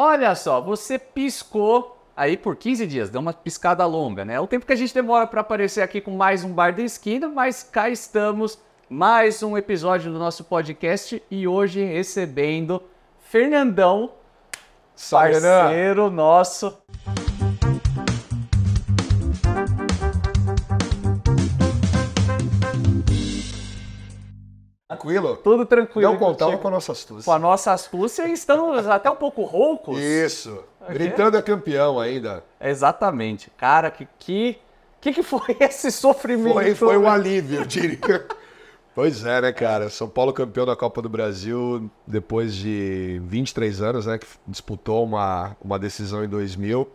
Olha só, você piscou aí por 15 dias, deu uma piscada longa, né? É o tempo que a gente demora para aparecer aqui com mais um Bar da Esquina, mas cá estamos, mais um episódio do nosso podcast e hoje recebendo Fernandão, parceiro nosso. tranquilo. Tudo tranquilo. Não contava contigo. com a nossa astúcia. Com a nossa astúcia e estamos até um pouco roucos. Isso. Okay. Gritando é campeão ainda. Exatamente. Cara, que que, que, que foi esse sofrimento? Foi, foi um alívio, eu diria. pois é, né, cara? São Paulo campeão da Copa do Brasil depois de 23 anos, né? Que disputou uma, uma decisão em 2000.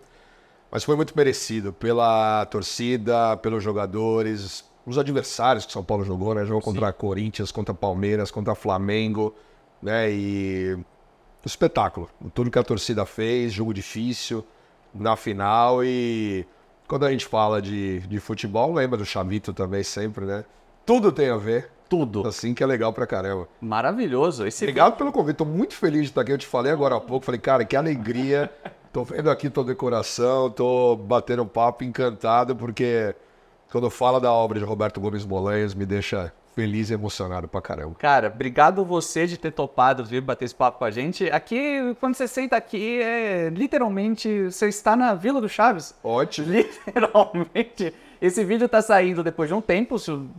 Mas foi muito merecido pela torcida, pelos jogadores, os adversários que São Paulo jogou, né? Jogou contra Sim. Corinthians, contra Palmeiras, contra Flamengo, né? E espetáculo. Tudo que a torcida fez, jogo difícil, na final e quando a gente fala de, de futebol, lembra do Chamito também sempre, né? Tudo tem a ver. Tudo. Assim que é legal pra caramba. Maravilhoso. Esse Obrigado pelo convite. Tô muito feliz de estar aqui. Eu te falei agora há pouco. Falei, cara, que alegria. tô vendo aqui tua decoração. Tô batendo um papo encantado, porque quando fala da obra de Roberto Gomes Bolanhas, me deixa feliz e emocionado pra caramba. Cara, obrigado você de ter topado vir bater esse papo com a gente. Aqui, quando você senta aqui, é literalmente, você está na Vila do Chaves. Ótimo. Literalmente. Esse vídeo tá saindo depois de um tempo,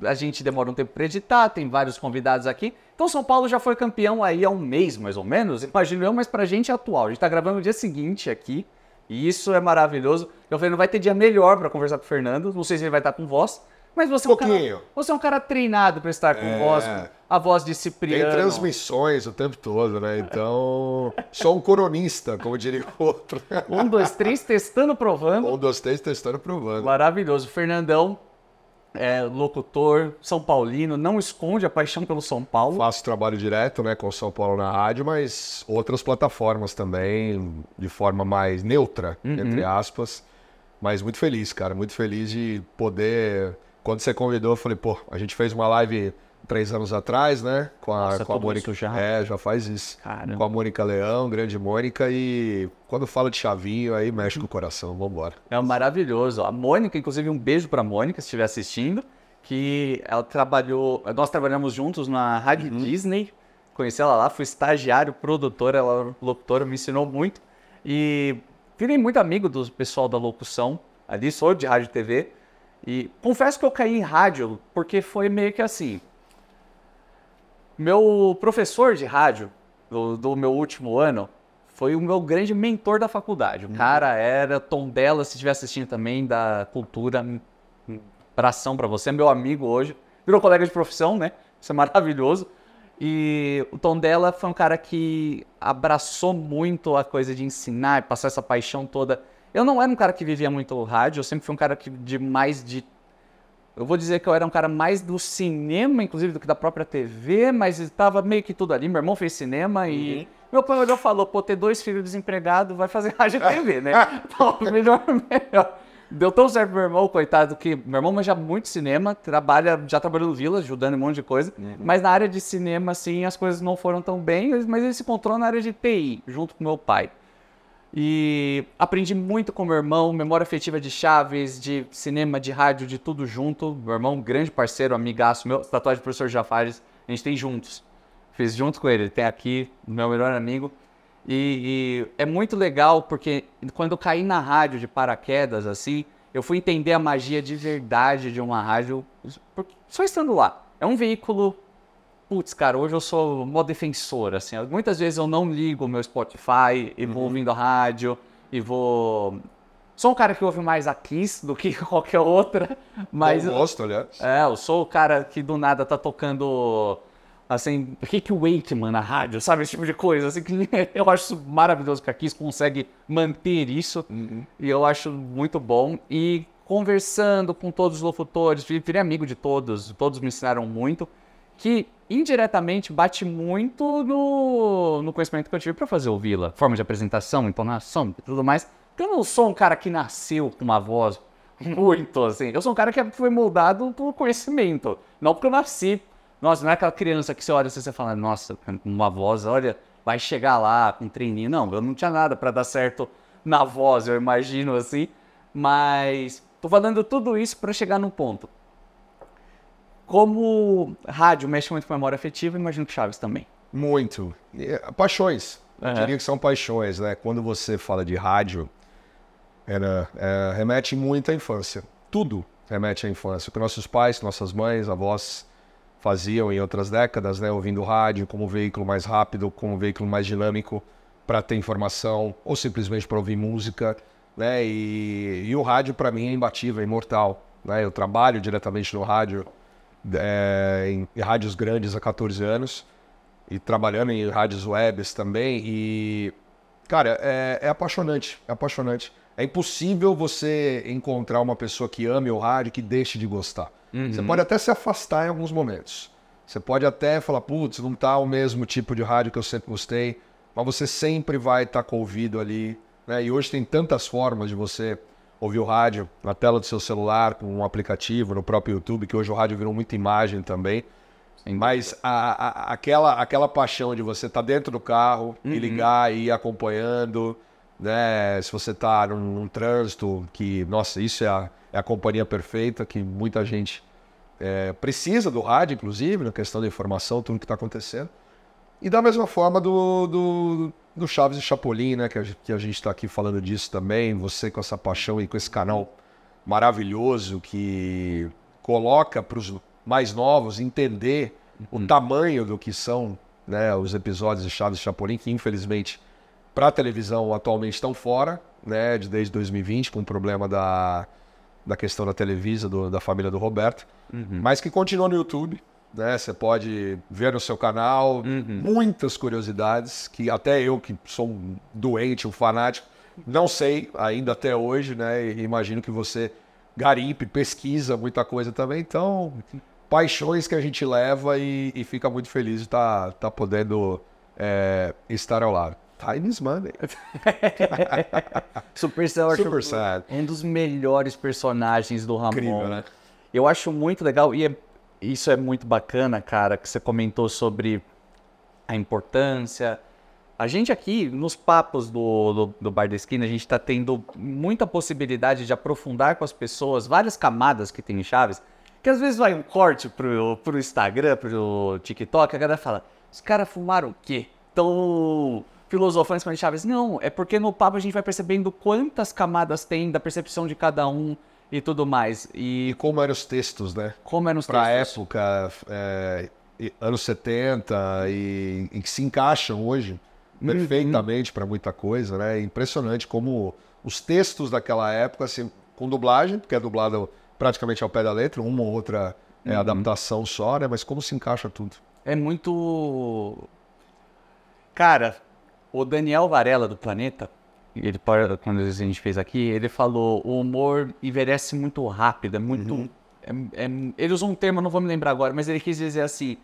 a gente demora um tempo pra editar, tem vários convidados aqui. Então São Paulo já foi campeão aí há um mês, mais ou menos, imagino eu, mas pra gente é atual. A gente tá gravando no dia seguinte aqui. E isso é maravilhoso. Eu falei, não vai ter dia melhor para conversar com o Fernando. Não sei se ele vai estar com voz, mas você Pouquinho. é um cara, você é um cara treinado para estar com é... voz, a voz de Cipriano. Tem transmissões o tempo todo, né? Então, sou um coronista, como diria o outro. um, dois, três, testando, provando. Um, dois, três, testando, provando. Maravilhoso. Fernandão, é, locutor, São Paulino, não esconde a paixão pelo São Paulo. Faço trabalho direto né, com o São Paulo na rádio, mas outras plataformas também, de forma mais neutra, uhum. entre aspas. Mas muito feliz, cara, muito feliz de poder. Quando você convidou, eu falei, pô, a gente fez uma live três anos atrás, né? Com a, Nossa, com a Mônica. Já? É, já faz isso. Caramba. Com a Mônica Leão, grande Mônica. E quando fala de chavinho, aí mexe com o coração. Vambora. É maravilhoso. A Mônica, inclusive, um beijo pra Mônica, se estiver assistindo. Que ela trabalhou. Nós trabalhamos juntos na Rádio uhum. Disney. Conheci ela lá, fui estagiário, produtor, ela locutora, me ensinou muito. E virei muito amigo do pessoal da locução ali, sou de rádio e TV. E confesso que eu caí em rádio, porque foi meio que assim meu professor de rádio do, do meu último ano foi o meu grande mentor da faculdade. O uhum. cara era Tom Della, se estiver assistindo também, da cultura. Uhum. Pração para você, meu amigo hoje. Virou colega de profissão, né? Isso é maravilhoso. E o Tom Della foi um cara que abraçou muito a coisa de ensinar e passar essa paixão toda. Eu não era um cara que vivia muito rádio, eu sempre fui um cara que, de mais de eu vou dizer que eu era um cara mais do cinema, inclusive, do que da própria TV, mas estava meio que tudo ali. Meu irmão fez cinema uhum. e. Meu pai olhou e falou: pô, ter dois filhos desempregados vai fazer rádio e TV, né? então, melhor, melhor. Deu tão certo pro meu irmão, coitado, que meu irmão manja muito cinema, trabalha, já trabalhou no Vila, ajudando um monte de coisa. Uhum. Mas na área de cinema, assim, as coisas não foram tão bem, mas ele se encontrou na área de TI, junto com meu pai. E aprendi muito com meu irmão, memória afetiva de Chaves, de cinema, de rádio, de tudo junto. Meu irmão, grande parceiro, amigaço, meu tatuagem do professor Jafares, a gente tem juntos. Fiz junto com ele, ele tem aqui, meu melhor amigo. E, e, é muito legal porque quando eu caí na rádio de paraquedas, assim, eu fui entender a magia de verdade de uma rádio só estando lá. É um veículo putz, cara, hoje eu sou uma defensora, assim. Muitas vezes eu não ligo o meu Spotify e vou uhum. ouvindo a rádio e vou... Sou um cara que ouve mais a Kiss do que qualquer outra, mas... Eu gosto, aliás. É, eu sou o cara que do nada tá tocando, assim, Rick Wakeman na rádio, sabe? Esse tipo de coisa, assim, que eu acho maravilhoso que a Kiss consegue manter isso uhum. e eu acho muito bom. E conversando com todos os locutores, virei amigo de todos, todos me ensinaram muito que indiretamente bate muito no, no conhecimento que eu tive para fazer o Vila. Forma de apresentação, entonação e tudo mais. Eu não sou um cara que nasceu com uma voz muito assim. Eu sou um cara que foi moldado por conhecimento, não porque eu nasci. Nossa, não é aquela criança que você olha assim e você fala, nossa, uma voz, olha, vai chegar lá com um treininho. Não, eu não tinha nada para dar certo na voz, eu imagino assim. Mas tô falando tudo isso para chegar num ponto. Como rádio mexe muito com memória afetiva, imagino que Chaves também. Muito. Eh, paixões. É. Eu diria que são paixões, né? Quando você fala de rádio, era, é, remete muito à infância. Tudo remete à infância. O que nossos pais, nossas mães, avós faziam em outras décadas, né? Ouvindo rádio como veículo mais rápido, como veículo mais dinâmico para ter informação ou simplesmente para ouvir música, né? E, e o rádio para mim é imbatível, é imortal, né? Eu trabalho diretamente no rádio é, em, em rádios grandes há 14 anos e trabalhando em rádios webs também. E, cara, é, é, apaixonante, é apaixonante. É impossível você encontrar uma pessoa que ame o rádio que deixe de gostar. Uhum. Você pode até se afastar em alguns momentos. Você pode até falar, putz, não tá o mesmo tipo de rádio que eu sempre gostei, mas você sempre vai estar tá com o ouvido ali. Né? E hoje tem tantas formas de você ouvir o rádio na tela do seu celular, com um aplicativo, no próprio YouTube, que hoje o rádio virou muita imagem também. Sim. Mas a, a, aquela, aquela paixão de você estar tá dentro do carro uhum. e ligar e ir acompanhando, né? Se você está num, num, trânsito, que, nossa, isso é a, é a companhia perfeita, que muita gente é, precisa do rádio, inclusive, na questão da informação, tudo que está acontecendo. E da mesma forma do, do do Chaves e Chapolin, né? Que a, que a gente está aqui falando disso também. Você com essa paixão e com esse canal maravilhoso que coloca para os mais novos entender uhum. o tamanho do que são né, os episódios de Chaves e Chapolin, que infelizmente para a televisão atualmente estão fora, né? Desde 2020, com o problema da, da questão da Televisa, do, da família do Roberto. Uhum. Mas que continua no YouTube né? Você pode ver no seu canal uhum. muitas curiosidades que até eu, que sou um doente, um fanático, não sei ainda até hoje, né? E imagino que você garimpe, pesquisa muita coisa também. Então, paixões que a gente leva e, e fica muito feliz de estar tá, tá podendo é, estar ao lado. Time is money. Super Sad. Super Sad. Um dos melhores personagens do Ramon. Incrível, né? Eu acho muito legal e é isso é muito bacana, cara, que você comentou sobre a importância. A gente aqui, nos papos do, do, do Bar da Esquina, a gente está tendo muita possibilidade de aprofundar com as pessoas várias camadas que tem em Chaves, que às vezes vai um corte pro, pro Instagram, pro TikTok, a galera fala, os caras fumaram o quê? Tão filosofando em Chaves. Não, é porque no papo a gente vai percebendo quantas camadas tem da percepção de cada um, e tudo mais. E... e, como eram os textos, né? Como eram os pra textos. Para a época, é, anos 70, e, e, que se encaixam hoje uhum. perfeitamente uhum. para muita coisa, né? É impressionante como os textos daquela época, assim, com dublagem, porque é dublado praticamente ao pé da letra, uma ou outra é, uhum. adaptação só, né? Mas como se encaixa tudo. É muito. Cara, o Daniel Varela do Planeta ele quando a gente fez aqui, ele falou: o humor envelhece muito rápido, é muito. Uhum. É, é, ele usou um termo, não vou me lembrar agora, mas ele quis dizer assim: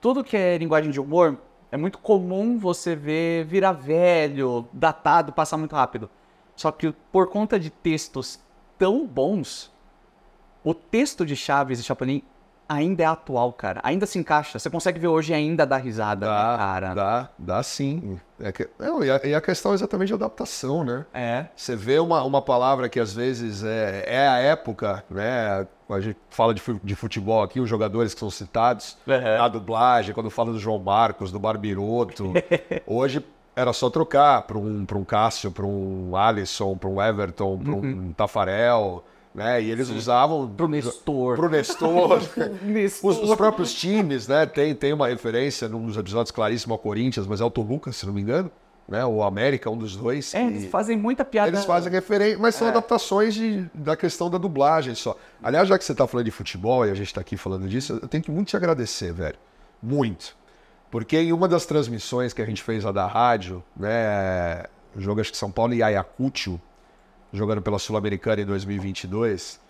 tudo que é linguagem de humor é muito comum você ver virar velho, datado, passar muito rápido. Só que por conta de textos tão bons, o texto de Chaves e Chapolin ainda é atual, cara. Ainda se encaixa. Você consegue ver hoje ainda dar risada, dá, né, cara? Dá, dá sim. É que, não, e, a, e, a, questão é exatamente de adaptação, né? É. Você vê uma, uma palavra que às vezes é, é a época, né? A gente fala de, de futebol aqui, os jogadores que são citados, uhum. dublagem, quando fala do João Marcos, do Barbiroto. hoje era só trocar para um, um Cássio, para um Alisson, para um Everton, para um uhum. Tafarel. Né? E eles Sim. usavam. Pro Nestor. Pro Nestor. Nestor. Os, os, próprios times, né? Tem, tem uma referência nos dos episódios claríssimo ao Corinthians, mas é o Toluca, se não me engano. Né? o América, um dos dois. É, eles fazem muita piada. Eles fazem referência, mas são é. adaptações de, da questão da dublagem só. Aliás, já que você está falando de futebol e a gente está aqui falando disso, eu tenho que muito te agradecer, velho. Muito. Porque em uma das transmissões que a gente fez lá da rádio, né? O jogo acho que São Paulo e Ayacucho, jogando pela Sul-Americana em 2022.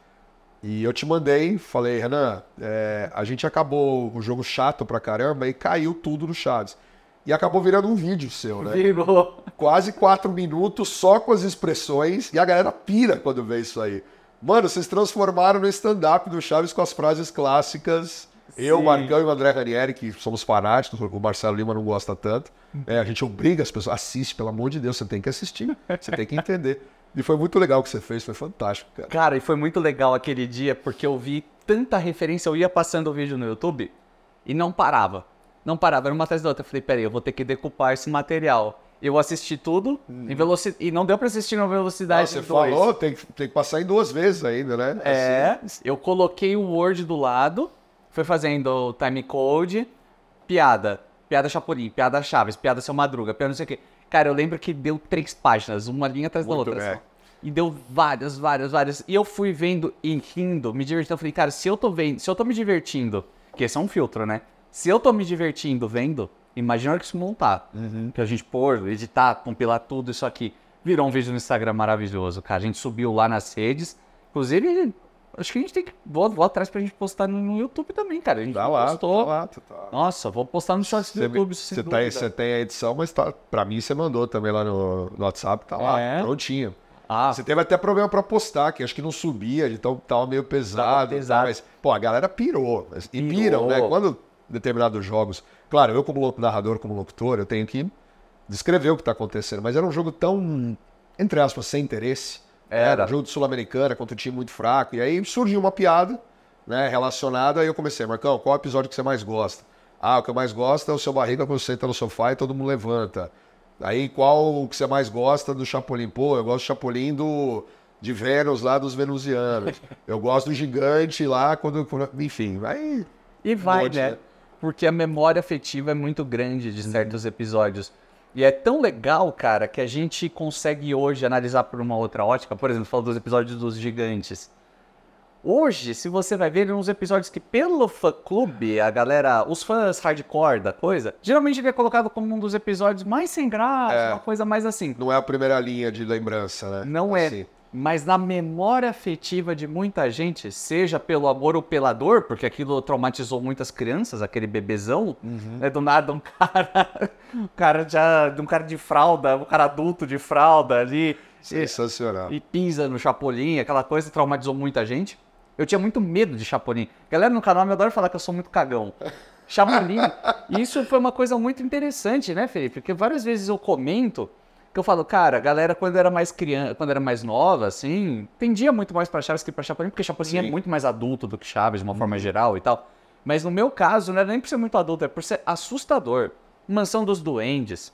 E eu te mandei, falei, Renan, é, a gente acabou o jogo chato pra caramba e caiu tudo no Chaves. E acabou virando um vídeo seu, né? Virou. Quase quatro minutos só com as expressões e a galera pira quando vê isso aí. Mano, vocês transformaram no stand-up do Chaves com as frases clássicas. Sim. Eu, Marcão e o André Ranieri, que somos fanáticos, o Marcelo Lima não gosta tanto. É, a gente obriga as pessoas, assiste, pelo amor de Deus, você tem que assistir, você tem que entender. E foi muito legal o que você fez, foi fantástico, cara. Cara, e foi muito legal aquele dia porque eu vi tanta referência, eu ia passando o vídeo no YouTube e não parava. Não parava, era uma atrás da outra. Eu falei, peraí, eu vou ter que decupar esse material. Eu assisti tudo hum. em uhum. velocidade. E não deu pra assistir na velocidade. Ah, você dois. falou, tem que, tem que passar em duas vezes ainda, né? É. Assim. Eu coloquei o Word do lado, fui fazendo time code, piada, piada Chapurim, piada Chaves, piada Seu Madruga, piada não sei o quê. Cara, eu lembro que deu três páginas, uma linha atrás Muito da outra. Assim, e deu várias, várias, várias. E eu fui vendo e rindo, me divertindo. Eu falei, cara, se eu tô vendo, se eu tô me divertindo, que esse é um filtro, né? Se eu tô me divertindo vendo, imagina que isso montar. Uhum. Que a gente pôr, editar, compilar tudo isso aqui. Virou um vídeo no Instagram maravilhoso, cara. A gente subiu lá nas redes. Inclusive, Acho que a gente tem que. Vou, vou atrás pra gente postar no YouTube também, cara. A gente tá lá, postou. Tá lá, tá, tá. Nossa, vou postar no shorts do YouTube. Você tem, você tem a edição, mas tá, pra mim você mandou também lá no, no WhatsApp, tá lá, é. prontinho. Ah. Você teve até problema pra postar, que acho que não subia, então tava meio pesado. Tava tá, pesado. mas, pô, a galera pirou. Mas, e piram, né? Quando determinados jogos. Claro, eu, como narrador, como locutor, eu tenho que descrever o que tá acontecendo, mas era um jogo tão, entre aspas, sem interesse é, Era. Jogo de Sul-Americana contra um time muito fraco. E aí surgiu uma piada, né, relacionada. Aí eu comecei, Marcão, qual é o episódio que você mais gosta? Ah, o que eu mais gosto é o seu barriga quando você entra no sofá e todo mundo levanta. Aí qual o que você mais gosta do Chapolin? Pô, eu gosto do Chapolin do, de Vênus lá dos venusianos. eu gosto do gigante lá quando. Enfim, aí. E vai, um monte, né? né? Porque a memória afetiva é muito grande de certos episódios. E é tão legal, cara, que a gente consegue hoje analisar por uma outra ótica. Por exemplo, falando dos episódios dos gigantes. Hoje, se você vai ver uns episódios que, pelo fã-clube, a galera, os fãs hardcore da coisa, geralmente ele é colocado como um dos episódios mais sem graça, é, uma coisa mais assim. Não é a primeira linha de lembrança, né? Não é. assim. é mas na memória afetiva de muita gente, seja pelo amor ou pela dor, porque aquilo traumatizou muitas crianças, aquele bebezão, uhum. né? Do nada um cara, um cara já, um cara de fralda, um cara adulto de fralda ali, sensacional, e, e pisa no chapolim, aquela coisa traumatizou muita gente. Eu tinha muito medo de chapolim. Galera no canal me adora falar que eu sou muito cagão. Chapolim, isso foi uma coisa muito interessante, né, Felipe? Porque várias vezes eu comento que eu falo, cara, a galera quando era mais criança, quando era mais nova, assim, tendia muito mais para Chaves que para Chapolin, porque Chapolin é Sim. é muito mais adulto do que Chaves, de uma hum. forma geral e tal. Mas no meu caso, não era nem por ser muito adulto, é por ser assustador. Mansão dos Duendes.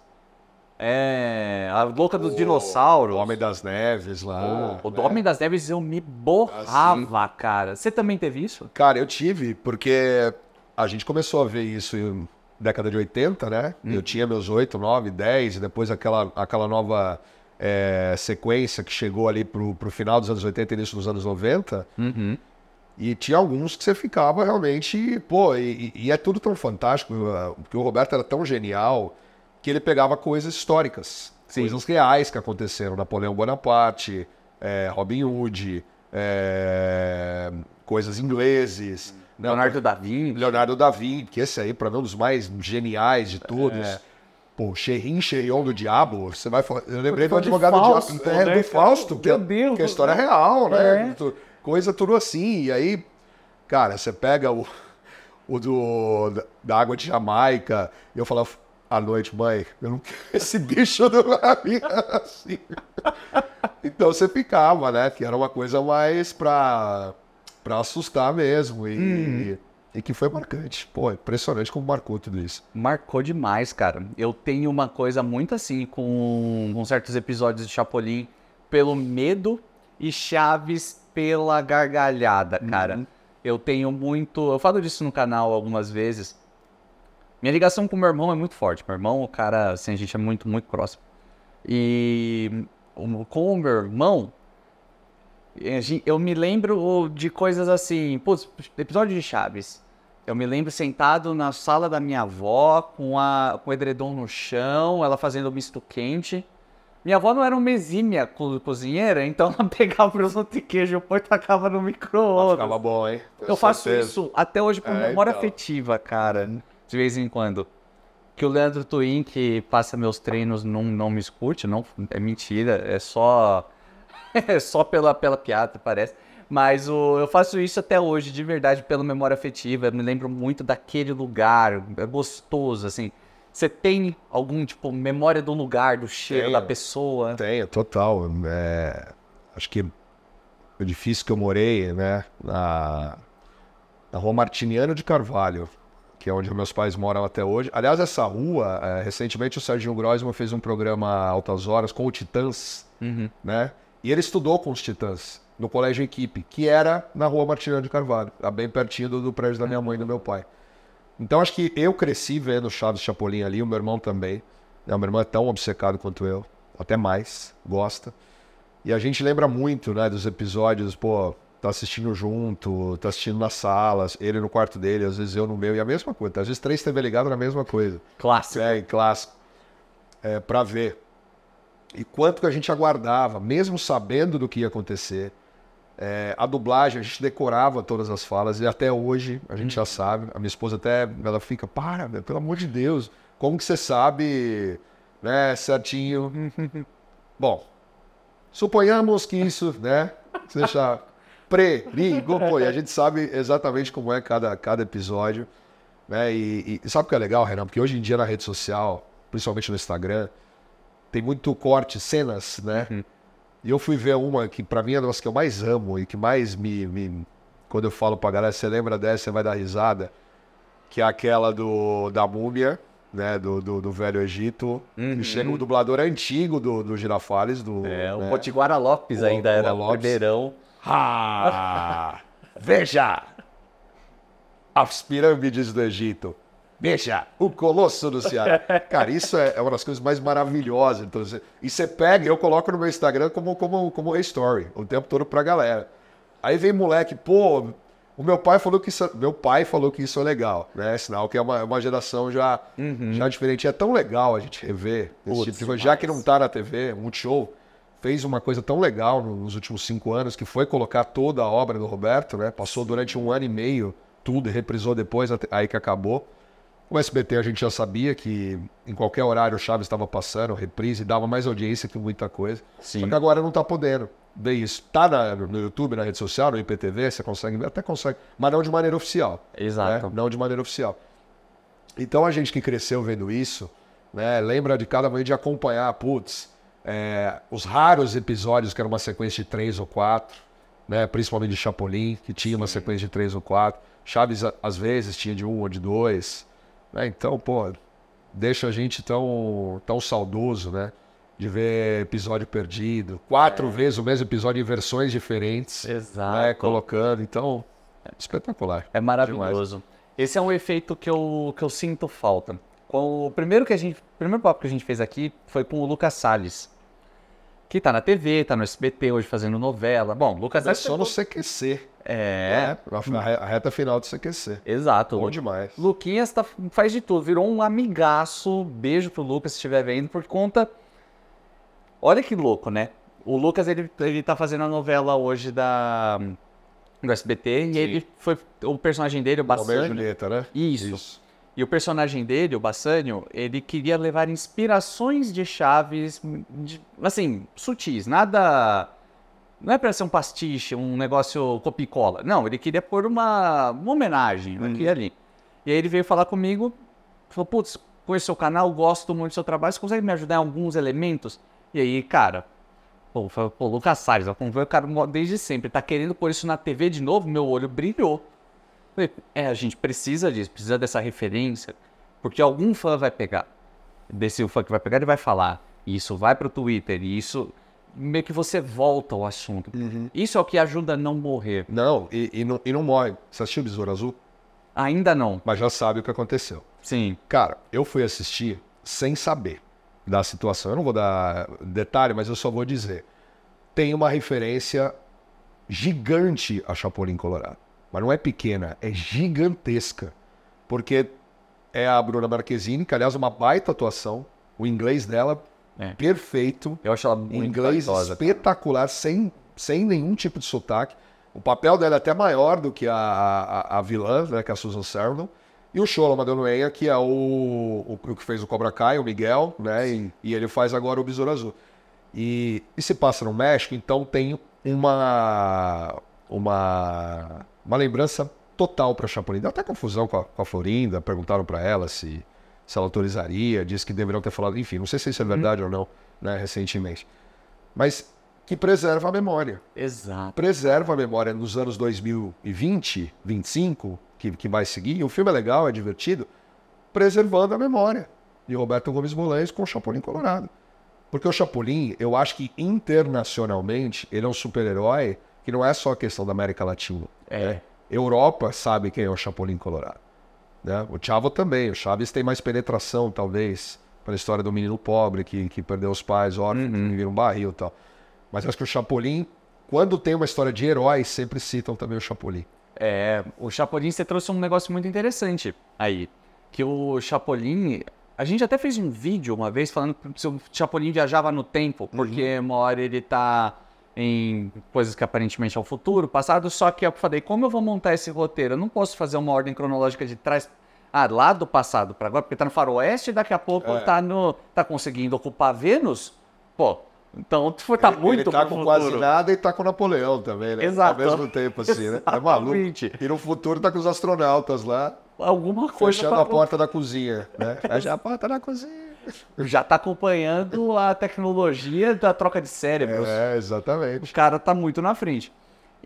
É. A Louca do oh, Dinossauro. O Homem das Neves lá. Oh, o né? Homem das Neves eu me borrava, assim. cara. Você também teve isso? Cara, eu tive, porque a gente começou a ver isso década de 80, né? Hum. Eu tinha meus 8, 9, 10, e depois aquela, aquela nova é, sequência que chegou ali pro, pro final dos anos 80 e início dos anos 90. Uhum. E tinha alguns que você ficava realmente, pô, e, e, é tudo tão fantástico, uh, porque o Roberto era tão genial que ele pegava coisas históricas, Sim. coisas reais que aconteceram. Napoleão Bonaparte, é, Robin Hood, é, coisas ingleses. Hum Leonardo da Vinci. Leonardo da Vinci, que esse aí, para mim, é um dos mais geniais de todos. É. Pô, Xerrim, Xerion do Diabo, você vai Eu lembrei do advogado Fausto, do Diabo. É, né? do Fausto, que, Deus, que é a é história real, né? É. Coisa tudo assim. E aí, cara, você pega o, o do, da água de Jamaica, e eu falava à noite, mãe, eu não quero esse bicho do assim. Então você ficava, né? Que era uma coisa mais pra para assustar mesmo. E, hum. e, e, que foi marcante. Pô, impressionante como marcou tudo isso. Marcou demais, cara. Eu tenho uma coisa muito assim com, com certos episódios de Chapolin pelo medo e Chaves pela gargalhada, uhum. cara. Eu tenho muito. Eu falo disso no canal algumas vezes. Minha ligação com meu irmão é muito forte. Meu irmão, o é cara, assim, a gente é muito, muito próximo. E com o meu irmão, eu me lembro de coisas assim, putz, episódio de Chaves. Eu me lembro sentado na sala da minha avó, com, a, com o edredom no chão, ela fazendo misto quente. Minha avó não era uma exímia co cozinheira, então ela pegava presunto e queijo e tacava no micro-ondas. Ficava bom, hein? Tenho eu certeza. faço isso até hoje por é, memória então. afetiva, cara, de vez em quando. Que o Leandro Twin, que passa meus treinos, não, não me escute, não, é mentira, é só É só pela, pela piada, parece. Mas o, eu faço isso até hoje, de verdade, pela memória afetiva. Eu me lembro muito daquele lugar. É gostoso, assim. Você tem algum, tipo, memória do lugar, do cheiro, tenho, da pessoa? Tenho, total. É, acho que o edifício que eu morei, né, na, na rua Martiniano de Carvalho, que é onde meus pais moram até hoje. Aliás, essa rua, é, recentemente o Serginho Grosman fez um programa Altas Horas com o Titãs, uhum. né? E ele estudou com os Titãs, no Colégio Equipe, que era na rua Martiniano de Carvalho, bem pertinho do, prédio da minha mãe e do meu pai. Então acho que eu cresci vendo Chaves Chapolin ali, o meu irmão também. É, o meu irmão é tão obcecado quanto eu, até mais, gosta. E a gente lembra muito, né, dos episódios, pô, tá assistindo junto, tá assistindo nas salas, ele no quarto dele, às vezes eu no meu, e a mesma coisa. Às vezes três TV ligado na mesma coisa. Clássico. É, clássico. É, pra ver e quanto que a gente aguardava, mesmo sabendo do que ia acontecer. É, a dublagem, a gente decorava todas as falas e até hoje a gente hum. já uhum. sabe. A minha esposa até, ela fica, para, meu, pelo amor de Deus, como que você sabe, né, certinho? Bom, suponhamos que isso, né, você deixa perigo, pô, e a gente sabe exatamente como é cada, cada episódio, né, e, e sabe o que é legal, Renan? Porque hoje em dia na rede social, principalmente no Instagram, tem muito corte, cenas, né? Uhum. E eu fui ver uma que para mim é uma das que eu mais amo e que mais me, me, Quando eu falo pra galera, você lembra dessa, você vai dar risada. Que é aquela do, da múmia, né? Do, do, do Velho Egito. Uhum. E chega o dublador antigo do, do Girafales. Do, é, o né? Potiguara Lopes o, ainda era Lopes. Ribeirão. Ah! veja! As pirâmides do Egito. Beija o Colosso do Ceará. Cara, isso é, é uma das coisas mais maravilhosas. Então, e você pega, eu coloco no meu Instagram como, como, como a story, o tempo todo pra galera. Aí vem moleque, pô, o meu pai falou que isso, meu pai falou que isso é legal, né? Sinal que é uma, é uma geração já, uhum. já diferente. E é tão legal a gente rever esse Putz, tipo Já que não tá na TV, Multishow fez uma coisa tão legal nos últimos cinco anos, que foi colocar toda a obra do Roberto, né? Passou durante um ano e meio tudo, reprisou depois, aí que acabou. O SBT a gente já sabia que em qualquer horário o Chaves estava passando, reprise, dava mais audiência que muita coisa. Sim. Só que agora não está podendo ver isso. Tá na, no YouTube, na rede social, no IPTV, você consegue ver, até consegue, mas não de maneira oficial. Né? Exato. Né? Não de maneira oficial. Então a gente que cresceu vendo isso, né, lembra de cada manhã de acompanhar, putz, é, os raros episódios que era uma sequência de três ou quatro, né, principalmente de Chapolin, que tinha uma sequência de três ou quatro. Chaves, às vezes, tinha de um ou de dois. Né? Então, pô, deixa a gente tão, tão saudoso, né? De ver episódio perdido, quatro é. vezes o mesmo episódio em versões diferentes. Né? Exato. Né? Colocando, então, é. espetacular. É maravilhoso. Demais. Esse é um efeito que eu, que eu sinto falta. O primeiro que a gente, primeiro papo que a gente fez aqui foi com o Lucas Salles que tá na TV, tá no SBT hoje fazendo novela. Bom, Lucas Neto. É é só no CQC. É. é. A reta final do CQC. Exato. Bom demais. Luquinhas tá, faz de tudo, virou um amigaço. Beijo pro Lucas se estiver vendo, por conta. Olha que louco, né? O Lucas, ele, ele tá fazendo a novela hoje da do SBT Sim. e ele foi o personagem dele, o Bassani. Romeu e Julieta, né? Isso. Isso. E o personagem dele, o Bassanio, ele queria levar inspirações de Chaves, de, assim, sutis, nada. Não é para ser um pastiche, um negócio copicola. Não, ele queria pôr uma, uma homenagem hum. aqui e ali. E aí ele veio falar comigo, falou: Putz, conheço seu canal, gosto muito do seu trabalho, você consegue me ajudar em alguns elementos? E aí, cara, pô, falou, pô Lucas Salles, como convivo o cara desde sempre, tá querendo pôr isso na TV de novo? Meu olho brilhou é, a gente precisa disso, precisa dessa referência, porque algum fã vai pegar. Desse fã que vai pegar, ele vai falar. Isso vai para o Twitter, e isso meio que você volta ao assunto. Uhum. Isso é o que ajuda a não morrer. Não, e, e não, e não morre. Você assistiu Besouro Azul? Ainda não. Mas já sabe o que aconteceu. Sim. Cara, eu fui assistir sem saber da situação. Eu não vou dar detalhe, mas eu só vou dizer. Tem uma referência gigante a Chapolin Colorado mas não é pequena, é gigantesca. Porque é a Bruna Marquezine, que aliás é uma baita atuação, o inglês dela é. perfeito. Eu acho ela muito inglês espetacular, sem, sem nenhum tipo de sotaque. O papel dela é até maior do que a, a, a vilã, né, que é a Susan Sarandon. E o Shola Madanoeia, que é o, o, o, que fez o Cobra Kai, o Miguel, né? E, e, ele faz agora o Besouro Azul. E, e se passa no México, então tem uma, uma uma lembrança total para Chapolin. Deu até confusão com a, com a Florinda, perguntaram para ela se, se ela autorizaria, disse que deveriam ter falado, enfim, não sei se isso é uhum. verdade ou não, né, recentemente. Mas que preserva a memória. Exato. Preserva a memória nos anos 2020, 25, que, que vai seguir. O filme é legal, é divertido, preservando a memória de Roberto Gomes Bolanes com o Chapolin Colorado. Porque o Chapolin, eu acho que internacionalmente, ele é um super-herói que não é só a questão da América Latina. É. Né? Europa sabe quem é o Chapolin Colorado. Né? O Chavo também. O Chaves tem mais penetração, talvez, pela história do menino pobre que, que perdeu os pais, órfão, uhum. que um barril e tal. Mas acho que o Chapolin, quando tem uma história de heróis, sempre citam também o Chapolin. É, o Chapolin, você trouxe um negócio muito interessante aí. Que o Chapolin, a gente até fez um vídeo uma vez falando se o Chapolin viajava no tempo, porque uhum. uma hora ele tá em coisas que aparentemente é o futuro, passado, só que eu falei, como eu vou montar esse roteiro? Eu não posso fazer uma ordem cronológica de trás, ah, lá do passado para agora, porque tá no faroeste e daqui a pouco é. tá no tá conseguindo ocupar Vênus. Pô, então foi tá ele, muito ele tá com futuro. quase nada e tá com Napoleão também, né? Exato. Ao mesmo tempo assim, né? É maluco. E no futuro tá com os astronautas lá. Alguma coisa fechando né? a porta da cozinha, né? a porta da cozinha. Já tá acompanhando a tecnologia da troca de cérebros. É, exatamente. O cara tá muito na frente.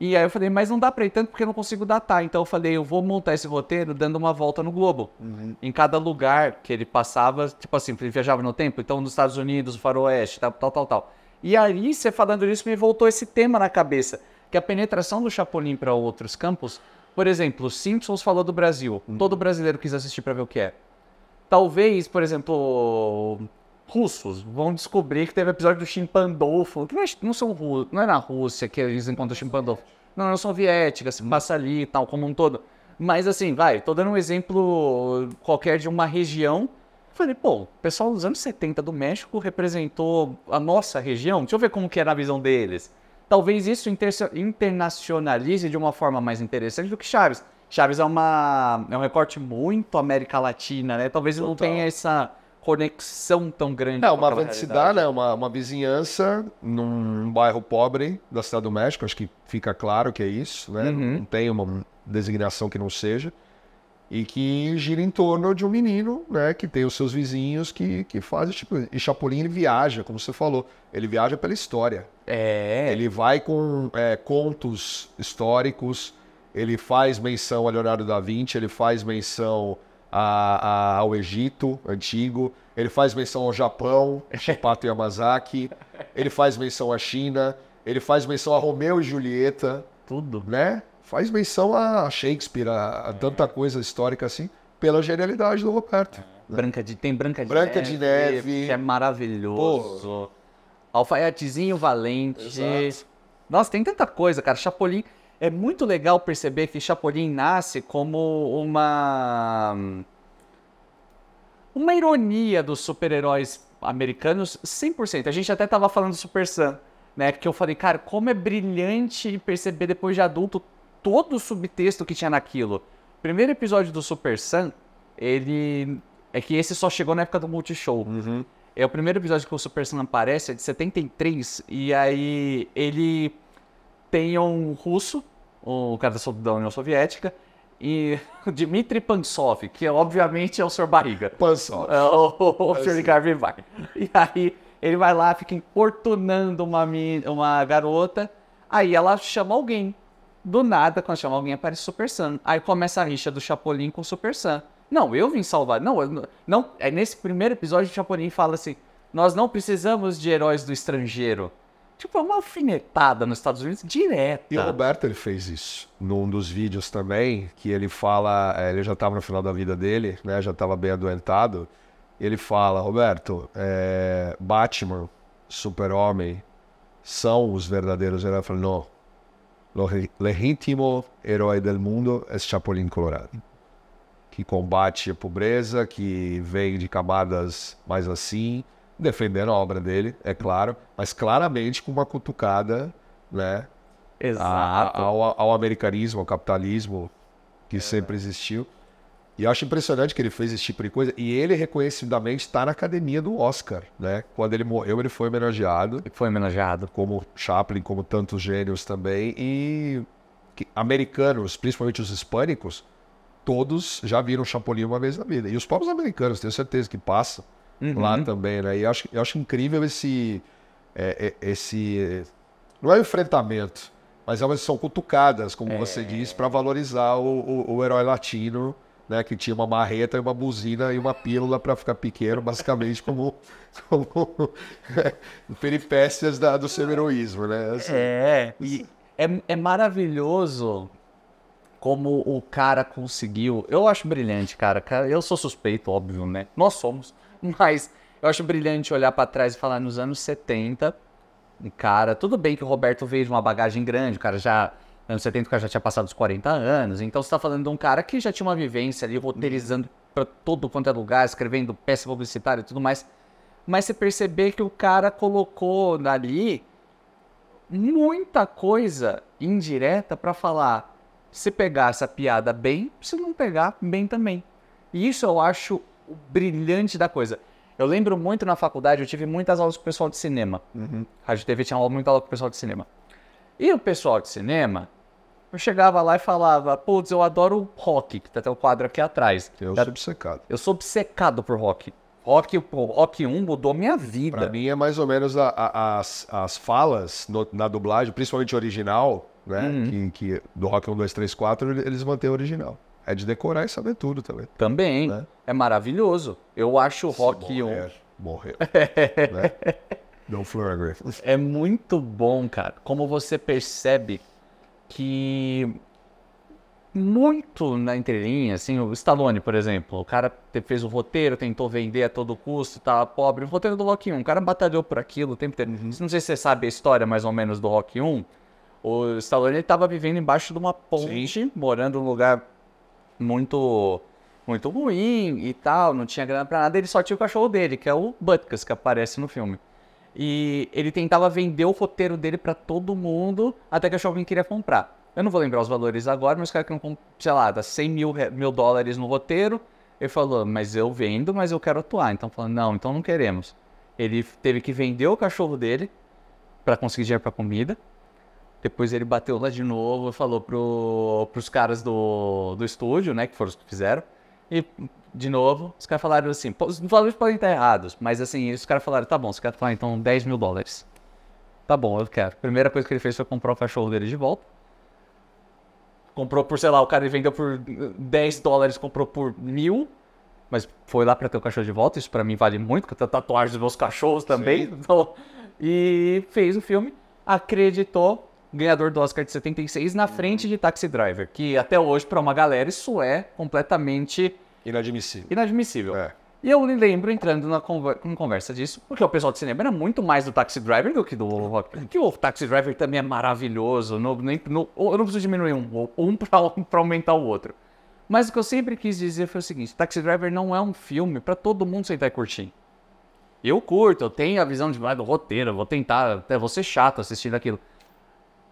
E aí eu falei, mas não dá pra ir tanto porque eu não consigo datar. Então eu falei, eu vou montar esse roteiro dando uma volta no globo. Uhum. Em cada lugar que ele passava, tipo assim, ele viajava no tempo, então nos Estados Unidos, o faroeste, tal, tal, tal, tal. E aí, você falando isso, me voltou esse tema na cabeça, que a penetração do Chapolin para outros campos, por exemplo, Simpsons falou do Brasil. Uhum. Todo brasileiro quis assistir para ver o que é. Talvez, por exemplo, russos vão descobrir que teve episódio do Chimpandolfo, que não, é são russos, não é na Rússia que eles encontram o Chimpandolfo. Não, não soviética, assim, passa ali e tal, como um todo. Mas assim, vai, tô dando um exemplo qualquer de uma região. Falei, pô, o pessoal dos anos 70 do México representou a nossa região. Deixa eu ver como que era a visão deles. Talvez isso inter internacionalize de uma forma mais interessante do que Chaves. Chaves é, uma, é um recorte muito América Latina, né? Talvez Total. não tenha essa conexão tão grande. É, uma avancidade, né? Uma, uma vizinhança num bairro pobre da cidade do México, acho que fica claro que é isso, né? Uhum. Não tem uma designação que não seja. E que gira em torno de um menino, né? Que tem os seus vizinhos que, que faz tipo. E Chapolin ele viaja, como você falou. Ele viaja pela história. É. Ele vai com é, contos históricos ele faz menção a Leonardo da Vinci, ele faz menção a, a, ao Egito antigo, ele faz menção ao Japão, Chipato Yamazaki, ele faz menção à China, ele faz menção a Romeu e Julieta. Tudo. Né? Faz menção a Shakespeare, a, a é. tanta coisa histórica assim, pela genialidade do Roberto. É. Né? Branca de, tem Branca de Branca Neve. Branca de Neve. Que é maravilhoso. Pô. Alfaiatezinho Valente. Exato. Nossa, tem tanta coisa, cara. Chapolin é muito legal perceber que Chapolin nasce como uma uma ironia dos super-heróis americanos 100%. A gente até tava falando do Super Sam, né? Que eu falei, cara, como é brilhante perceber depois de adulto todo o subtexto que tinha naquilo. Primeiro episódio do Super Sam, ele é que esse só chegou na época do Multishow. Uhum. É o primeiro episódio que o Super Sam aparece, é de 73, e aí ele tem um russo o cara da União Soviética, e Dmitry Pansov, que obviamente é o Sr. Barriga. Pansov. É o, o, o é, Sr. Ricardo Vivar. E aí ele vai lá, fica importunando uma, uma garota, aí ela chama alguém. Do nada, quando chama alguém, aparece Super Sam. Aí começa a rixa do Chapolin com o Super Sam. Não, eu vim salvar. Não, eu, não. É nesse primeiro episódio o Chapolin fala assim: Nós não precisamos de heróis do estrangeiro. Tipo, é uma alfinetada nos Estados Unidos direta. E o Roberto, ele fez isso num dos vídeos também, que ele fala, eh, ele já estava no final da vida dele, né? Já estava bem adoentado. Ele fala, Roberto, é, Batman, Super-Homem, são os verdadeiros heróis. Eu falo, não. O legítimo herói do mundo é Chapolin Colorado. Que combate a pobreza, que vem de camadas mais assim, defendendo a obra dele, é claro, mas claramente com uma cutucada, né? Exato. A, ao, ao, americanismo, ao capitalismo que é, sempre existiu. E eu acho impressionante que ele fez esse tipo de coisa. E ele reconhecidamente está na academia do Oscar, né? Quando ele morreu, ele foi homenageado. foi homenageado. Como Chaplin, como tantos gênios também. E americanos, principalmente os hispânicos, todos já viram Chapolin uma vez na vida. E os povos americanos, tenho certeza que passam uhum. lá também, né? E eu acho, eu acho incrível esse, é, é, esse. Não é um enfrentamento, mas elas é são cutucadas, como é... você disse, para valorizar o, o, o, herói latino, né? Que tinha uma marreta e uma buzina e uma pílula para ficar pequeno, basicamente como, como peripécias da, do seu heroísmo, né? Assim. É, e é, é maravilhoso como o cara conseguiu. Eu acho brilhante, cara. Eu sou suspeito, óbvio, né? Nós somos. Mas eu acho brilhante olhar para trás e falar nos anos 70, cara, tudo bem que o Roberto veio de uma bagagem grande, o cara já anos 70 o cara já tinha passado os 40 anos. Então você tá falando de um cara que já tinha uma vivência ali, roteirizando para todo quanto é lugar, escrevendo peça publicitária e tudo mais. Mas você perceber que o cara colocou ali muita coisa indireta para falar. Se pegar essa piada bem, se não pegar, bem também. E isso eu acho o brilhante da coisa. Eu lembro muito na faculdade, eu tive muitas aulas com o pessoal de cinema. Uhum. Rádio TV tinha muita aula com o pessoal de cinema. E o pessoal de cinema, eu chegava lá e falava, putz, eu adoro rock, que tá até o quadro aqui atrás. Eu sou obcecado. Eu sou obcecado por rock. Rock, rock 1 mudou minha vida. Pra mim é mais ou menos a, a, as, as falas no, na dublagem, principalmente original, né? Uhum. Que, que do Rock 1, 2, 3, 4, eles mantêm o original. É de decorar e saber tudo também. Também. Né? É maravilhoso. Eu acho o rock. Se morrer, um... morreu. né? Não flor É muito bom, cara. Como você percebe que muito na entrelinha, assim, o Stallone, por exemplo, o cara fez o roteiro, tentou vender a todo custo, tava tá pobre. O roteiro do Rock 1, o cara batalhou por aquilo o tempo inteiro. Uhum. Não sei se você sabe a história mais ou menos do Rock 1. O Stallone ele tava vivendo embaixo de uma ponte, Sim. morando num lugar muito muito ruim e tal, não tinha grana pra nada, ele só tinha o cachorro dele, que é o Butkus, que aparece no filme. E ele tentava vender o roteiro dele para todo mundo, até que alguém queria comprar. Eu não vou lembrar os valores agora, mas o cara que não sei lá, dá 100 mil, mil dólares no roteiro, ele falou, mas eu vendo, mas eu quero atuar. Então falou, não, então não queremos. Ele teve que vender o cachorro dele para conseguir dinheiro para comida. Depois ele bateu lá de novo, e falou pro, pros caras do, do estúdio, né, que foram os que fizeram. E, de novo, os caras falaram assim, os valores podem estar errados, mas assim, os caras falaram, tá bom, os caras falaram, então 10 mil dólares. Tá bom, eu quero. Primeira coisa que ele fez foi comprar o cachorro dele de volta. Comprou por, sei lá, o cara vendeu por 10 dólares, comprou por mil. Mas foi lá pra ter o cachorro de volta, isso pra mim vale muito, porque eu tenho tatuagem dos meus cachorros também. Então, e fez o filme, acreditou, ganhador do Oscar de 76, na frente de Taxi Driver, que até hoje, para uma galera, isso é completamente. Inadmissível. Inadmissível. É. E eu me lembro entrando na conver conversa disso, porque o pessoal de cinema era muito mais do Taxi Driver do que do Rock. Que o Taxi Driver também é maravilhoso, no, nem, no, eu não preciso diminuir um, um para aumentar o outro. Mas o que eu sempre quis dizer foi o seguinte: Taxi Driver não é um filme para todo mundo sentar e curtir. Eu curto, eu tenho a visão de ah, do roteiro, vou tentar, até vou ser chato assistindo aquilo.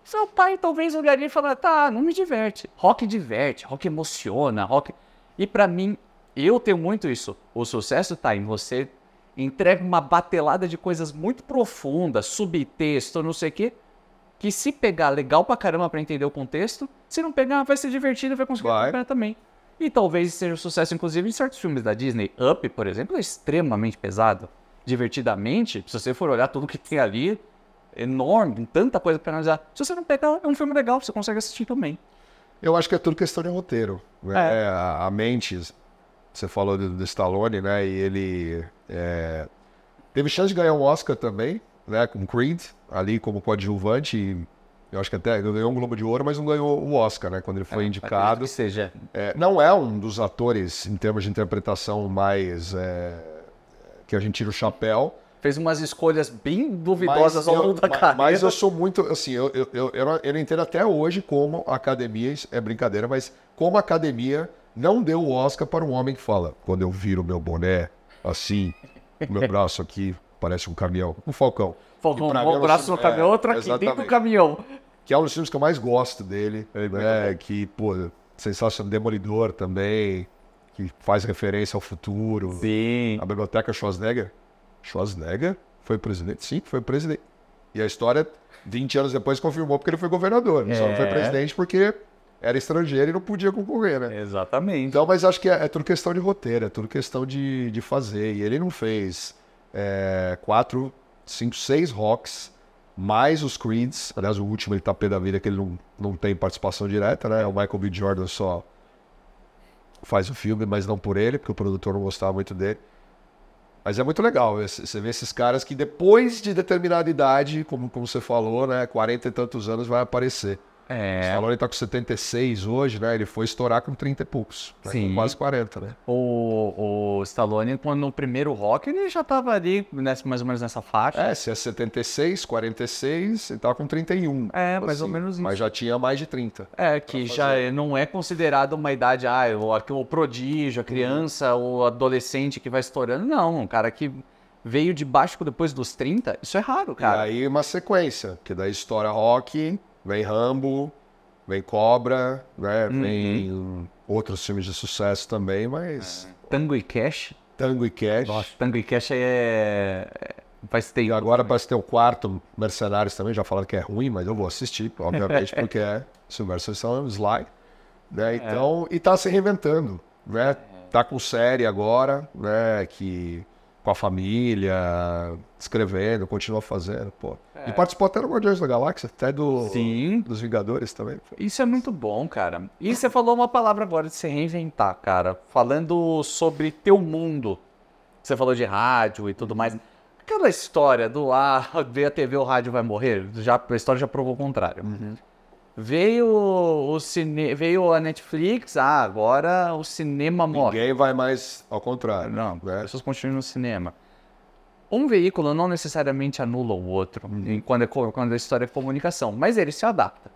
Seu pai talvez olharia e falaria: tá, não me diverte. Rock diverte, rock emociona, rock. E para mim, eu tenho muito isso. O sucesso tá em você entrega uma batelada de coisas muito profundas, subtexto, não sei o quê, que se pegar legal pra caramba pra entender o contexto, se não pegar, vai ser divertido, vai conseguir acompanhar também. E talvez seja um sucesso, inclusive, em certos filmes da Disney. Up, por exemplo, é extremamente pesado. Divertidamente, se você for olhar tudo que tem ali, enorme, tem tanta coisa para analisar. Se você não pegar, é um filme legal, você consegue assistir também. Eu acho que é tudo questão de roteiro. Né? É. É, a, mente, você falou do, do Stallone, né? E ele é, teve chance de ganhar um Oscar também, né? Com Creed, ali como coadjuvante. eu acho que até ganhou um Globo de Ouro, mas não ganhou o Oscar, né? Quando ele foi é, indicado. Que seja. É, não é um dos atores, em termos de interpretação, mais. É, que a gente tira o chapéu fez umas escolhas bem duvidosas mas ao longo eu, da mas, carreira. Mas eu sou muito, assim, eu, eu, eu, eu, não entendo até hoje como a academia, é brincadeira, mas como a academia não deu o Oscar para um homem que fala, quando eu viro meu boné assim, meu braço aqui parece um caminhão, um falcão. Falcão, é um braço no é, caminhão, outro aqui dentro do caminhão. Que é um dos filmes que eu mais gosto dele, é, né, que, pô, sensacional, Demolidor também, que faz referência ao futuro. Sim. A Biblioteca Schwarzenegger. Schwarzenegger foi presidente? Sim, foi presidente. E a história, 20 anos depois, confirmou porque ele foi governador. É. Só não foi é. presidente porque era estrangeiro e não podia concorrer, né? Exatamente. Então, mas acho que é, é tudo questão de roteiro, é tudo questão de, de fazer. E ele não fez é, quatro, cinco, seis rocks, mais os Creeds. Aliás, o último ele tá pé da vida que ele não, não tem participação direta, né? O Michael B. Jordan só faz o filme, mas não por ele, porque o produtor não gostava muito dele. Mas é muito legal você vê esses caras que depois de determinada idade, como, como você falou, né, 40 e tantos anos, vai aparecer. É. O Stallone tá com 76 hoje, né? Ele foi estourar com 30 e poucos. Tá Sim. Com quase 40, né? O, o Stallone, quando no primeiro rock, ele já tava ali nessa, mais ou menos nessa faixa. É, se é 76, 46, ele tava tá com 31. É, assim, mais ou assim, menos isso. Mas já tinha mais de 30. É, que já não é considerado uma idade, ah, o, o prodígio, a uhum. criança, o adolescente que vai estourando. Não, um cara que veio de baixo depois dos 30, isso é raro, cara. E aí uma sequência, que daí estoura rock, Vem Rambo, vem Cobra, né? Uhum. Vem outros filmes de sucesso também, mas. É. Tango e Cash. Tango e Cash. Nossa, Tango e Cash é. Vai é, ter... E agora vai ter o quarto Mercenários também, já falaram que é ruim, mas eu vou assistir, obviamente, porque é Silverstone são Sly. Né? É. Então, é. e tá se reinventando, né? Tá com série agora, né? Que com a família, escrevendo, continua fazendo, pô. É. E participou até do Guardiões da Galáxia, até do Sim. dos Vingadores também. Isso é muito bom, cara. E você falou uma palavra agora de se reinventar, cara. Falando sobre teu mundo. Você falou de rádio e tudo mais. Aquela história do ah, ver a TV, o rádio vai morrer, já, a história já provou o contrário. Uhum. Veio o cine... veio a Netflix, ah, agora o cinema morre. Ninguém vai mais ao contrário. Não, né? as pessoas continuam no cinema. Um veículo não necessariamente anula o outro, uhum. quando, é, quando a história é comunicação, mas ele se adapta.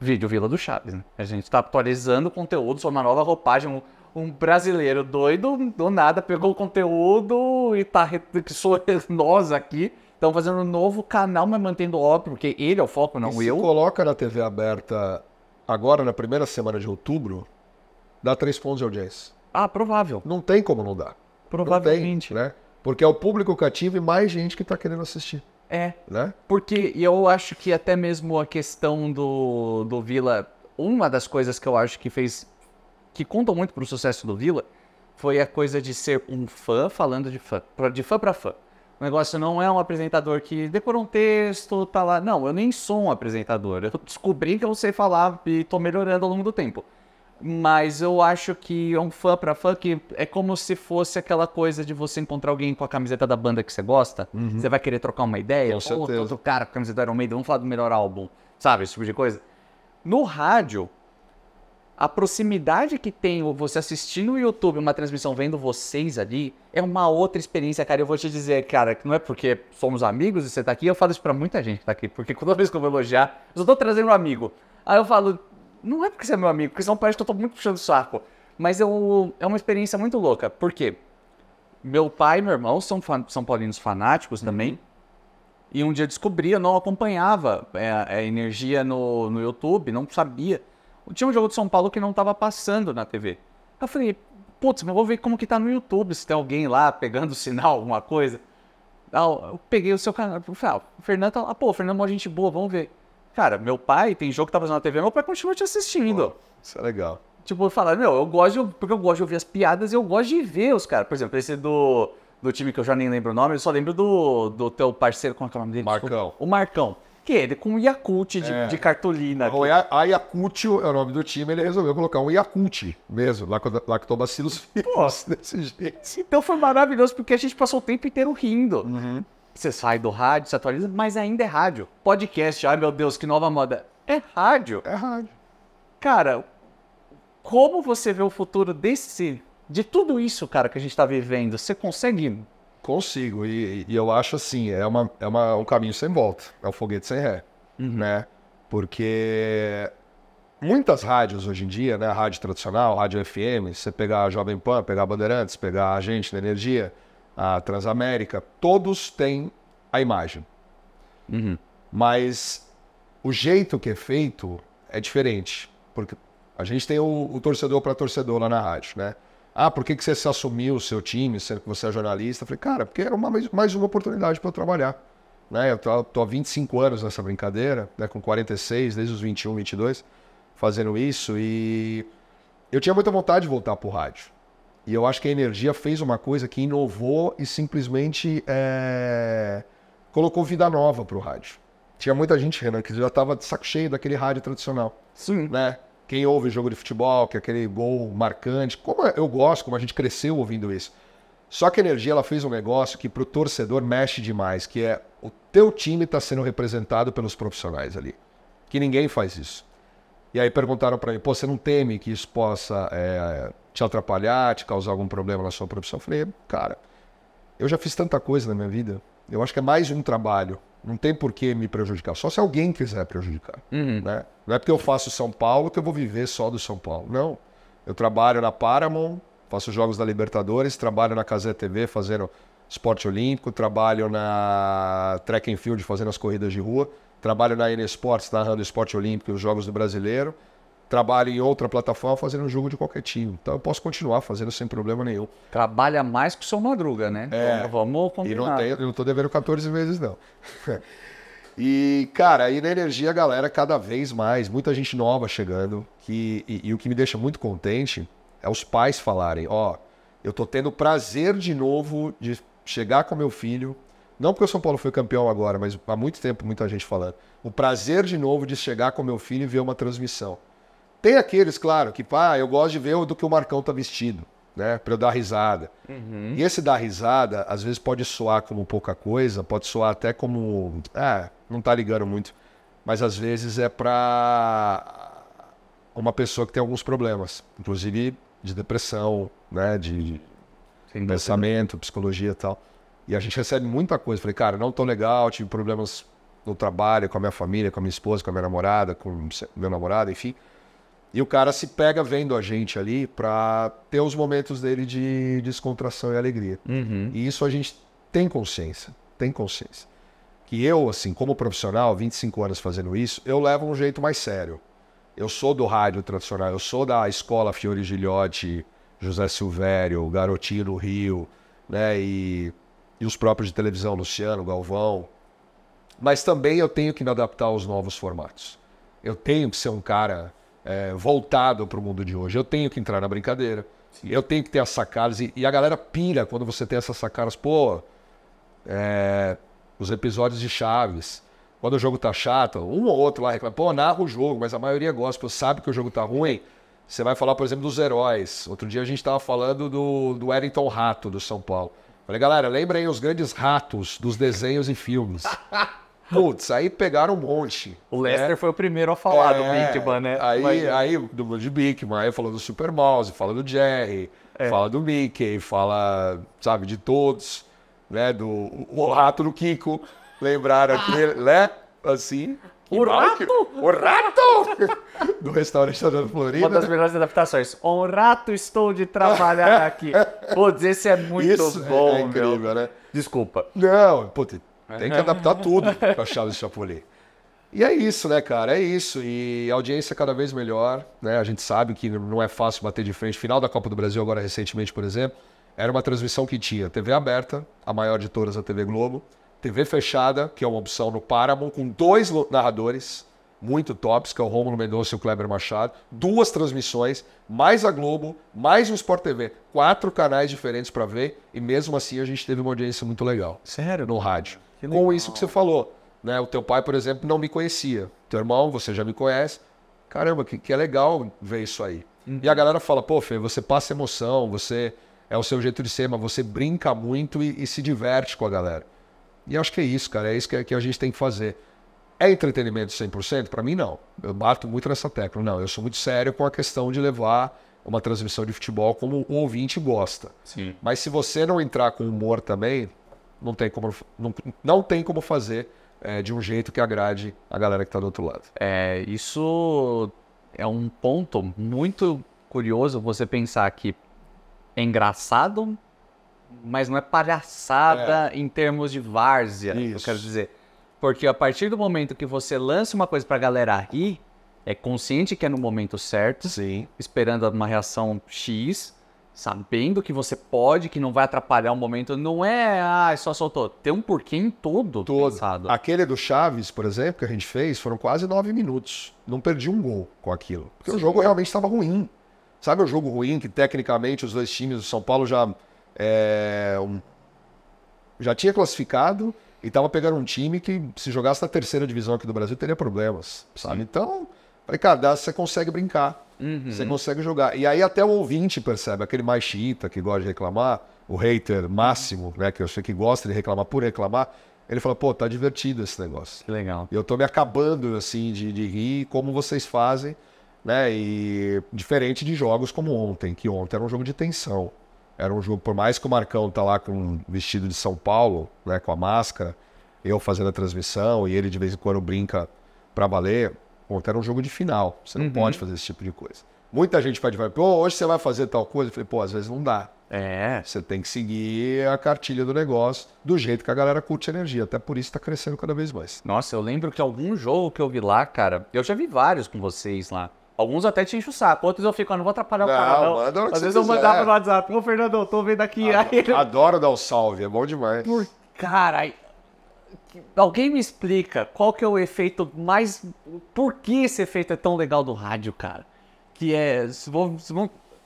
Vídeo Vila do Chaves, né? A gente está atualizando o conteúdo sobre uma nova roupagem. Um, um, brasileiro doido, do nada, pegou o conteúdo e tá re... nós aqui Estão fazendo um novo canal, mas mantendo óbvio, porque ele é o foco, não e eu. Se coloca na TV aberta agora, na primeira semana de outubro, dá três pontos de audiência. Ah, provável. Não tem como não dar. Provavelmente. Não tem, né? Porque é o público cativo e mais gente que está querendo assistir. É. Né? Porque eu acho que até mesmo a questão do, do Vila, uma das coisas que eu acho que fez, que conta muito para o sucesso do Vila, foi a coisa de ser um fã falando de fã, de fã para fã. O negócio não é um apresentador que decora um texto, tá lá. Não, eu nem sou um apresentador. Eu descobri que eu sei falar e tô melhorando ao longo do tempo. Mas eu acho que é um fã pra fã que é como se fosse aquela coisa de você encontrar alguém com a camiseta da banda que você gosta. Uhum. Você vai querer trocar uma ideia. Com certeza. Outro cara com a camiseta do Iron Maiden, vamos falar do melhor álbum. Sabe, esse tipo de coisa. No rádio, a proximidade que tem você assistir no YouTube uma transmissão vendo vocês ali é uma outra experiência, cara. Eu vou te dizer, cara, que não é porque somos amigos e você tá aqui, eu falo isso pra muita gente que tá aqui, porque toda vez que eu vou elogiar, eu só tô trazendo um amigo. Aí eu falo, não é porque você é meu amigo, porque senão é parece que eu tô muito puxando o saco. Mas eu, é uma experiência muito louca, por quê? Meu pai e meu irmão são, são paulinos fanáticos uhum. também. E um dia descobri, eu não acompanhava é, a energia no, no YouTube, não sabia. Tinha um jogo de São Paulo que não estava passando na TV. Eu falei, putz, mas vou ver como que tá no YouTube, se tem alguém lá pegando sinal, alguma coisa. eu peguei o seu canal, falei, ah, o Fernando tá lá, pô, o Fernando é uma gente boa, vamos ver. Cara, meu pai, tem jogo que tá fazendo na TV, meu pai continua te assistindo. Pô, isso é legal. Tipo, falar, meu, eu gosto, porque eu gosto de ouvir as piadas e eu gosto de ver os caras. Por exemplo, esse do, do time que eu já nem lembro o nome, eu só lembro do, do teu parceiro, como é que é o nome dele? Marcão. O Marcão. Que ele com um Yakult de, é. de cartolina. O a Yakult, é o nome do time, ele resolveu colocar um Yakult mesmo, lactobacillus vírus, desse jeito. Então foi maravilhoso, porque a gente passou o tempo inteiro rindo. Uhum. Você sai do rádio, se atualiza, mas ainda é rádio. Podcast, ai meu Deus, que nova moda. É rádio. É rádio. Cara, como você vê o futuro desse, de tudo isso, cara, que a gente está vivendo? Você consegue Consigo. E, e eu acho assim, é, uma, é uma, um caminho sem volta. É um foguete sem ré. Uhum. Né? Porque muitas rádios hoje em dia, né? Rádio tradicional, rádio FM, você pegar a Jovem Pan, pegar a Bandeirantes, pegar a Gente da Energia, a Transamérica, todos têm a imagem. Uhum. Mas o jeito que é feito é diferente. Porque a gente tem o, o torcedor para torcedor lá na rádio, né? Ah, por que, que você se assumiu o seu time, sendo que você é jornalista? Eu falei, cara, porque era uma, mais uma oportunidade para eu trabalhar. Né? Eu tô, tô há 25 anos nessa brincadeira, né? com 46, desde os 21, 22, fazendo isso. E eu tinha muita vontade de voltar para o rádio. E eu acho que a energia fez uma coisa que inovou e simplesmente é... colocou vida nova para o rádio. Tinha muita gente, Renan, que já estava de saco cheio daquele rádio tradicional. Sim. Né? Quem ouve jogo de futebol, que é aquele gol marcante, como é, eu gosto, como a gente cresceu ouvindo isso. Só que a Energia ela fez um negócio que para o torcedor mexe demais, que é o teu time está sendo representado pelos profissionais ali, que ninguém faz isso. E aí perguntaram para mim, pô, você não teme que isso possa é, te atrapalhar, te causar algum problema na sua profissão? Eu falei, cara, eu já fiz tanta coisa na minha vida, eu acho que é mais um trabalho. Não tem por que me prejudicar. Só se alguém quiser prejudicar. Uhum. Né? Não é porque eu faço São Paulo que eu vou viver só do São Paulo. Não. Eu trabalho na Paramount, faço jogos da Libertadores, trabalho na Casé TV fazendo esporte olímpico, trabalho na Track and Field fazendo as corridas de rua, trabalho na N Sports narrando esporte olímpico e os Jogos do Brasileiro trabalho em outra plataforma fazendo jogo de qualquer time. Então eu posso continuar fazendo sem problema nenhum. Trabalha mais que o seu Madruga, né? É. Então, vamos combinar. E não, tem, eu não tô devendo 14 vezes, não. e, cara, aí na energia, galera, cada vez mais, muita gente nova chegando. Que, e, e o que me deixa muito contente é os pais falarem: ó, oh, eu tô tendo prazer de novo de chegar com meu filho, não porque o São Paulo foi campeão agora, mas há muito tempo muita gente falando. O prazer de novo de chegar com meu filho e ver uma transmissão. Tem aqueles, claro, que, pá, eu gosto de ver do que o Marcão tá vestido, né? Pra eu dar risada. Uhum. E esse dar risada, às vezes, pode soar como pouca coisa, pode soar até como. Ah, não tá ligando muito. Mas às vezes é pra uma pessoa que tem alguns problemas, inclusive de depressão, né? De, pensamento, psicologia e tal. E a gente recebe muita coisa. Falei, cara, não tô legal, tive problemas no trabalho, com a minha família, com a minha esposa, com a minha namorada, com meu namorado, enfim. E o cara se pega vendo a gente ali para ter os momentos dele de descontração e alegria. Uhum. E isso a gente tem consciência, tem consciência. Que eu, assim, como profissional, 25 anos fazendo isso, eu levo um jeito mais sério. Eu sou do rádio tradicional, eu sou da escola Fiore Gilhote, José Silvério, Garotinho do Rio, né? E, e os próprios de televisão, Luciano, Galvão. Mas também eu tenho que me adaptar aos novos formatos. Eu tenho que ser um cara é, voltado para o mundo de hoje. Eu tenho que entrar na brincadeira, Sim. eu tenho que ter as sacadas. E, e, a galera pira quando você tem essas sacadas. Pô, é, os episódios de Chaves. Quando o jogo tá chato, um ou outro lá reclama, pô, narra o jogo, mas a maioria gosta, porque sabe que o jogo tá ruim. Você vai falar, por exemplo, dos heróis. Outro dia a gente estava falando do, do Wellington Rato, do São Paulo. Falei, galera, lembrem os grandes ratos dos desenhos e filmes. Putz, aí pegaram um monte. O né? Lester né? foi o primeiro a falar é, do Bigman, né? Aí, aí do, de Bigman, aí falou do Super Mouse, fala do Jerry, é. fala do Mickey, fala, sabe, de todos, né? Do o rato do Kiko, lembraram aqui, ah. né? Assim. O rato? o rato! do restaurante da Florida. Uma das melhores adaptações. Um rato estou de trabalhar aqui. Putz, esse é muito Isso é bom, é incrível, meu. né? Desculpa. Não, putz, tem que adaptar tudo com a Chaves Chapolin. E é isso, né, cara? É isso. E a audiência é cada vez melhor, né? A gente sabe que não é fácil bater de frente. Final da Copa do Brasil, agora recentemente, por exemplo, era uma transmissão que tinha TV aberta, a maior de todas, a TV Globo, TV fechada, que é uma opção no Paramount, com dois narradores muito tops, que é o Romulo Mendonça e o Kleber Machado, duas transmissões, mais a Globo, mais o Sport TV, quatro canais diferentes para ver, e mesmo assim a gente teve uma audiência muito legal. Sério? No rádio com isso que você falou. Né? O teu pai, por exemplo, não me conhecia. Teu irmão, você já me conhece. Caramba, que, que é legal ver isso aí. Uhum. E a galera fala, pô, Fê, você passa emoção, você é o seu jeito de ser, mas você brinca muito e, e se diverte com a galera. E acho que é isso, cara. É isso que, que a gente tem que fazer. É entretenimento 100%? Para mim, não. Eu bato muito nessa tecla. Não, eu sou muito sério com a questão de levar uma transmissão de futebol como um ouvinte gosta. Sim. Mas se você não entrar com humor também, não tem como, não, não tem como fazer é, de um jeito que agrade a galera que está do outro lado. É, isso é um ponto muito curioso você pensar que é engraçado, mas não é palhaçada é. em termos de várzea, isso. eu quero dizer. Porque a partir do momento que você lança uma coisa para a galera rir, é consciente que é no momento certo, Sim. esperando uma reação X, sabendo que você pode, que não vai atrapalhar o um momento, não é, ah, só soltou. Tem um porquê em todo, todo. Pensado. Aquele do Chaves, por exemplo, que a gente fez, foram quase nove minutos. Não perdi um gol com aquilo. Porque Sim. o jogo realmente estava ruim. Sabe o jogo ruim que, tecnicamente, os dois times do São Paulo já... É, um, já tinha classificado e estava pegando um time que, se jogasse na terceira divisão aqui do Brasil, teria problemas, sabe? Sim. Então, Falei, cara, dá, você consegue brincar, uhum. você consegue jogar. E aí até o ouvinte percebe, aquele mais chita que gosta de reclamar, o hater máximo, né, que eu sei que gosta de reclamar por reclamar, ele fala, pô, tá divertido esse negócio. Que legal. E eu tô me acabando, assim, de, de rir, como vocês fazem, né? E diferente de jogos como ontem, que ontem era um jogo de tensão. Era um jogo, por mais que o Marcão tá lá com um vestido de São Paulo, né, com a máscara, eu fazendo a transmissão e ele de vez em quando brinca pra valer, conta, era um jogo de final. Você não uhum. pode fazer esse tipo de coisa. Muita gente pode falar, pô, hoje você vai fazer tal coisa. Eu falei, pô, às vezes não dá. É. Você tem que seguir a cartilha do negócio do jeito que a galera curte energia. Até por isso está crescendo cada vez mais. Nossa, eu lembro que algum jogo que eu vi lá, cara, eu já vi vários com vocês lá. Alguns até te enchem o saco, outros eu fico, ah, não vou atrapalhar não, o cara. Não. Manda Às vezes eu eu mandava no WhatsApp, ô Fernando, eu tô vendo aqui. Adoro, aí... adoro dar o um salve, é bom demais. Por... Cara, alguém me explica qual que é o efeito mais. Por que esse efeito é tão legal do rádio, cara? Que é.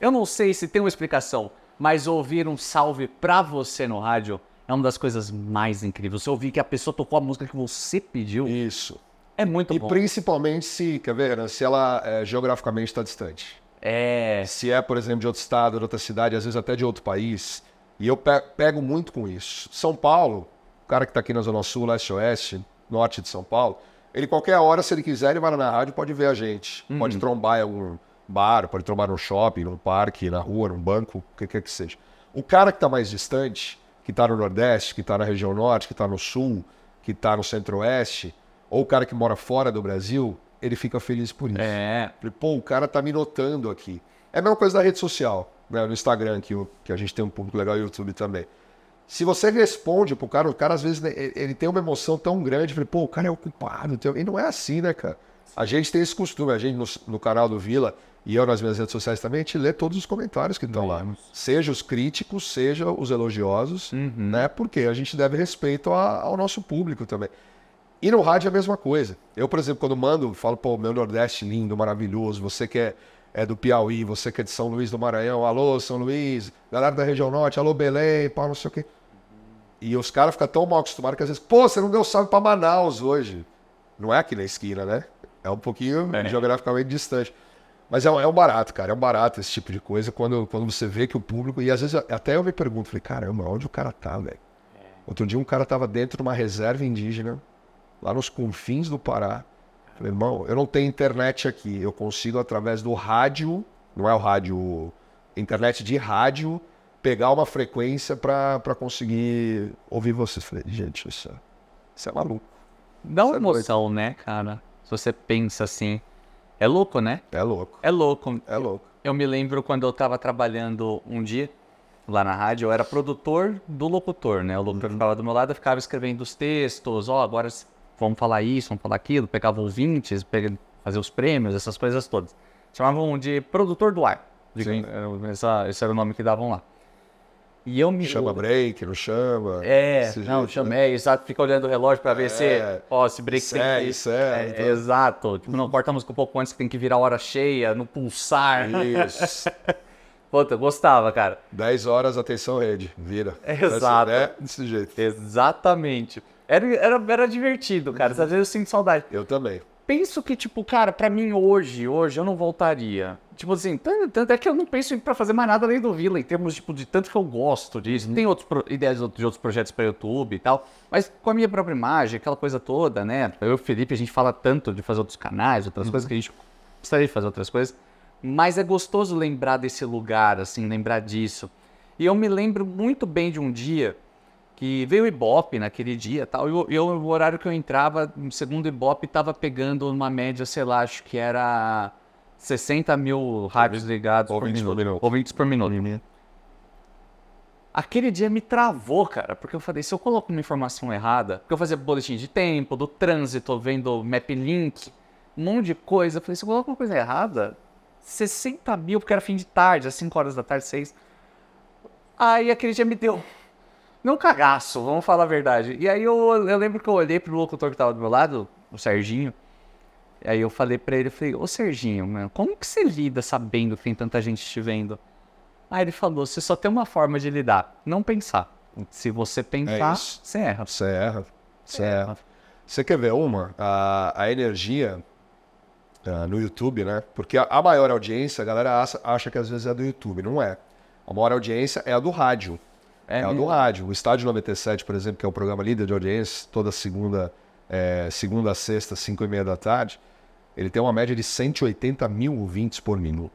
eu não sei se tem uma explicação, mas ouvir um salve pra você no rádio é uma das coisas mais incríveis. Você ouvir que a pessoa tocou a música que você pediu. Isso. É muito e bom. E principalmente se, quer ver, se ela é, geograficamente está distante. É. Se é, por exemplo, de outro estado, de outra cidade, às vezes até de outro país. E eu pego muito com isso. São Paulo, cara que está aqui na Zona Sul, Leste-Oeste, Norte de São Paulo, ele qualquer hora, se ele quiser, ele vai lá na rádio pode ver a gente. Uhum. Pode trombar em algum bar, pode trombar no shopping, num parque, na rua, num banco, o que quer que seja. O cara que está mais distante, que está no Nordeste, que está na região Norte, que está no Sul, que está no Centro-Oeste, ou o cara que mora fora do Brasil, ele fica feliz por isso. É. Pô, o cara está me notando aqui. É a mesma coisa da rede social, né? No Instagram, que, que a gente tem um público legal, e YouTube também se você responde pro cara, o cara às vezes né, ele tem uma emoção tão grande, fala pô, o cara é ocupado. E não é assim, né, cara? A gente tem esse costume, a gente no, no canal do Vila e eu nas minhas redes sociais também, a gente lê todos os comentários que estão lá. Seja os críticos, seja os elogiosos, uhum. né? Porque a gente deve respeito a, ao nosso público também. E no rádio é a mesma coisa. Eu, por exemplo, quando mando, falo, pô, meu Nordeste lindo, maravilhoso, você que é, é do Piauí, você que é de São Luís do Maranhão, alô, São Luís, galera da região norte, alô, Belém, pá, não sei o quê. E os caras ficam tão mal acostumados que às vezes, pô, você não deu salve para Manaus hoje. Não é aqui na esquina, né? É um pouquinho é. Né? geograficamente distante. Mas é um, é um barato, cara. É um barato esse tipo de coisa quando, quando você vê que o público. E às vezes até eu me pergunto, falei, caramba, onde o cara tá, velho? É. Outro dia um cara tava dentro de uma reserva indígena, lá nos confins do Pará. Falei, irmão, eu não tenho internet aqui. Eu consigo através do rádio, não é o rádio, internet de rádio, pegar uma frequência para conseguir ouvir vocês. Falei, gente, isso, é, isso é maluco. Dá uma é emoção, né, cara? Se você pensa assim. É louco, né? É louco. É louco. É louco. Eu, eu me lembro quando eu tava trabalhando um dia lá na rádio, eu era produtor do locutor, né? O locutor uhum. ficava do meu lado, eu ficava escrevendo os textos, ó, oh, agora vamos falar isso, vamos falar aquilo, pegava os 20, fazia os prêmios, essas coisas todas. Chamavam de produtor do ar. Sim. Esse era o nome que davam lá. E eu me. Chama break, não chama. É, não, jeito, chamei, né? exato. Fica olhando o relógio para ver é, se. Ó, se break isso tem é, que. Isso é, é então... Exato. Tipo, não corta a música um pouco antes que tem que virar hora cheia, no pulsar. Isso. Puta, gostava, cara. 10 horas, atenção, rede. Vira. Exato. É desse jeito. Exatamente. Era, era, era divertido, cara. Às vezes eu sinto saudade. Eu também penso que, tipo, cara, para mim hoje, hoje eu não voltaria. Tipo assim, tanto, tanto é que eu não penso para fazer mais nada além do Vila, em termos, tipo, de tanto que eu gosto disso. Uhum. Tem outros ideias de outros projetos para YouTube e tal. Mas com a minha própria imagem, aquela coisa toda, né? Eu e o Felipe, a gente fala tanto de fazer outros canais, outras uhum. coisas, que a gente gostaria de fazer outras coisas. Mas é gostoso lembrar desse lugar, assim, lembrar disso. E eu me lembro muito bem de um dia que veio o Ibope naquele dia tal, e eu, eu, o horário que eu entrava, segundo Ibope, estava pegando uma média, sei lá, acho que era 60 mil rádios ligados por, minuto, por minuto. Ouvintes por minuto. Uhum. Aquele dia me travou, cara, porque eu falei, se eu coloco uma informação errada, porque eu fazia boletim de tempo, do trânsito, vendo map link, um monte de coisa, eu falei, se eu coloco uma coisa errada, 60 mil, porque era fim de tarde, às 5 horas da tarde, 6. Aí aquele dia me deu não cagaço, vamos falar a verdade. E aí eu, eu lembro que eu olhei pro locutor que tava do meu lado, o Serginho. E aí eu falei pra ele, eu falei, ô Serginho, mano, como que você lida sabendo que tem tanta gente te vendo? Aí ele falou, você só tem uma forma de lidar, não pensar. Se você pensar, é você erra. Você erra. Você erra. Você quer ver uma? A, a energia ah, no YouTube, né? Porque a, a, maior audiência, a galera acha, acha que às vezes é do YouTube. Não é. A maior audiência é a do rádio. É, é a do rádio. O Estádio 97, por exemplo, que é o programa líder de audiência, toda segunda, é, segunda a sexta, 5 e meia da tarde, ele tem uma média de 180 mil ouvintes por minuto.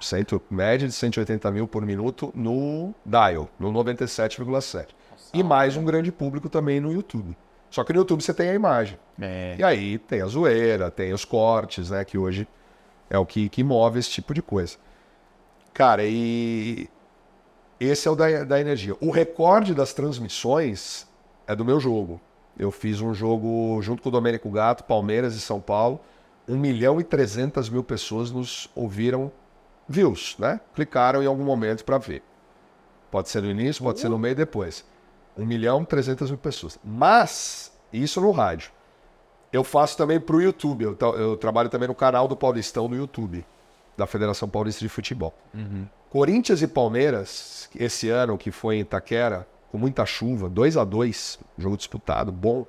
Cento, média de 180 mil por minuto no dial, no 97,7. E mais um grande público também no YouTube. Só que no YouTube você tem a imagem. É. E aí tem a zoeira, tem os cortes, né? Que hoje é o que, que move esse tipo de coisa. Cara, e esse é o da, da energia. O recorde das transmissões é do meu jogo. Eu fiz um jogo junto com o Domênico Gato, Palmeiras e São Paulo. 1 milhão e 300 mil pessoas nos ouviram views, né? Clicaram em algum momento para ver. Pode ser no início, pode ser no uhum. meio depois. 1 milhão e 300 mil pessoas. Mas, isso no rádio. Eu faço também para o YouTube. Eu, eu, trabalho também no canal do Paulistão no YouTube, da Federação Paulista de Futebol. Uhum. Corinthians e Palmeiras, esse ano que foi em Itaquera, com muita chuva, 2 a 2 jogo disputado, bom.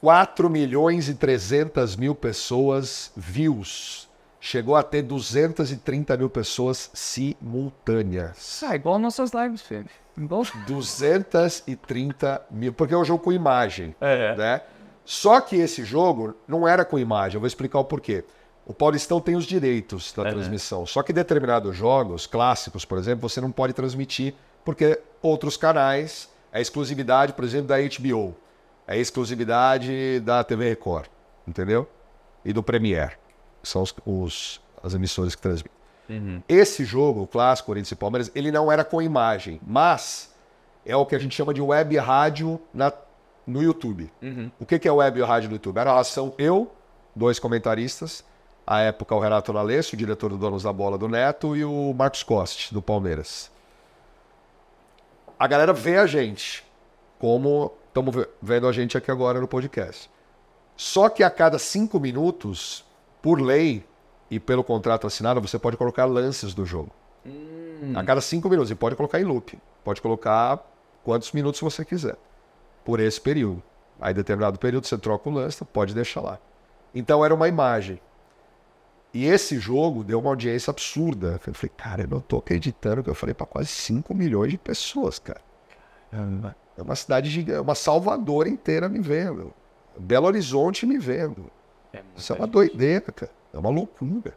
4 milhões e 300 mil pessoas views. Chegou a ter 230 mil pessoas simultâneas. Ah, igual nossas lives, filho. Igual... 230 mil, porque é um jogo com imagem, é. né? Só que esse jogo não era com imagem, eu vou explicar o porquê. O Paulistão tem os direitos da é, né? transmissão. Né? Só que determinados jogos, clássicos, por exemplo, você não pode transmitir porque outros canais, é exclusividade, por exemplo, da HBO, é exclusividade da TV Record, entendeu? E do Premier, são os, os as emissoras que transmitem. Uhum. Esse jogo, o clássico Corinthians e Palmeiras, ele não era com imagem, mas é o que a gente chama de web rádio na, no YouTube. Uhum. O que, que é web rádio no YouTube? Era a relação eu, dois comentaristas, à época o Renato o diretor do Donos da Bola do Neto, e o Marcos Costa, do Palmeiras. A galera vê a gente, como estamos vendo a gente aqui agora no podcast. Só que a cada cinco minutos, por lei e pelo contrato assinado, você pode colocar lances do jogo. Hum. A cada cinco minutos, e pode colocar em loop. Pode colocar quantos minutos você quiser, por esse período. Aí, determinado período, você troca o lance, pode deixar lá. Então, era uma imagem. E esse jogo deu uma audiência absurda. Eu falei, cara, eu não tô acreditando que eu falei para quase 5 milhões de pessoas, cara. É uma cidade gigante, é uma Salvador inteira me vendo. Belo Horizonte me vendo. É isso é uma gente. doideira, cara. É uma loucura.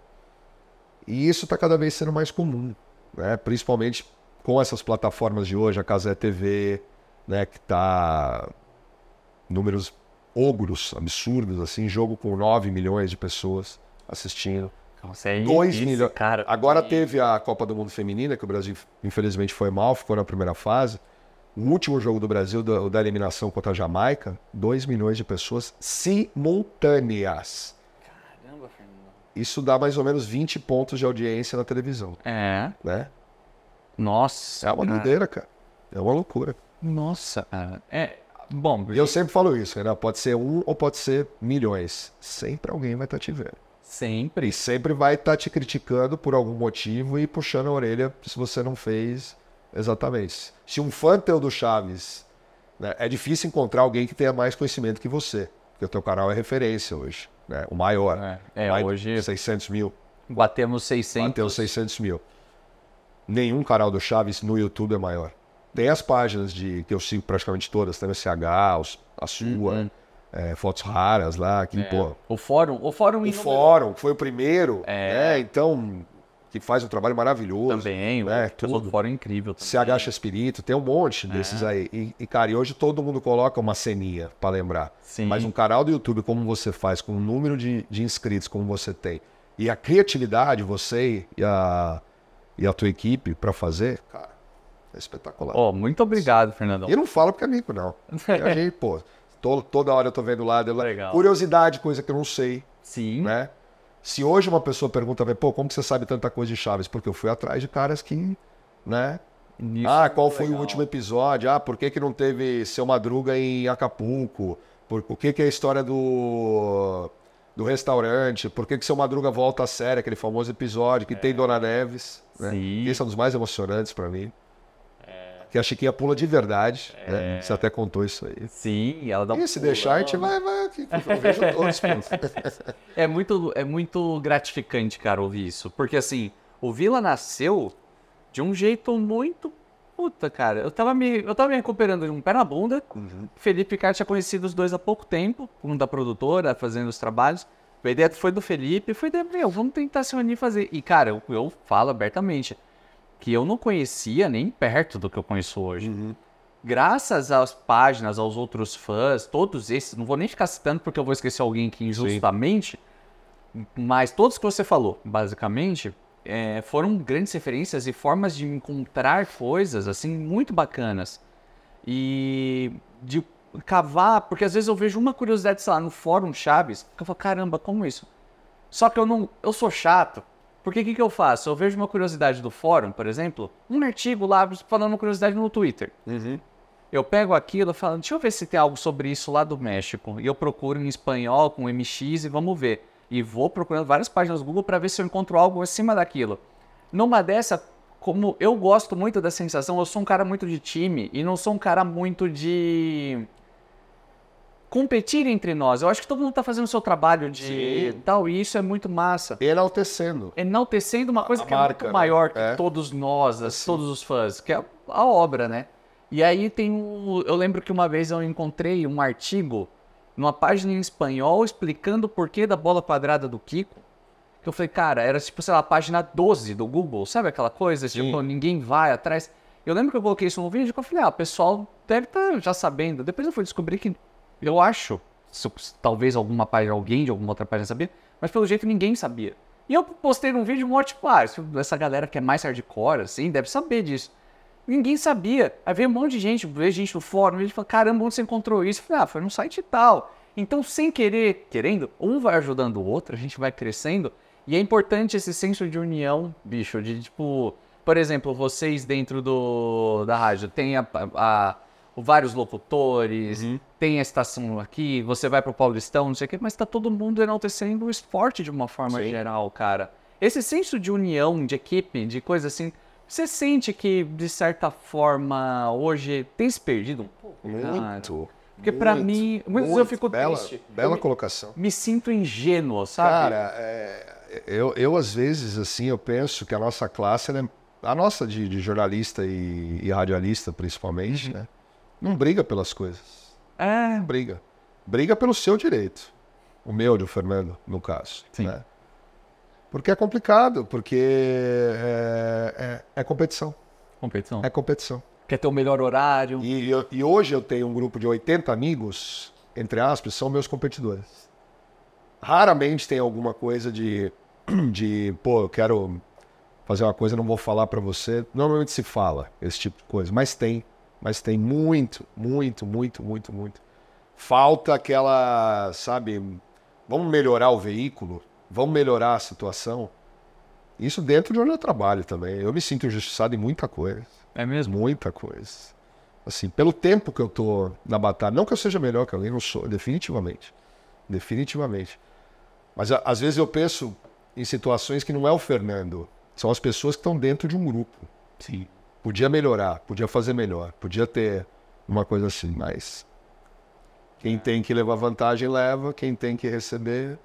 E isso está cada vez sendo mais comum, né? principalmente com essas plataformas de hoje, a Casé TV, né? que está números ogros, absurdos, assim, jogo com 9 milhões de pessoas assistindo. Nossa, é 2 milhões. Cara, Agora é... teve a Copa do Mundo Feminina, que o Brasil, infelizmente, foi mal, ficou na primeira fase. O último jogo do Brasil, do, da eliminação contra a Jamaica, 2 milhões de pessoas simultâneas. Caramba, Fernando. Isso dá mais ou menos 20 pontos de audiência na televisão. É. Né? Nossa. É uma doideira, cara. É uma loucura. Nossa, cara. É, Bom, eu sempre falo isso, né? Pode ser um ou pode ser milhões. Sempre alguém vai estar tá te vendo. Sempre. E sempre vai estar tá te criticando por algum motivo e puxando a orelha se você não fez exatamente. Se um fã teu do Chaves, né, é difícil encontrar alguém que tenha mais conhecimento que você, porque o teu canal é referência hoje, né? O maior. É, é hoje. 600 mil. Batemos 600. Batemos 600 mil. Nenhum canal do Chaves no YouTube é maior. Tem as páginas de que eu sigo praticamente todas, tem o SH, a sua. Uhum é, fotos raras lá. Que, é. pô, o fórum, o fórum. O fórum foi o primeiro. É. Né? Então que faz um trabalho maravilhoso. Também, né? Fórum fora é incrível. se agacha Espírito, tem um monte desses é. aí. E, e, cara, e hoje todo mundo coloca uma ceninha para lembrar. Sim. Mas um canal do YouTube como você faz, com o número de, de inscritos como você tem, e a criatividade, você e a, e a tua equipe para fazer, cara, é espetacular. Oh, muito obrigado, Fernandão. E não fala porque é amigo, não. É a pô... Tô, toda hora eu tô vendo lá. Legal. Curiosidade, coisa que eu não sei. Sim. Né? Se hoje uma pessoa pergunta, pô, como que você sabe tanta coisa de Chaves? Porque eu fui atrás de caras que, né? Isso ah, qual foi legal. o último episódio? Ah, por que, que não teve Seu Madruga em Acapulco? Por, por que, que é a história do, do restaurante? Por que, que Seu Madruga volta a série, aquele famoso episódio que é. tem Dona Neves? Né? Esse é um dos mais emocionantes para mim. Que a Chiquinha pula de verdade. Né? É... Né? Você até contou isso aí. Sim, ela dá um. E se deixar, a gente vai, vai. Eu vejo todos. é, muito, é muito gratificante, cara, ouvir isso. Porque assim, o Vila nasceu de um jeito muito. Puta, cara. Eu tava me, eu tava me recuperando de um pé na bunda. Uhum. Felipe e Cara tinha conhecido os dois há pouco tempo, um da produtora, fazendo os trabalhos. A ideia foi do Felipe, foi do meu, vamos tentar se unir e fazer. E, cara, eu, eu falo abertamente que eu não conhecia nem perto do que eu conheço hoje. Uhum. Graças às páginas, aos outros fãs, todos esses, não vou nem ficar citando porque eu vou esquecer alguém aqui injustamente, Sim. mas todos que você falou, basicamente, é, foram grandes referências e formas de encontrar coisas, assim, muito bacanas. E de cavar, porque às vezes eu vejo uma curiosidade, sei lá, no fórum Chaves, que eu falo, caramba, como isso? Só que eu não. Eu sou chato. Porque o que, que eu faço? Eu vejo uma curiosidade do fórum, por exemplo, um artigo lá falando uma curiosidade no Twitter. Uhum. Eu pego aquilo falando, deixa eu ver se tem algo sobre isso lá do México. E eu procuro em espanhol com MX e vamos ver. E vou procurando várias páginas do Google para ver se eu encontro algo acima daquilo. Numa dessa, como eu gosto muito da sensação, eu sou um cara muito de time e não sou um cara muito de competir entre nós. Eu acho que todo mundo está fazendo o seu trabalho de Sim. tal, e isso é muito massa. Enaltecendo. Enaltecendo uma coisa a que é marca, é muito né? maior que é. todos nós, assim. todos os fãs, que é a obra, né? E aí tem um. Eu lembro que uma vez eu encontrei um artigo numa página em espanhol explicando o porquê da bola quadrada do Kiko. Que eu falei, cara, era tipo, sei lá, a página 12 do Google, sabe aquela coisa? Sim. Tipo, ninguém vai atrás. Eu lembro que eu coloquei isso no vídeo e eu falei, ah, o pessoal deve estar tá já sabendo. Depois eu fui descobrir que eu acho, talvez alguma página, alguém de alguma outra página sabia, mas pelo jeito ninguém sabia. E eu postei num vídeo morte, tipo, ah, essa galera que é mais hardcore, assim, deve saber disso. Ninguém sabia. Aí veio um monte de gente, veio gente no fórum, e ele falou, caramba, onde você encontrou isso? Eu falei, ah, foi num site tal. Então, sem querer, querendo, um vai ajudando o outro, a gente vai crescendo. E é importante esse senso de união, bicho, de tipo, por exemplo, vocês dentro do, da rádio tem a, a vários locutores, uhum. tem a estação aqui, você vai pro Paulistão, não sei o quê, mas tá todo mundo enaltecendo o esporte de uma forma Sim. geral, cara. Esse senso de união, de equipe, de coisa assim, você sente que, de certa forma, hoje tem se perdido um pouco? Muito. Cara? Porque para mim, muitas vezes eu fico bela, triste. Bela eu colocação. Me, me sinto ingênuo, sabe? Cara, é, eu, eu às vezes, assim, eu penso que a nossa classe, é, a nossa de, de jornalista e, e, radialista, principalmente, uhum. né? Não briga pelas coisas. É. Não briga. Briga pelo seu direito. O meu, do Fernando, no caso. Sim. Né? Porque é complicado, porque é, é, é, competição. Competição. É competição. Quer ter o melhor horário. E, e, hoje eu tenho um grupo de 80 amigos, entre aspas, são meus competidores. Raramente tem alguma coisa de, de pô, eu quero fazer uma coisa, não vou falar para você. Normalmente se fala esse tipo de coisa, mas tem. Mas tem muito, muito, muito, muito, muito. Falta aquela, sabe, vamos melhorar o veículo, vamos melhorar a situação. Isso dentro de onde eu trabalho também. Eu me sinto injustiçado em muita coisa. É mesmo? Muita coisa. Assim, pelo tempo que eu tô na batalha. Não que eu seja melhor que alguém, não sou, definitivamente. Definitivamente. Mas às vezes eu penso em situações que não é o Fernando, são as pessoas que estão dentro de um grupo. Sim. Podia melhorar, podia fazer melhor, podia ter uma coisa assim, mas quem tem que levar vantagem leva, quem tem que receber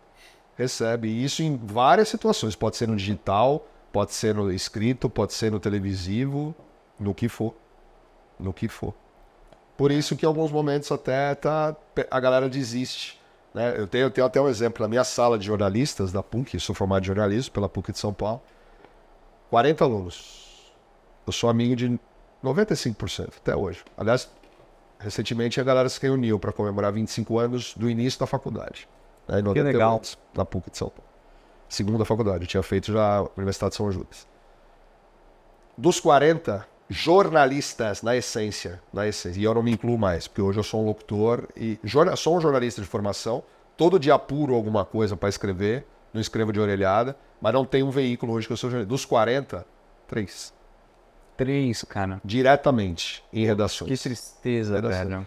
recebe. E isso em várias situações, pode ser no digital, pode ser no escrito, pode ser no televisivo, no que for, no que for. Por isso que em alguns momentos até tá, a galera desiste. Né? Eu, tenho, eu tenho até um exemplo na minha sala de jornalistas da PUC, sou formado de jornalismo pela PUC de São Paulo. 40 alunos, eu sou amigo de 95% até hoje. Aliás, recentemente a galera se reuniu para comemorar 25 anos do início da faculdade. Né, que legal. Na PUC de São Paulo. Segunda faculdade, eu tinha feito já a Universidade de São Judas. Dos 40 jornalistas, na essência, na essência, e eu não me incluo mais, porque hoje eu sou um locutor e sou um jornalista de formação, todo dia apuro alguma coisa para escrever, não escrevo de orelhada, mas não tem um veículo hoje que eu sou jornalista. Dos 40, três três, cara. Diretamente em redações. Que tristeza, redações. velho.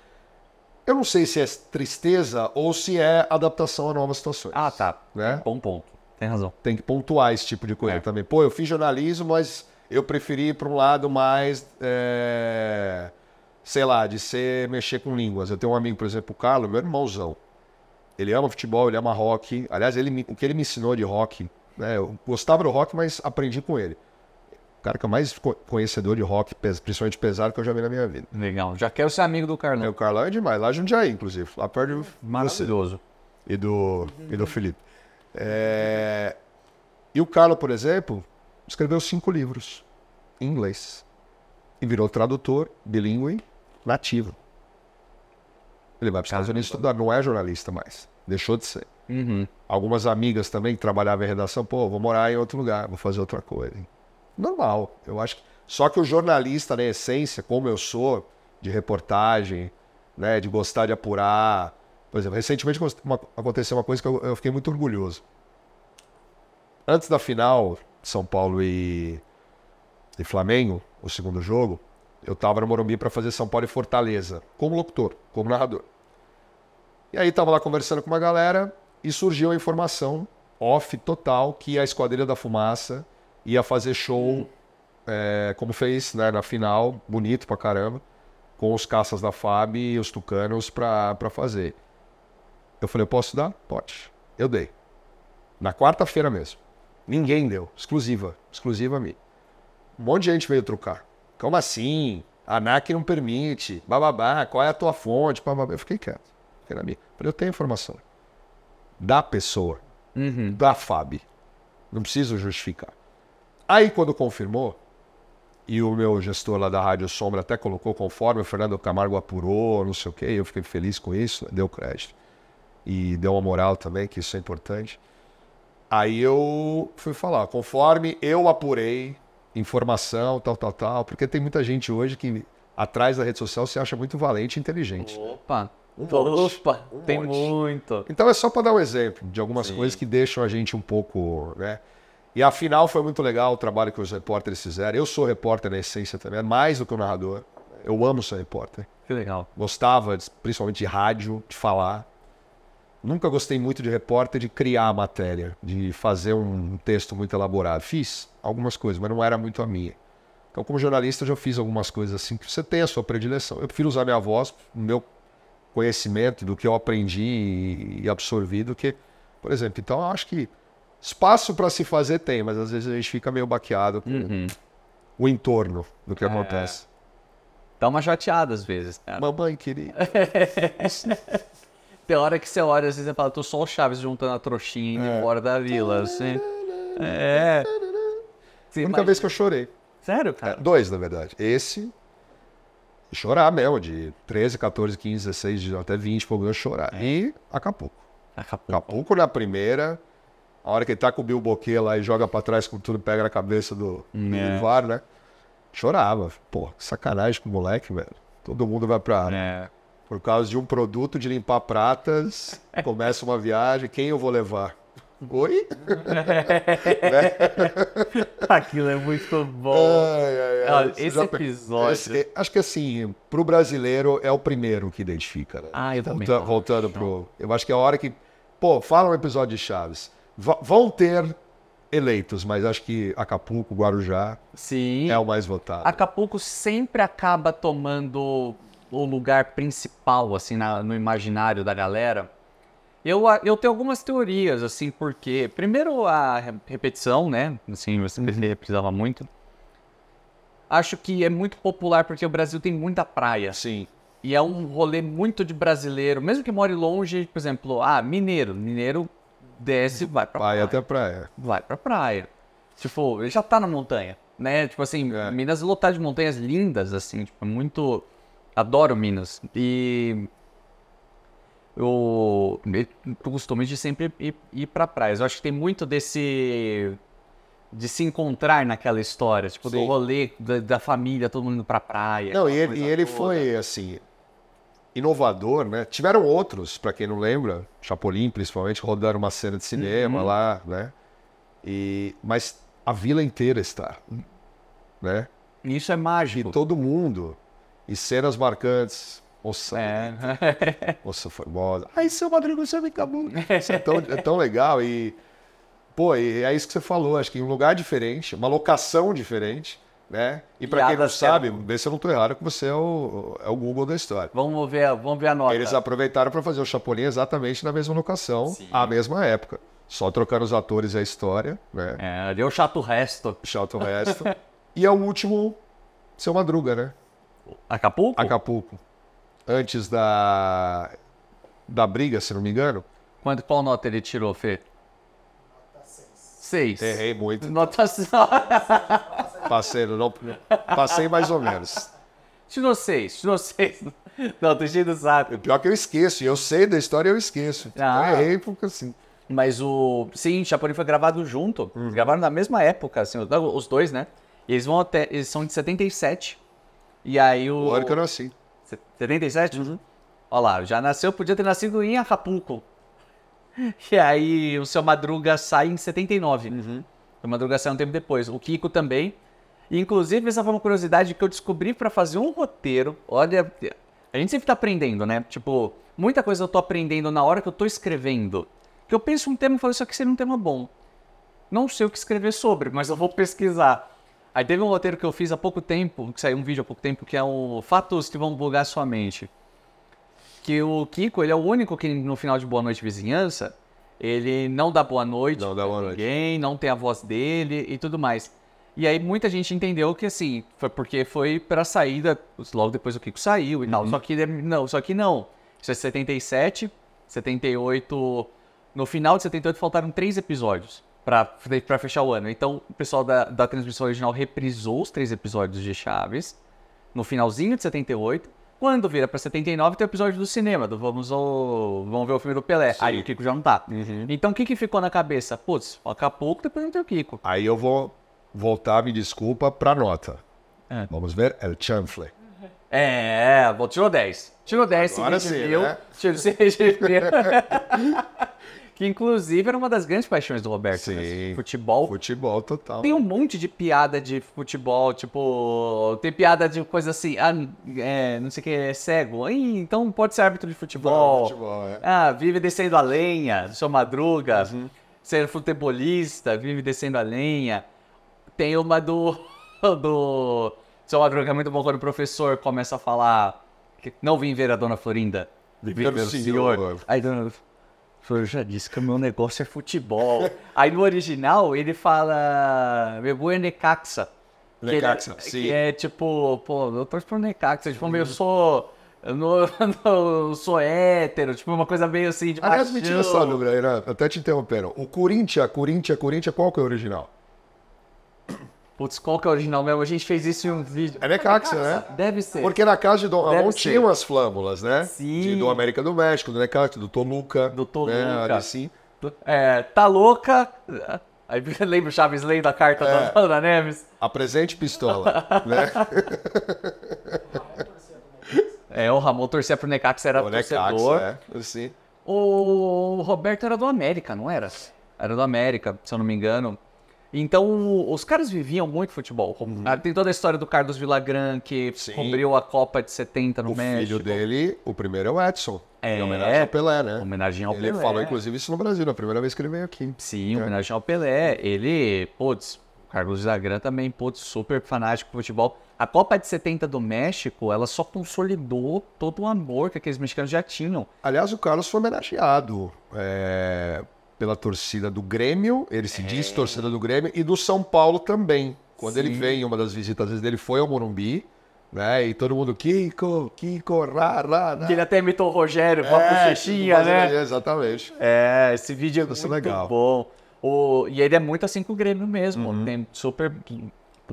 Eu não sei se é tristeza ou se é adaptação a novas situações. Ah, tá. Né? Bom ponto. Tem razão. Tem que pontuar esse tipo de coisa é. também. Pô, eu fiz jornalismo, mas eu preferi ir para um lado mais. É... Sei lá, de ser mexer com línguas. Eu tenho um amigo, por exemplo, o Carlos, meu irmãozão. Ele ama futebol, ele ama rock. Aliás, ele, o que ele me ensinou de rock, né? Eu gostava do rock, mas aprendi com ele cara que é o mais conhecedor de rock, principalmente pesado, que eu já vi na minha vida. Legal. Já quero ser amigo do Carlão. É, o Carlão é demais. Lá de Jundiaí, inclusive. Lá perto de Maravilhoso. Você. E do, e do Felipe. É... E o Carlos, por exemplo, escreveu cinco livros em inglês. E virou tradutor bilíngue nativo. Ele vai para os Estados Unidos estudar, não é jornalista mais. Deixou de ser. Uhum. Algumas amigas também que trabalhavam em redação, pô, vou morar em outro lugar, vou fazer outra coisa normal. Eu acho que... Só que o jornalista, na né, essência, como eu sou, de reportagem, né, de gostar de apurar. Por exemplo, recentemente aconteceu uma coisa que eu, eu fiquei muito orgulhoso. Antes da final, São Paulo e, e Flamengo, o segundo jogo, eu estava no Morumbi para fazer São Paulo e Fortaleza, como locutor, como narrador. E aí estava lá conversando com uma galera e surgiu a informação off total que a Esquadrilha da Fumaça ia fazer show, é, como fez né, na final, bonito pra caramba, com os caças da FAB e os tucanos pra, pra fazer. Eu falei, posso dar? Pode. Eu dei. Na quarta-feira mesmo. Ninguém deu. Exclusiva. Exclusiva a mim. Um monte de gente veio trocar. Como assim? A ANAC não permite. Bababá. Qual é a tua fonte? Bababá. Eu fiquei quieto. Fiquei na minha. Falei, eu tenho informação. Da pessoa. Uhum. Da FAB. Não preciso justificar. Aí quando confirmou, e o meu gestor lá da Rádio Sombra até colocou conforme, o Fernando Camargo apurou, não sei o quê, eu fiquei feliz com isso, deu crédito. E deu uma moral também, que isso é importante. Aí eu fui falar, conforme eu apurei informação, tal, tal, tal, porque tem muita gente hoje que atrás da rede social se acha muito valente e inteligente. Opa! Um monte, Opa, um tem monte. muito. Então é só para dar um exemplo de algumas Sim. coisas que deixam a gente um pouco, né? E afinal foi muito legal o trabalho que os repórteres fizeram. Eu sou repórter na essência também, é mais do que o um narrador. Eu amo ser repórter. Que legal. Gostava, principalmente de rádio, de falar. Nunca gostei muito de repórter de criar a matéria, de fazer um texto muito elaborado. Fiz algumas coisas, mas não era muito a minha. Então, como jornalista, eu já fiz algumas coisas assim que você tem a sua predileção. Eu prefiro usar minha voz, meu conhecimento do que eu aprendi e absorvi do que, por exemplo. Então, eu acho que Espaço para se fazer tem, mas às vezes a gente fica meio baqueado com uhum. o entorno do que é. acontece. Dá uma jateada às vezes. cara. Mamãe, querida. Tem hora que você olha, às vezes, e fala, tô só o Chaves juntando a trouxinha é. fora da vila, assim. É. Você a única imagina. vez que eu chorei. Sério, é, cara? É, dois, na verdade. Esse, chorar mesmo, de 13, 14, 15, 16, até 20, pô, eu chorar. É. E acabou Acapulco. Acapulco na primeira, a hora que ele tá com o Bill Boquet lá e joga pra trás com tudo, pega na cabeça do é. Do VAR, né? Chorava. Pô, sacanagem com o moleque, velho. Todo mundo vai pra É. Por causa de um produto de limpar pratas, começa uma viagem, quem eu vou levar? Oi? né? Aquilo é muito bom. Ai, ai, ai. esse já... episódio. Esse, é, acho que assim, pro brasileiro é o primeiro que identifica, né? Ah, eu Volta, também. Voltando pro. Eu acho que é a hora que. Pô, fala um episódio de Chaves vão ter eleitos, mas acho que Acapulco, Guarujá Sim. é o mais votado. Acapulco sempre acaba tomando o lugar principal assim na, no imaginário da galera. Eu, eu tenho algumas teorias assim porque primeiro a repetição, né? Assim, você uhum. precisava muito. Acho que é muito popular porque o Brasil tem muita praia. Sim. E é um rolê muito de brasileiro, mesmo que more longe, por exemplo, ah, mineiro, mineiro desce, vai pra vai praia. Vai até a praia. Vai pra praia. Tipo, ele já tá na montanha, né? Tipo assim, é. Minas é lotado de montanhas lindas, assim, tipo, é muito. Adoro Minas. E. Eu, o costume de sempre ir, pra praias. Eu acho que tem muito desse. De se encontrar naquela história, tipo, Sim. do rolê da, da, família, todo mundo indo pra praia. Não, e ele, e ele foi assim inovador, né? Tiveram outros, para quem não lembra, Chapolin principalmente, rodaram uma cena de cinema uhum. lá, né? E, mas a vila inteira está, né? Isso é mágico. E todo mundo. E cenas marcantes. nossa é. moça formosa. Aí, seu Madrigo, você me acabou. Isso é tão, é tão legal. E, pô, e é isso que você falou. Acho que em um lugar diferente, uma locação diferente, né? E para quem não sabe, vê se eu não estou errado, é que você é o, é o Google da história. Vamos ver, vamos ver a nota. Eles aproveitaram para fazer o Chapolin exatamente na mesma locação, Sim. à mesma época. Só trocando os atores e a história. Né? É, o chato resto. Chato resto. e é o último, seu Madruga, né? Acapulco? Acapulco. Antes da, da briga, se não me engano. Quanto, qual nota ele tirou, Fê? Nota 6. 6. Errei muito. Nota 6. Passei, não, passei mais ou menos. Se não sei, se Não, tô cheio do saco. O pior é que eu esqueço. Eu sei da história eu esqueço. Então, ah. Então, errei porque assim. Mas o. Sim, Chapolin foi gravado junto. Uhum. Gravaram na mesma época, assim, os dois, né? E eles vão até. Eles são de 77. E aí o. O ano que eu nasci. 77? Uhum. Olha lá, já nasceu, podia ter nascido em Acapulco. E aí o seu Madruga sai em 79. Uhum. O Madruga sai um tempo depois. O Kiko também inclusive, essa foi uma curiosidade que eu descobri para fazer um roteiro. Olha, a gente sempre tá aprendendo, né? Tipo, muita coisa eu tô aprendendo na hora que eu tô escrevendo. Que eu penso um tema e falo, isso aqui seria um tema bom. Não sei o que escrever sobre, mas eu vou pesquisar. Aí teve um roteiro que eu fiz há pouco tempo, que saiu um vídeo há pouco tempo, que é o Fatos que vão bugar sua mente. Que o Kiko, ele é o único que no final de Boa Noite Vizinhança, ele não dá boa noite não dá boa ninguém, noite. não tem a voz dele e tudo mais. E aí muita gente entendeu que assim, foi porque foi pra saída, logo depois o Kiko saiu e uhum. tal. Só que não, só que não. Isso é 77, 78. No final de 78 faltaram três episódios para fechar o ano. Então, o pessoal da, da transmissão original reprisou os três episódios de Chaves no finalzinho de 78. Quando vira para 79, tem o episódio do cinema, do vamos, ao, vamos ver o filme do Pelé. Sim. Aí o Kiko já não tá. Uhum. Então, o que, que ficou na cabeça? Putz, daqui a pouco depois não tem o Kiko. Aí eu vou voltar, me desculpa, para nota. É. Vamos ver, El Chanfle. É, bom, é, tirou 10. Tirou 10, Agora sim, viu. Né? Tirou Que inclusive era uma das grandes paixões do Roberto. Né? Sim. Né? Futebol. Futebol total. Tem um monte de piada de futebol, tipo. Tem piada de coisa assim. Ah, é, não sei o que, é cego. Ih, então pode ser árbitro de futebol. futebol é. Ah, vive descendo a lenha, sua madruga. Uhum. Ser futebolista, vive descendo a lenha. Tem uma do. do. Seu que é muito bom quando o professor começa a falar. Não vim ver a dona Florinda. Vim ver o senhor. Aí dona Florinda já disse que o meu negócio é futebol. Aí no original ele fala. meu Mebu é necaxa. Necaxa, sim. Que é tipo, pô, eu torço pro necaxa. Tipo, uhum. eu sou. Eu não, não, sou hétero, tipo, uma coisa meio assim de Aliás, me tira só, Lugra, né? até te interromperam. O Corinthians, Corinthians, Corinthians, qual que é o original? Putz, qual que é o original mesmo? A gente fez isso em um vídeo. É Necaxa, é né? Deve ser. Porque na casa de Dom Ramon ser. tinha umas flâmulas, né? Sim. De, do América do México, do Necaxa, do Toluca. Do né? Toluca. Né? Ali, sim. É, tá louca. Aí lembra o Chaves lendo da carta é. da Ana Neves? Apresente pistola, né? é, o Ramon torcia pro Necaxa, era o torcedor. Necaxa, é, sim. O Roberto era do América, não era? Era do América, se eu não me engano. Então, os caras viviam muito futebol. Uhum. Ah, tem toda a história do Carlos Villagran, que Sim. cobriu a Copa de 70 no o México. O filho dele, o primeiro é o Edson. É, em homenagem ao Pelé, né? Homenagem ao ele Pelé. Ele falou, inclusive, isso no Brasil, na primeira vez que ele veio aqui. Sim, é. homenagem ao Pelé. Ele, putz, o Carlos Villagran também, putz, super fanático de futebol. A Copa de 70 do México, ela só consolidou todo o amor que aqueles mexicanos já tinham. Aliás, o Carlos foi homenageado. É pela torcida do Grêmio, ele se é. diz torcida do Grêmio, e do São Paulo também. Quando Sim. ele vem, uma das visitas dele foi ao Morumbi, né? E todo mundo, Kiko, Kiko, rá, rá, rá. Que ele até imitou o Rogério, com é, a bochechinha, né? É, exatamente. É, esse vídeo é, é muito legal. bom. O, e ele é muito assim com o Grêmio mesmo, uhum. tem super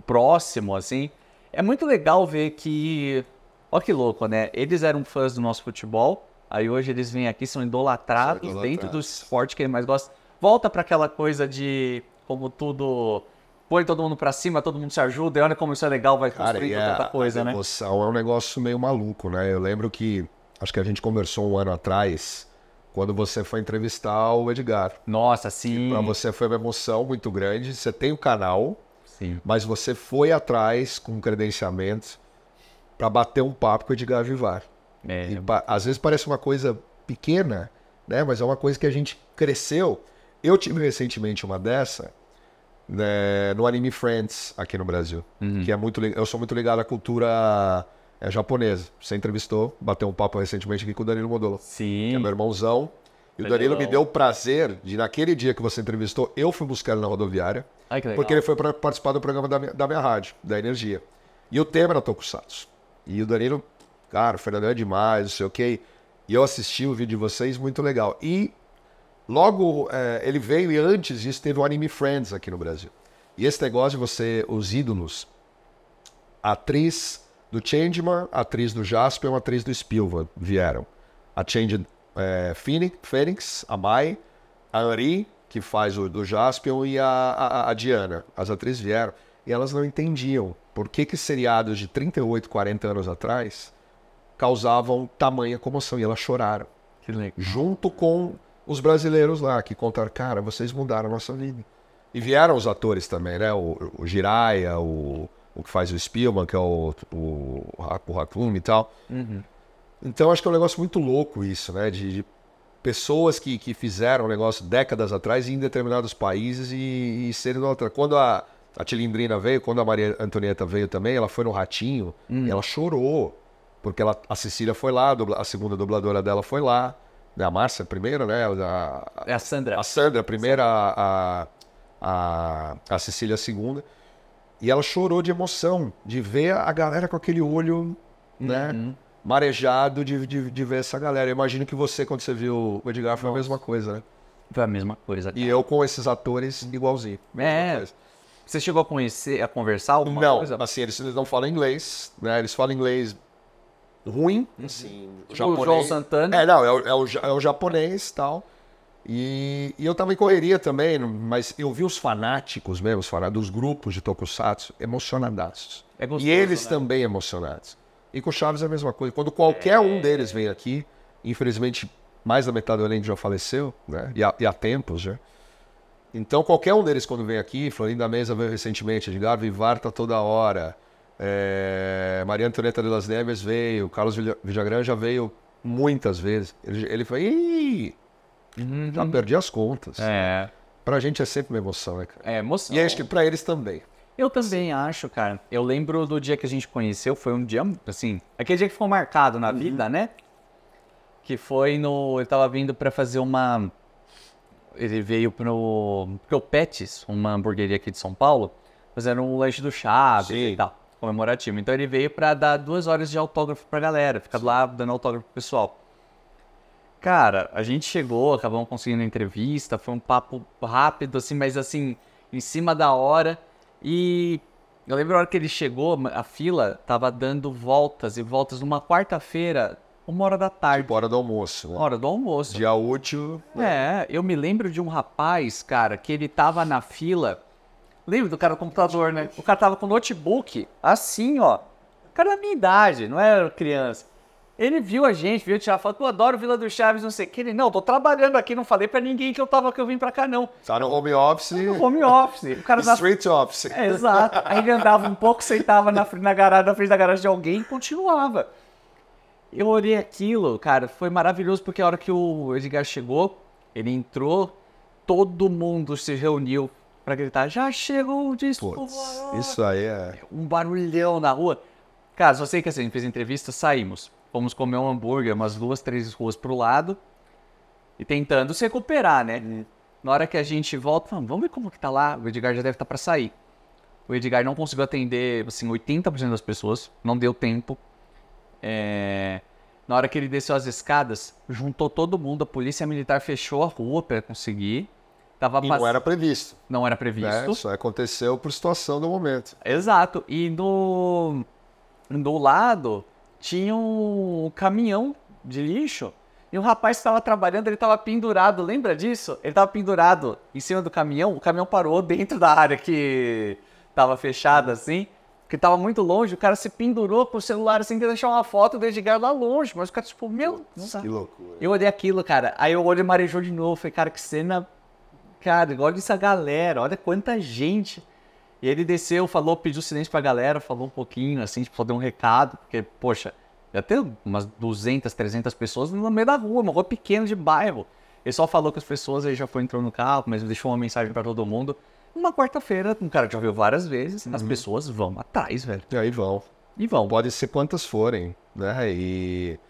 próximo, assim. É muito legal ver que... ó, que louco, né? Eles eram fãs do nosso futebol, Aí hoje eles vêm aqui, são idolatrados idolatrados. dentro do esporte que ele mais gosta. Volta para aquela coisa de como tudo põe todo mundo para cima, todo mundo se ajuda, e olha como isso é legal, vai Cara, construir é tanta é, coisa, a né? Emoção é um negócio meio maluco, né? Eu lembro que acho que a gente conversou um ano atrás, quando você foi entrevistar o Edgar. Nossa, sim. Para você foi uma emoção muito grande. Você tem o um canal, sim. mas você foi atrás com um credenciamento para bater um papo com o Edgar Vivar. É. E, às vezes parece uma coisa pequena, né? Mas é uma coisa que a gente cresceu. Eu tive recentemente uma dessa né, no anime Friends aqui no Brasil, uhum. que é muito. Eu sou muito ligado à cultura é, japonesa. Você entrevistou, bateu um papo recentemente aqui com o Danilo Modolo. Sim. Que é meu irmãozão. E o Danilo me deu o prazer de, naquele dia que você entrevistou, eu fui buscar ele na rodoviária. Ai, porque ele foi para participar do programa da minha, da minha rádio, da Energia. E o tema era Tokusatsu. E o Danilo cara, o Fernando é demais, não sei o quê. E eu assisti o vídeo de vocês, muito legal. E logo é, ele veio e antes disso teve o Anime Friends aqui no Brasil. E esse negócio de você, os ídolos, atriz do Changeman, atriz do Jasper, uma atriz do Spielberg vieram. A Change é, Phoenix, Phoenix, a Mai, a Ari, que faz o do Jaspion, e a, a, a, Diana. As atrizes vieram e elas não entendiam por que, que seriados de 38, 40 anos atrás causavam tamanha comoção e elas choraram. Junto com os brasileiros lá, que contaram, cara, vocês mudaram a nossa vida. E vieram os atores também, né? O, o Jiraya, o, o que faz o Spielman, que é o, o, o Hakum e tal. Uhum. Então acho que é um negócio muito louco isso, né? De, de pessoas que, que fizeram o um negócio décadas atrás em determinados países e, e serem outra. Quando a, a Tilindrina veio, quando a Maria Antonieta veio também, ela foi no Ratinho, uhum. ela chorou. Porque ela, a Cecília foi lá, a, segunda dubladora dela foi lá. Né? A Márcia, a primeira, né? A, é a Sandra. A Sandra, a primeira, a, a, a Cecília, a segunda. E ela chorou de emoção de ver a galera com aquele olho, né? Uhum. Marejado de, de, de, ver essa galera. Eu imagino que você, quando você viu o Edgar, foi Nossa. a mesma coisa, né? Foi a mesma coisa. Cara. E eu com esses atores, igualzinho. É. Você chegou a conhecer, a conversar alguma não, coisa? Não, assim, eles, eles não falam inglês, né? Eles falam inglês ruim. Uhum. Sim. O, tipo japonês, João Santana. É, não, é o, é o, é o japonês e tal. E, eu tava em correria também, mas eu vi os fanáticos mesmo, os fanáticos dos grupos de Tokusatsu emocionadaços. É gostoso, e eles né? também emocionados. E com o Chaves é a mesma coisa. Quando qualquer é... um deles vem aqui, infelizmente mais da metade do elenco já faleceu, né? E há, e há tempos já. Né? Então qualquer um deles quando vem aqui, Florinda Mesa veio recentemente, Edgar Vivar tá toda hora. É, Maria Antonieta de las Neves veio, Carlos Villagrán já veio muitas vezes. Ele, ele foi, uhum. já perdi as contas. É. Pra gente é sempre uma emoção, né, cara? É, emoção. E acho é que pra eles também. Eu também Sim. acho, cara. Eu lembro do dia que a gente conheceu, foi um dia, assim, aquele dia que ficou marcado na uhum. vida, né? Que foi no. Eu tava vindo pra fazer uma. Ele veio pro. Pro Pets, uma hamburgueria aqui de São Paulo. Mas um lanche do Chaves Sim. e tal comemorativo. Então ele veio para dar duas horas de autógrafo pra galera, ficar lá dando autógrafo pro pessoal. Cara, a gente chegou, acabamos conseguindo entrevista, foi um papo rápido, assim, mas assim, em cima da hora. E eu lembro a hora que ele chegou, a fila tava dando voltas e voltas numa quarta-feira, uma hora da tarde. Tipo, hora do almoço, né? Hora do almoço. Dia útil. Né? É, eu me lembro de um rapaz, cara, que ele tava na fila Lembra do cara do computador, né? O cara tava com notebook assim, ó. O cara da minha idade, não era criança. Ele viu a gente, viu tirar foto. eu adoro Vila do Chaves, não sei o que. Ele, não, tô trabalhando aqui, não falei pra ninguém que eu tava, que eu vim pra cá, não. Tá no home office. Tá no home office. O cara na... Street office. É, exato. Aí ele andava um pouco, sentava na, na, garagem, na frente da garagem de alguém e continuava. Eu olhei aquilo, cara, foi maravilhoso, porque a hora que o Edgar chegou, ele entrou, todo mundo se reuniu pra gritar, já chegou o disco Puts, Isso aí é... Um barulhão na rua. Cara, só sei que assim, a gente fez entrevista, saímos. Fomos comer um hambúrguer umas duas, três ruas pro lado. E tentando se recuperar, né? Hum. Na hora que a gente volta, vamos ver como que tá lá. O Edgar já deve estar tá para sair. O Edgar não conseguiu atender, assim, 80% das pessoas. Não deu tempo. É... Na hora que ele desceu as escadas, juntou todo mundo. A polícia militar fechou a rua para conseguir. Tava e pass... não era previsto. Não era previsto. Né? Só aconteceu por situação do momento. Exato. E do, do lado tinha um caminhão de lixo e o rapaz estava trabalhando, ele estava pendurado, lembra disso? Ele estava pendurado em cima do caminhão, o caminhão parou dentro da área que estava fechada assim, que estava muito longe, o cara se pendurou com o celular assim, querer deixar uma foto desde Edgar lá longe, mas o cara tipo, meu, Putz, que loucura. Eu olhei aquilo, cara. Aí o olho marejou de novo, falei, cara, que cena cara, olha essa galera, olha quanta gente. E ele desceu, falou, pediu silêncio pra galera, falou um pouquinho, assim, tipo, deu um recado, porque, poxa, já tem umas 200, 300 pessoas no meio da rua, uma rua pequena de bairro. Ele só falou com as pessoas, aí já foi, entrou no carro, mas deixou uma mensagem para todo mundo. Uma quarta-feira, um cara já ouviu várias vezes, uhum. as pessoas vão atrás, velho. E aí vão. E vão. Pode ser quantas forem, né? E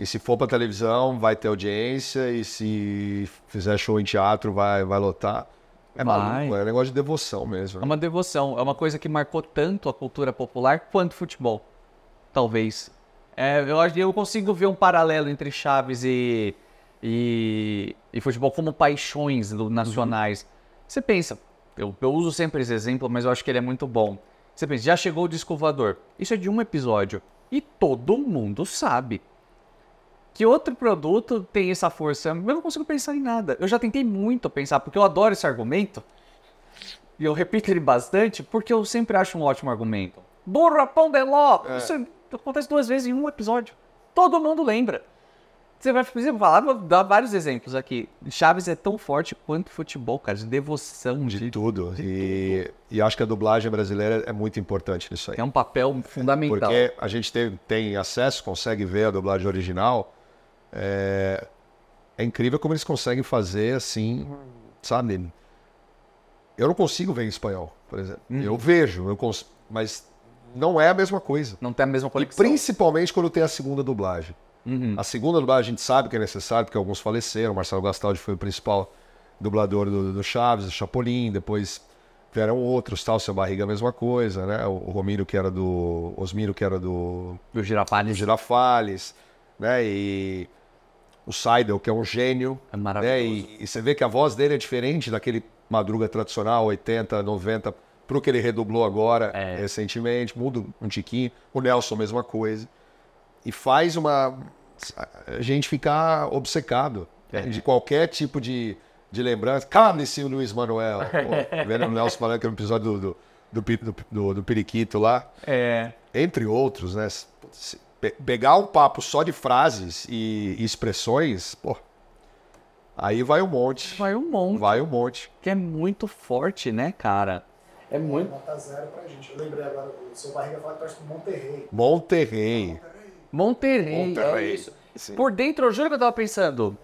e se for para televisão, vai ter audiência, e se fizer show em teatro, vai, vai lotar. É vai. maluco, é um negócio de devoção mesmo. Né? É uma devoção, é uma coisa que marcou tanto a cultura popular quanto futebol, talvez. É, eu, eu consigo ver um paralelo entre Chaves e, e, e futebol como paixões nacionais. Uhum. Você pensa, eu, eu uso sempre esse exemplo, mas eu acho que ele é muito bom. Você pensa, já chegou o descovador. Isso é de um episódio. E todo mundo sabe. Que outro produto tem essa força? Eu não consigo pensar em nada. Eu já tentei muito pensar, porque eu adoro esse argumento. E eu repito ele bastante, porque eu sempre acho um ótimo argumento. Burra, pão de ló! É. Isso acontece duas vezes em um episódio. Todo mundo lembra. Você vai você falar, vou dar vários exemplos aqui. Chaves é tão forte quanto futebol, cara, de devoção. De, de tudo. De e, tudo. e acho que a dublagem brasileira é muito importante nisso aí. É um papel fundamental. Porque a gente tem, tem acesso, consegue ver a dublagem original, é, é incrível como eles conseguem fazer assim, sabe? Eu não consigo ver em espanhol, por exemplo. Hum. Eu vejo, eu cons... mas não é a mesma coisa. Não tem a mesma conexão. E principalmente quando tem a segunda dublagem. Uhum. A segunda dublagem a gente sabe que é necessário, porque alguns faleceram. Marcelo Gastaldi foi o principal dublador do, do Chaves, do Chapolin, depois vieram outros, tal, seu barriga a mesma coisa, né? O, o Romiro que era do. Osmiro que era do. Do Girafales. Do Girafales, né? E o Seidel, que é um gênio. É né, maravilhoso. Né? E, e, você vê que a voz dele é diferente daquele Madruga tradicional, 80, 90, pro que ele redublou agora é. recentemente. Muda um tiquinho. O Nelson, mesma coisa. E faz uma. A gente ficar obcecado né, é. de qualquer tipo de, de lembrança. Cale-se o Luiz Manuel. Pô, vendo o Nelson falando que é um episódio do, do, do, do, do Periquito lá. É. Entre outros, né? pegar um papo só de frases e, expressões, pô, aí vai um monte. Vai um monte. Vai um monte. Que é muito forte, né, cara? É, é muito. Nota zero pra gente. Eu lembrei agora, o seu barriga fala que torce pro Monterrey. Monterrey. Monterrey. É Monterrey. É isso. Sim. Por dentro, eu juro que eu tava pensando.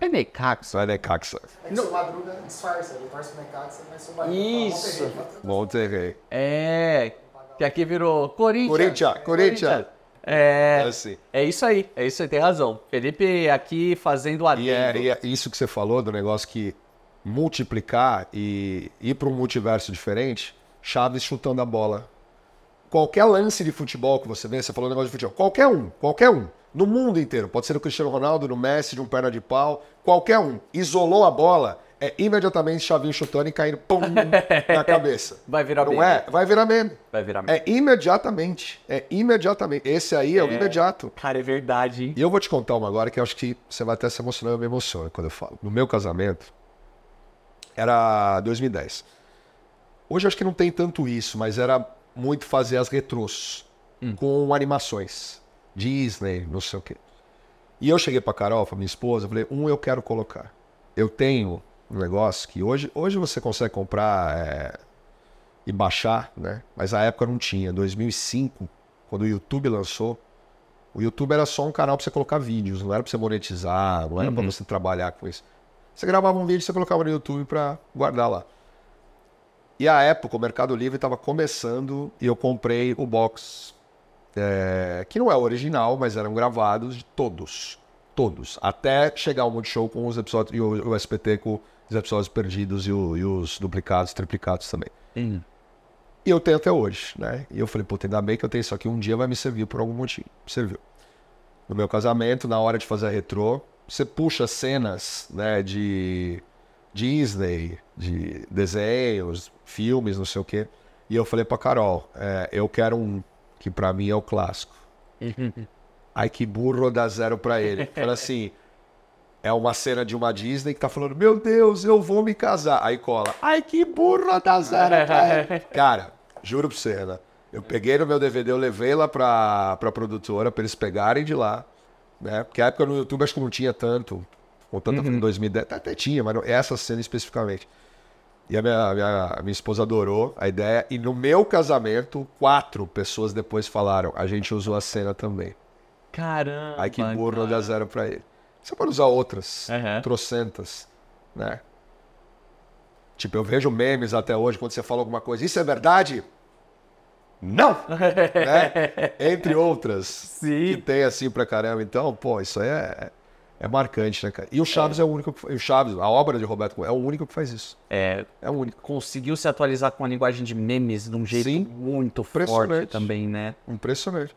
É Necaxa. É Necaxa. É que não. Madruga disfarça, ele torce Necaxa, mas seu barriga Isso. Monterrey. Monterrey. É. Que aqui virou Corinthians. Corinthians. Corinthians. É, é, assim. é isso aí, é isso aí, tem razão. Felipe aqui fazendo a E é, e é isso que você falou do negócio que multiplicar e ir para um multiverso diferente, Chaves chutando a bola. Qualquer lance de futebol que você vê, você falou um negócio de futebol, qualquer um, qualquer um, no mundo inteiro, pode ser o Cristiano Ronaldo, no Messi, de um perna de pau, qualquer um, isolou a bola, é imediatamente Chavinho chutando e caindo pum, na cabeça. Vai virar Não meme. é? Vai virar meme. Vai virar meme. É imediatamente. É imediatamente. Esse aí é, é o imediato. Cara, é verdade, hein? E eu vou te contar uma agora que eu acho que você vai até se emocionar, eu me emociono quando eu falo. No meu casamento, era 2010. Hoje eu acho que não tem tanto isso, mas era muito fazer as retros hum. com animações. Disney, não sei o quê. E eu cheguei pra Carol, pra minha esposa, falei, um eu quero colocar. Eu tenho um negócio que hoje, hoje você consegue comprar é, e baixar, né? Mas na época não tinha. 2005, quando o YouTube lançou, o YouTube era só um canal para você colocar vídeos, não era para você monetizar, não era uhum. para você trabalhar com isso. Você gravava um vídeo, você colocava no YouTube para guardar lá. E a época, o Mercado Livre estava começando e eu comprei o box, é, que não é original, mas eram gravados de todos. Todos. Até chegar ao Multishow com os episódios e o, o SPT com os episódios perdidos e, o, e os duplicados, triplicados também. E eu tenho até hoje, né? E eu falei, pô, ainda bem que eu tenho isso aqui, um dia vai me servir por algum motivo. Serviu. No meu casamento, na hora de fazer a retrô, você puxa cenas, né, de Disney, de desenhos, filmes, não sei o quê. E eu falei pra Carol, é, eu quero um que pra mim é o clássico. Ai, que burro, dá zero pra ele. Falei assim é uma cena de uma Disney que tá falando, meu Deus, eu vou me casar. Aí cola, ai que burra da Zara, cara. juro pra você, né? Eu peguei no meu DVD, eu levei lá pra, pra produtora, pra eles pegarem de lá, né? Porque a época no YouTube acho que não tinha tanto, ou tanto uhum. em 2010, até tinha, mas não, essa cena especificamente. E a minha, minha, minha esposa adorou a ideia, e no meu casamento, quatro pessoas depois falaram, a gente usou a cena também. Caramba! Ai que burro da Zara pra ele. Você pode usar outras, uhum. trocentas, né? Tipo, eu vejo memes até hoje quando você fala alguma coisa. Isso é verdade? Não! né? Entre outras. Sim. Que tem assim pra caramba. Então, pô, isso aí é, é marcante, né, cara? E o é. Chaves é, é o único. Que, o Chaves, a obra de Roberto é o único que faz isso. É. É o único. Conseguiu se atualizar com a linguagem de memes de um jeito Sim. muito forte também, né? Impressionante.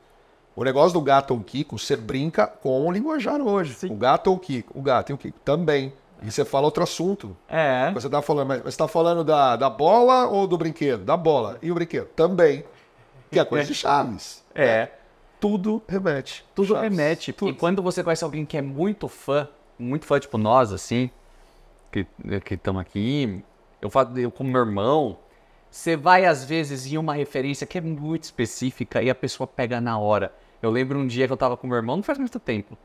O negócio do gato ou Kiko, você brinca com o linguajar hoje. Sim. O gato ou o Kiko? O gato e o Kiko também. E você fala outro assunto. É. Você tá falando, mas você tá falando da, da bola ou do brinquedo? Da bola. E o brinquedo? Também. Que é coisa de é. Chaves. É. é. Tudo remete. Tudo Chaves. remete. Tudo. E quando você conhece alguém que é muito fã, muito fã, tipo nós, assim, que estamos aqui, eu falo eu, como meu irmão, você vai às vezes em uma referência que é muito específica e a pessoa pega na hora. Eu lembro um dia que eu tava com meu irmão, não faz muito tempo.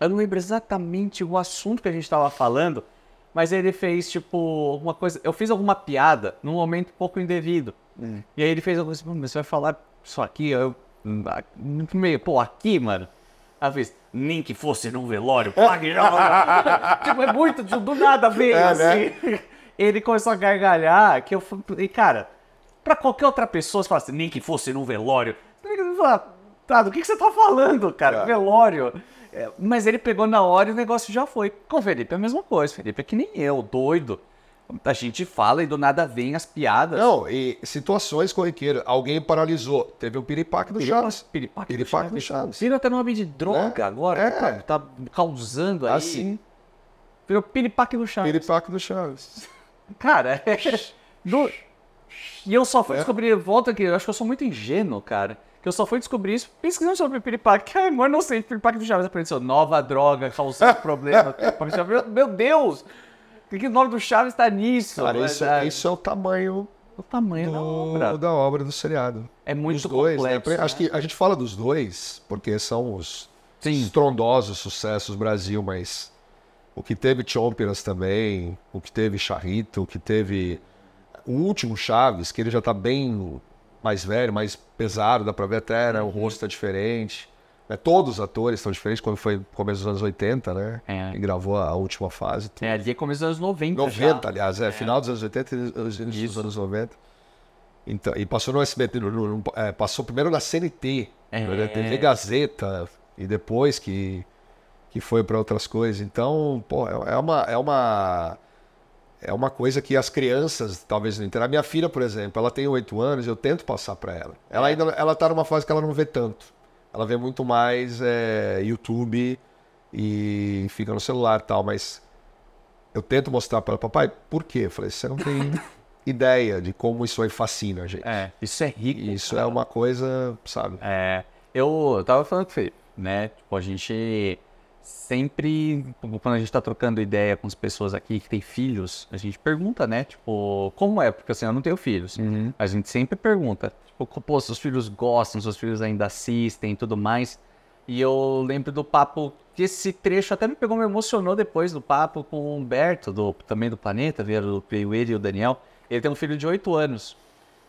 Eu não lembro exatamente o assunto que a gente tava falando, mas ele fez, tipo, alguma coisa. Eu fiz alguma piada num momento um pouco indevido. Hum. E aí ele fez alguma coisa, mas você vai falar isso aqui? Eu. Hum, meio, pô, aqui, mano. Ela fez, nem que fosse num velório, pague Tipo, é muito de, do nada veio, é, né? assim. Né? Ele começou a gargalhar, que eu falei, cara, pra qualquer outra pessoa, você fala assim, nem que fosse num velório. Você fala, Tá, do que, que você tá falando, cara? É. Velório. É, mas ele pegou na hora e o negócio já foi. Com o Felipe é a mesma coisa. Felipe é que nem eu, doido. A gente fala e do nada vem as piadas. Não, e situações corriqueiras. Alguém paralisou. Teve um piripaque do piripaque, Chaves. Piripaque, piripaque do Chaves. Vira até nome de droga né? agora. É. Tá, tá, causando aí. Assim. Virou piripaque do Chaves. Piripaque do Chaves. Cara, é... do... E eu só fui é. descobrir, volta aqui, eu acho que eu sou muito ingênuo, cara que eu só fui descobrir isso pesquisando sobre piripaque. Que é a irmã inocente, piripaque do Chaves apareceu. Nova droga, causando problema. Meu Deus! Por que o nome do Chaves está nisso? Cara, isso, é- isso é o tamanho o tamanho do, da obra. Da obra do seriado. É muito os dois, né? complexo. Né? Né? Acho que a gente fala dos dois porque são os Sim. estrondosos sucessos Brasil, mas o que teve Chompiras também, o que teve Charrito, o que teve o último Chaves, que ele já está bem mais velho, mais pesado, dá pra ver até, né? O uhum. rosto tá diferente. Né? Todos os atores estão diferentes quando foi começo dos anos 80, né? É. E gravou a, última fase. Tudo. É, ali é começo dos anos 90. 90, já. aliás, é, é, final dos anos 80 e início dos anos 90. Então, e passou no SBT, no, no, é, passou primeiro na CNT, é. Né, na TV Gazeta, e depois que, que foi para outras coisas. Então, pô, é, é uma. É uma é uma coisa que as crianças talvez não entendam. A minha filha, por exemplo, ela tem oito anos, eu tento passar para ela. Ela é. ainda ela tá numa fase que ela não vê tanto. Ela vê muito mais é, YouTube e fica no celular e tal, mas eu tento mostrar para ela, papai, por quê? Eu falei, você não tem ideia de como isso aí fascina a gente. É, isso é rico. Isso é cara. é uma coisa, sabe? É, eu tava falando com o Felipe, né? Tipo, a gente sempre, tipo, quando a gente está trocando ideia com as pessoas aqui que têm filhos, a gente pergunta, né? Tipo, como é? Porque assim, eu não tenho filhos. Uhum. A gente sempre pergunta, tipo, pô, seus filhos gostam, seus filhos ainda assistem e tudo mais. E eu lembro do papo, que esse trecho até me pegou, me emocionou depois do papo com o Humberto, do, também do Planeta, vieram o ele e o Daniel. Ele tem um filho de 8 anos.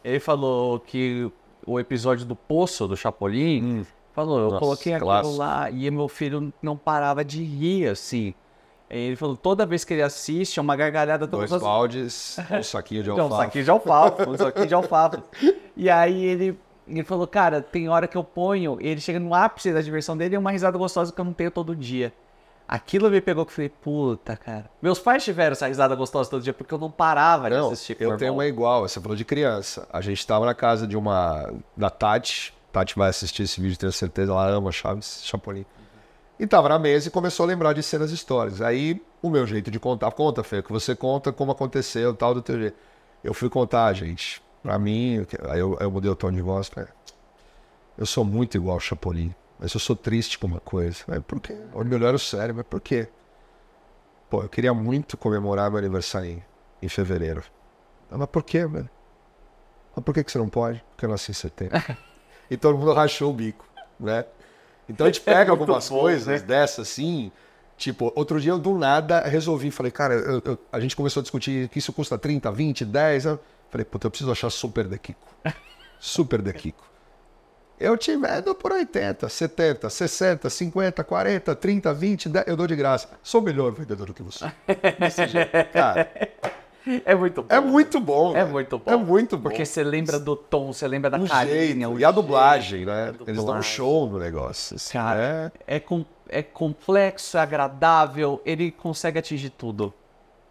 Ele falou que o episódio do Poço, do Chapolin, hum. Falou, eu Nossa, coloquei aquilo clássico. lá e meu filho não parava de rir, assim. Ele falou, toda vez que ele assiste, é uma gargalhada... Dois todas... baldes, um saquinho de alfafa. um saquinho de alfafa, um saquinho de alfafa. e aí ele, ele falou, cara, tem hora que eu ponho, ele chega no ápice da diversão dele, é uma risada gostosa que eu não tenho todo dia. Aquilo me pegou que eu falei, puta, cara. Meus pais tiveram essa risada gostosa todo dia, porque eu não parava de não, assistir. Eu tenho uma igual, você falou de criança. A gente estava na casa de uma. da Tati, Tati vai assistir esse vídeo, tenho certeza, ela ama Chaves, Chapolin. E tava na mesa e começou a lembrar de cenas histórias Aí o meu jeito de contar, conta, Fê, que você conta como aconteceu tal do teu jeito. Eu fui contar, ah, gente. Pra mim, aí eu, eu mudei o tom de voz. Né? Eu sou muito igual ao Chapolin, mas eu sou triste com uma coisa. Mas por quê? Ou melhor, o sério, mas por quê? Pô, eu queria muito comemorar meu aniversário em, em fevereiro. Ah, mas por quê, velho? Mas ah, por que, que você não pode? Porque eu nasci em setembro. e todo mundo rachou o bico, né? Então a gente pega algumas bom, coisas né? dessa assim. Tipo, outro dia eu do nada resolvi, falei, cara, eu, eu, a gente começou a discutir que isso custa 30, 20, 10. Eu falei, puta, eu preciso achar super de Kiko. Super de Kiko. Eu te vendo é, por 80, 70, 60, 50, 40, 30, 20, 10, eu dou de graça. Sou melhor vendedor do que você. Desse jeito. Cara, é muito bom. É muito bom. É muito bom. É muito bom. Porque você lembra do tom, você lembra da carinha. e a dublagem, né? Eles dão um show no negócio. Assim, cara, né? é, é, é complexo, é agradável, ele consegue atingir tudo.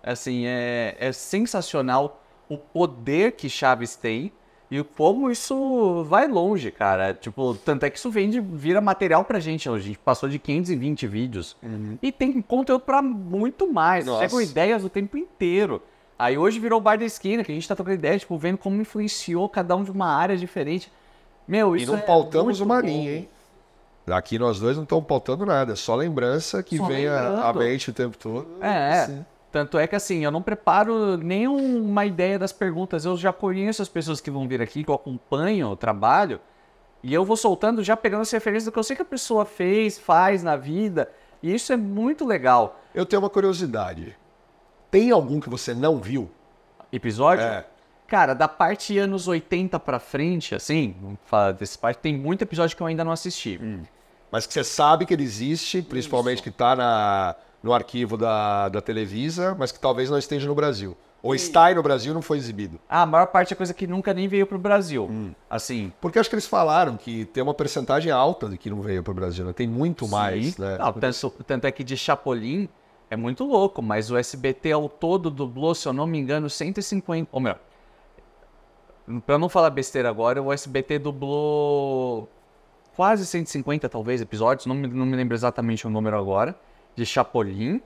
Assim, é, é sensacional o poder que Chaves tem e como isso vai longe, cara. Tipo, tanto é que isso vende, vira material pra gente. A gente passou de 520 vídeos uhum. e tem conteúdo pra muito mais. Chegam ideias o tempo inteiro. Aí hoje virou o bar da esquina, que a gente tá trocando ideia, tipo, vendo como influenciou cada um de uma área diferente. Meu, e isso E não é pautamos uma linha, hein? Aqui nós dois não estamos pautando nada, é só lembrança que só vem à mente o tempo todo. É, é. tanto é que assim, eu não preparo nenhuma ideia das perguntas, eu já conheço as pessoas que vão vir aqui, que eu acompanho o trabalho, e eu vou soltando já pegando as referências do que eu sei que a pessoa fez, faz na vida, e isso é muito legal. Eu tenho uma curiosidade. Tem algum que você não viu? Episódio? É. Cara, da parte anos 80 pra frente, assim, vamos falar desse parte, tem muito episódio que eu ainda não assisti. Hum. Mas que você sabe que ele existe, principalmente Isso. que tá na, no arquivo da, da Televisa, mas que talvez não esteja no Brasil. Ou e... está aí no Brasil não foi exibido. Ah, a maior parte é coisa que nunca nem veio pro Brasil. Hum. Assim. Porque acho que eles falaram que tem uma percentagem alta de que não veio pro Brasil, né? Tem muito Sim. mais, né? Não, tanto, tanto é que de Chapolin, é muito louco, mas o SBT ao é todo dublou, se eu não me engano, 150. Ou melhor, pra não falar besteira agora, o SBT dublou quase 150, talvez, episódios, não me, não me lembro exatamente o número agora, de Chapolin.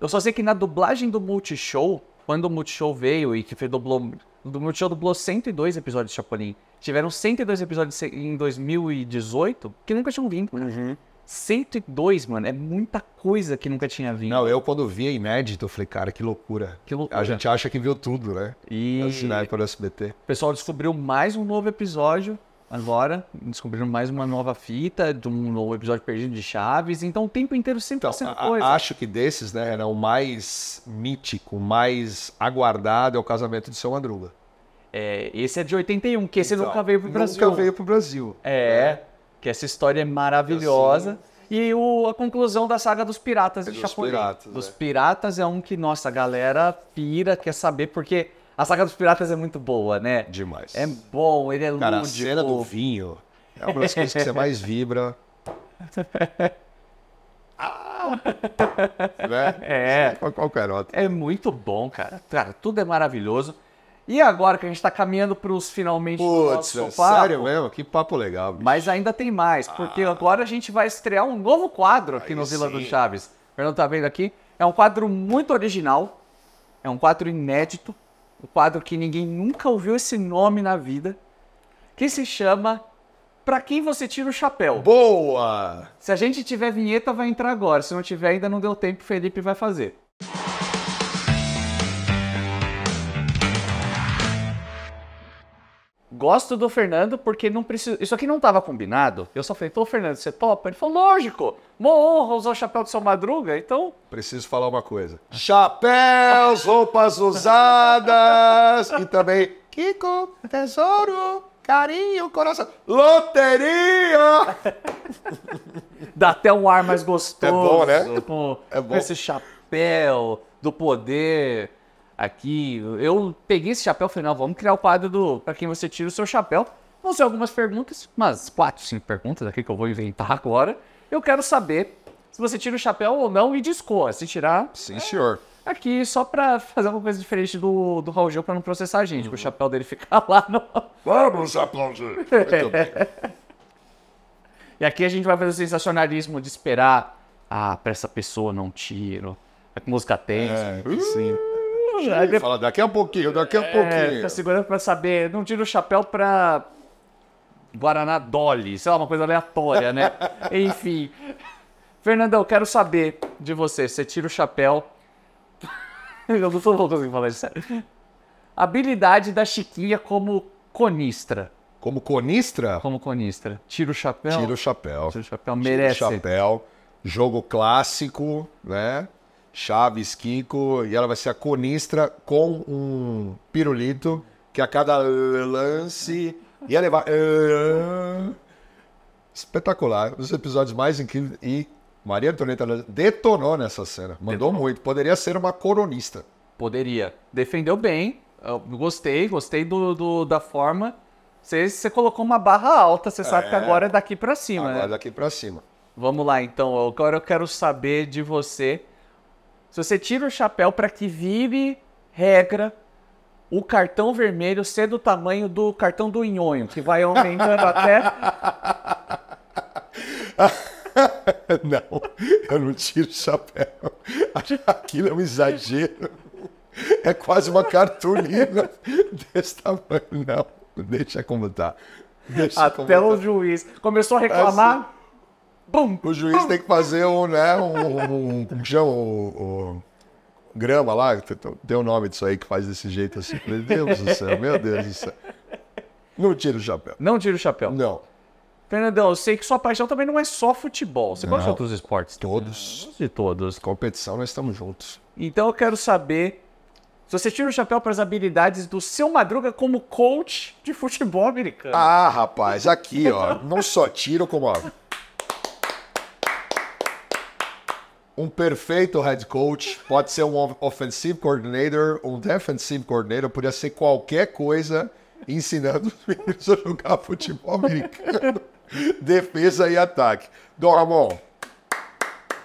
Eu só sei que na dublagem do Multishow, quando o Multishow veio e que foi, dublou. O Multishow dublou 102 episódios de Chapolin. Tiveram 102 episódios em 2018 que nunca tinham vindo. Uhum. 102, mano, é muita coisa que nunca tinha vindo. Não, eu quando vi inédita, eu falei, cara, que loucura. Que loucura. A gente acha que viu tudo, né? E... Assinar é na época SBT. O pessoal descobriu mais um novo episódio agora, descobriram mais uma nova fita de um novo episódio perdido de Chaves. Então o tempo inteiro sempre tá então, tá coisa. Acho que desses, né, era o mais mítico, o mais aguardado é o casamento de seu Madruga. É, esse é de 81, que esse então, nunca veio pro Brasil. Nunca veio pro Brasil. É. é. Que essa história é maravilhosa. e o, a conclusão da saga dos piratas é de dos Chapolin. Piratas, dos é. piratas é um que, nossa, a galera pira, quer saber, porque a saga dos piratas é muito boa, né? Demais. É bom, ele é lúdico. Cara, a cena do vinho é uma das coisas que você mais vibra. Ah! né? É. Qualquer outra. É, é muito bom, cara. Cara, tudo é maravilhoso. E agora que a gente está caminhando para os finalmente Putz, do nosso papo, sério mesmo? Que papo legal. Bicho. Mas ainda tem mais, porque ah. agora a gente vai estrear um novo quadro aqui Aí no Vila sim. do Chaves. O Fernando tá vendo aqui. É um quadro muito original, é um quadro inédito, um quadro que ninguém nunca ouviu esse nome na vida, que se chama Pra quem você tira o chapéu? Boa! Se a gente tiver vinheta, vai entrar agora. Se não tiver, ainda não deu tempo, o Felipe vai fazer. Gosto do Fernando porque não precisa. Isso aqui não estava combinado. Eu só falei, pô, Fernando, você topa? Ele falou, lógico, uma honra usar o chapéu de seu madruga, então. Preciso falar uma coisa: chapéus, roupas usadas e também Kiko, tesouro, carinho, coração, loteria! Dá até um ar mais gostoso. É bom, né? Com, é bom. Com esse chapéu do poder aqui. Eu peguei esse chapéu e falei, não, vamos criar o quadro do para quem você tira o seu chapéu. Vão ser algumas perguntas, umas quatro, cinco perguntas aqui que eu vou inventar agora. Eu quero saber se você tira o chapéu ou não e de Se tirar. Sim, é, senhor. Aqui, só pra fazer uma coisa diferente do, do Raul Gil pra não processar a gente, uhum. o chapéu dele ficar lá no. Vamos aplaudir! e aqui a gente vai fazer o sensacionalismo de esperar. Ah, pra essa pessoa não tiro. A música tensa. É, sim já. Ele fala, daqui a pouquinho, daqui a é, pouquinho. Tá segurando pra saber. Não tira o chapéu pra. Guaraná Dolly, sei lá, uma coisa aleatória, né? Enfim. Fernandão, quero saber de você. Você tira o chapéu. Eu não tô conseguindo falar isso. Habilidade da Chiquinha como conistra. Como conistra? Como conistra. Tira o chapéu. Tira o chapéu. Tira o chapéu, merece. Tira o chapéu. Jogo clássico, né? Chaves, Kiko, e ela vai ser a conistra com um pirulito que a cada lance ia levar. Ah, espetacular. Um dos episódios mais incríveis. E Maria Antonieta detonou nessa cena. Mandou detonou. muito. Poderia ser uma coronista. Poderia. Defendeu bem. Eu gostei, gostei do, do da forma. Você colocou uma barra alta, você é... sabe que é. agora é daqui para cima. Né? Agora né? é daqui para cima. Vamos lá, então. Agora eu quero saber de você se você tira o chapéu para que vire regra o cartão vermelho ser do tamanho do cartão do nhonho, que vai aumentando até. não, eu não tiro o chapéu. Aquilo é um exagero. É quase uma cartolina desse tamanho. Não, deixa como tá. Deixa até como tá. o juiz começou a reclamar. Assim... Bum, o juiz bum. tem que fazer um, né? Um, um, como que chama? O, grama lá, tem o um nome disso aí que faz desse jeito assim. Meu Deus do céu, meu Deus do céu. Não tira o chapéu. Não tira o chapéu. Não. Fernandão, eu sei que sua paixão também não é só futebol. Você gosta de outros esportes? Todos. De todos. Competição, nós estamos juntos. Então eu quero saber se você tira o chapéu para as habilidades do seu Madruga como coach de futebol americano. Ah, rapaz, aqui, ó. não só tiro, como um perfeito head coach, pode ser um offensive coordinator, um defensive coordinator, podia ser qualquer coisa ensinando os meninos a jogar futebol americano, defesa e ataque. Dom Ramon,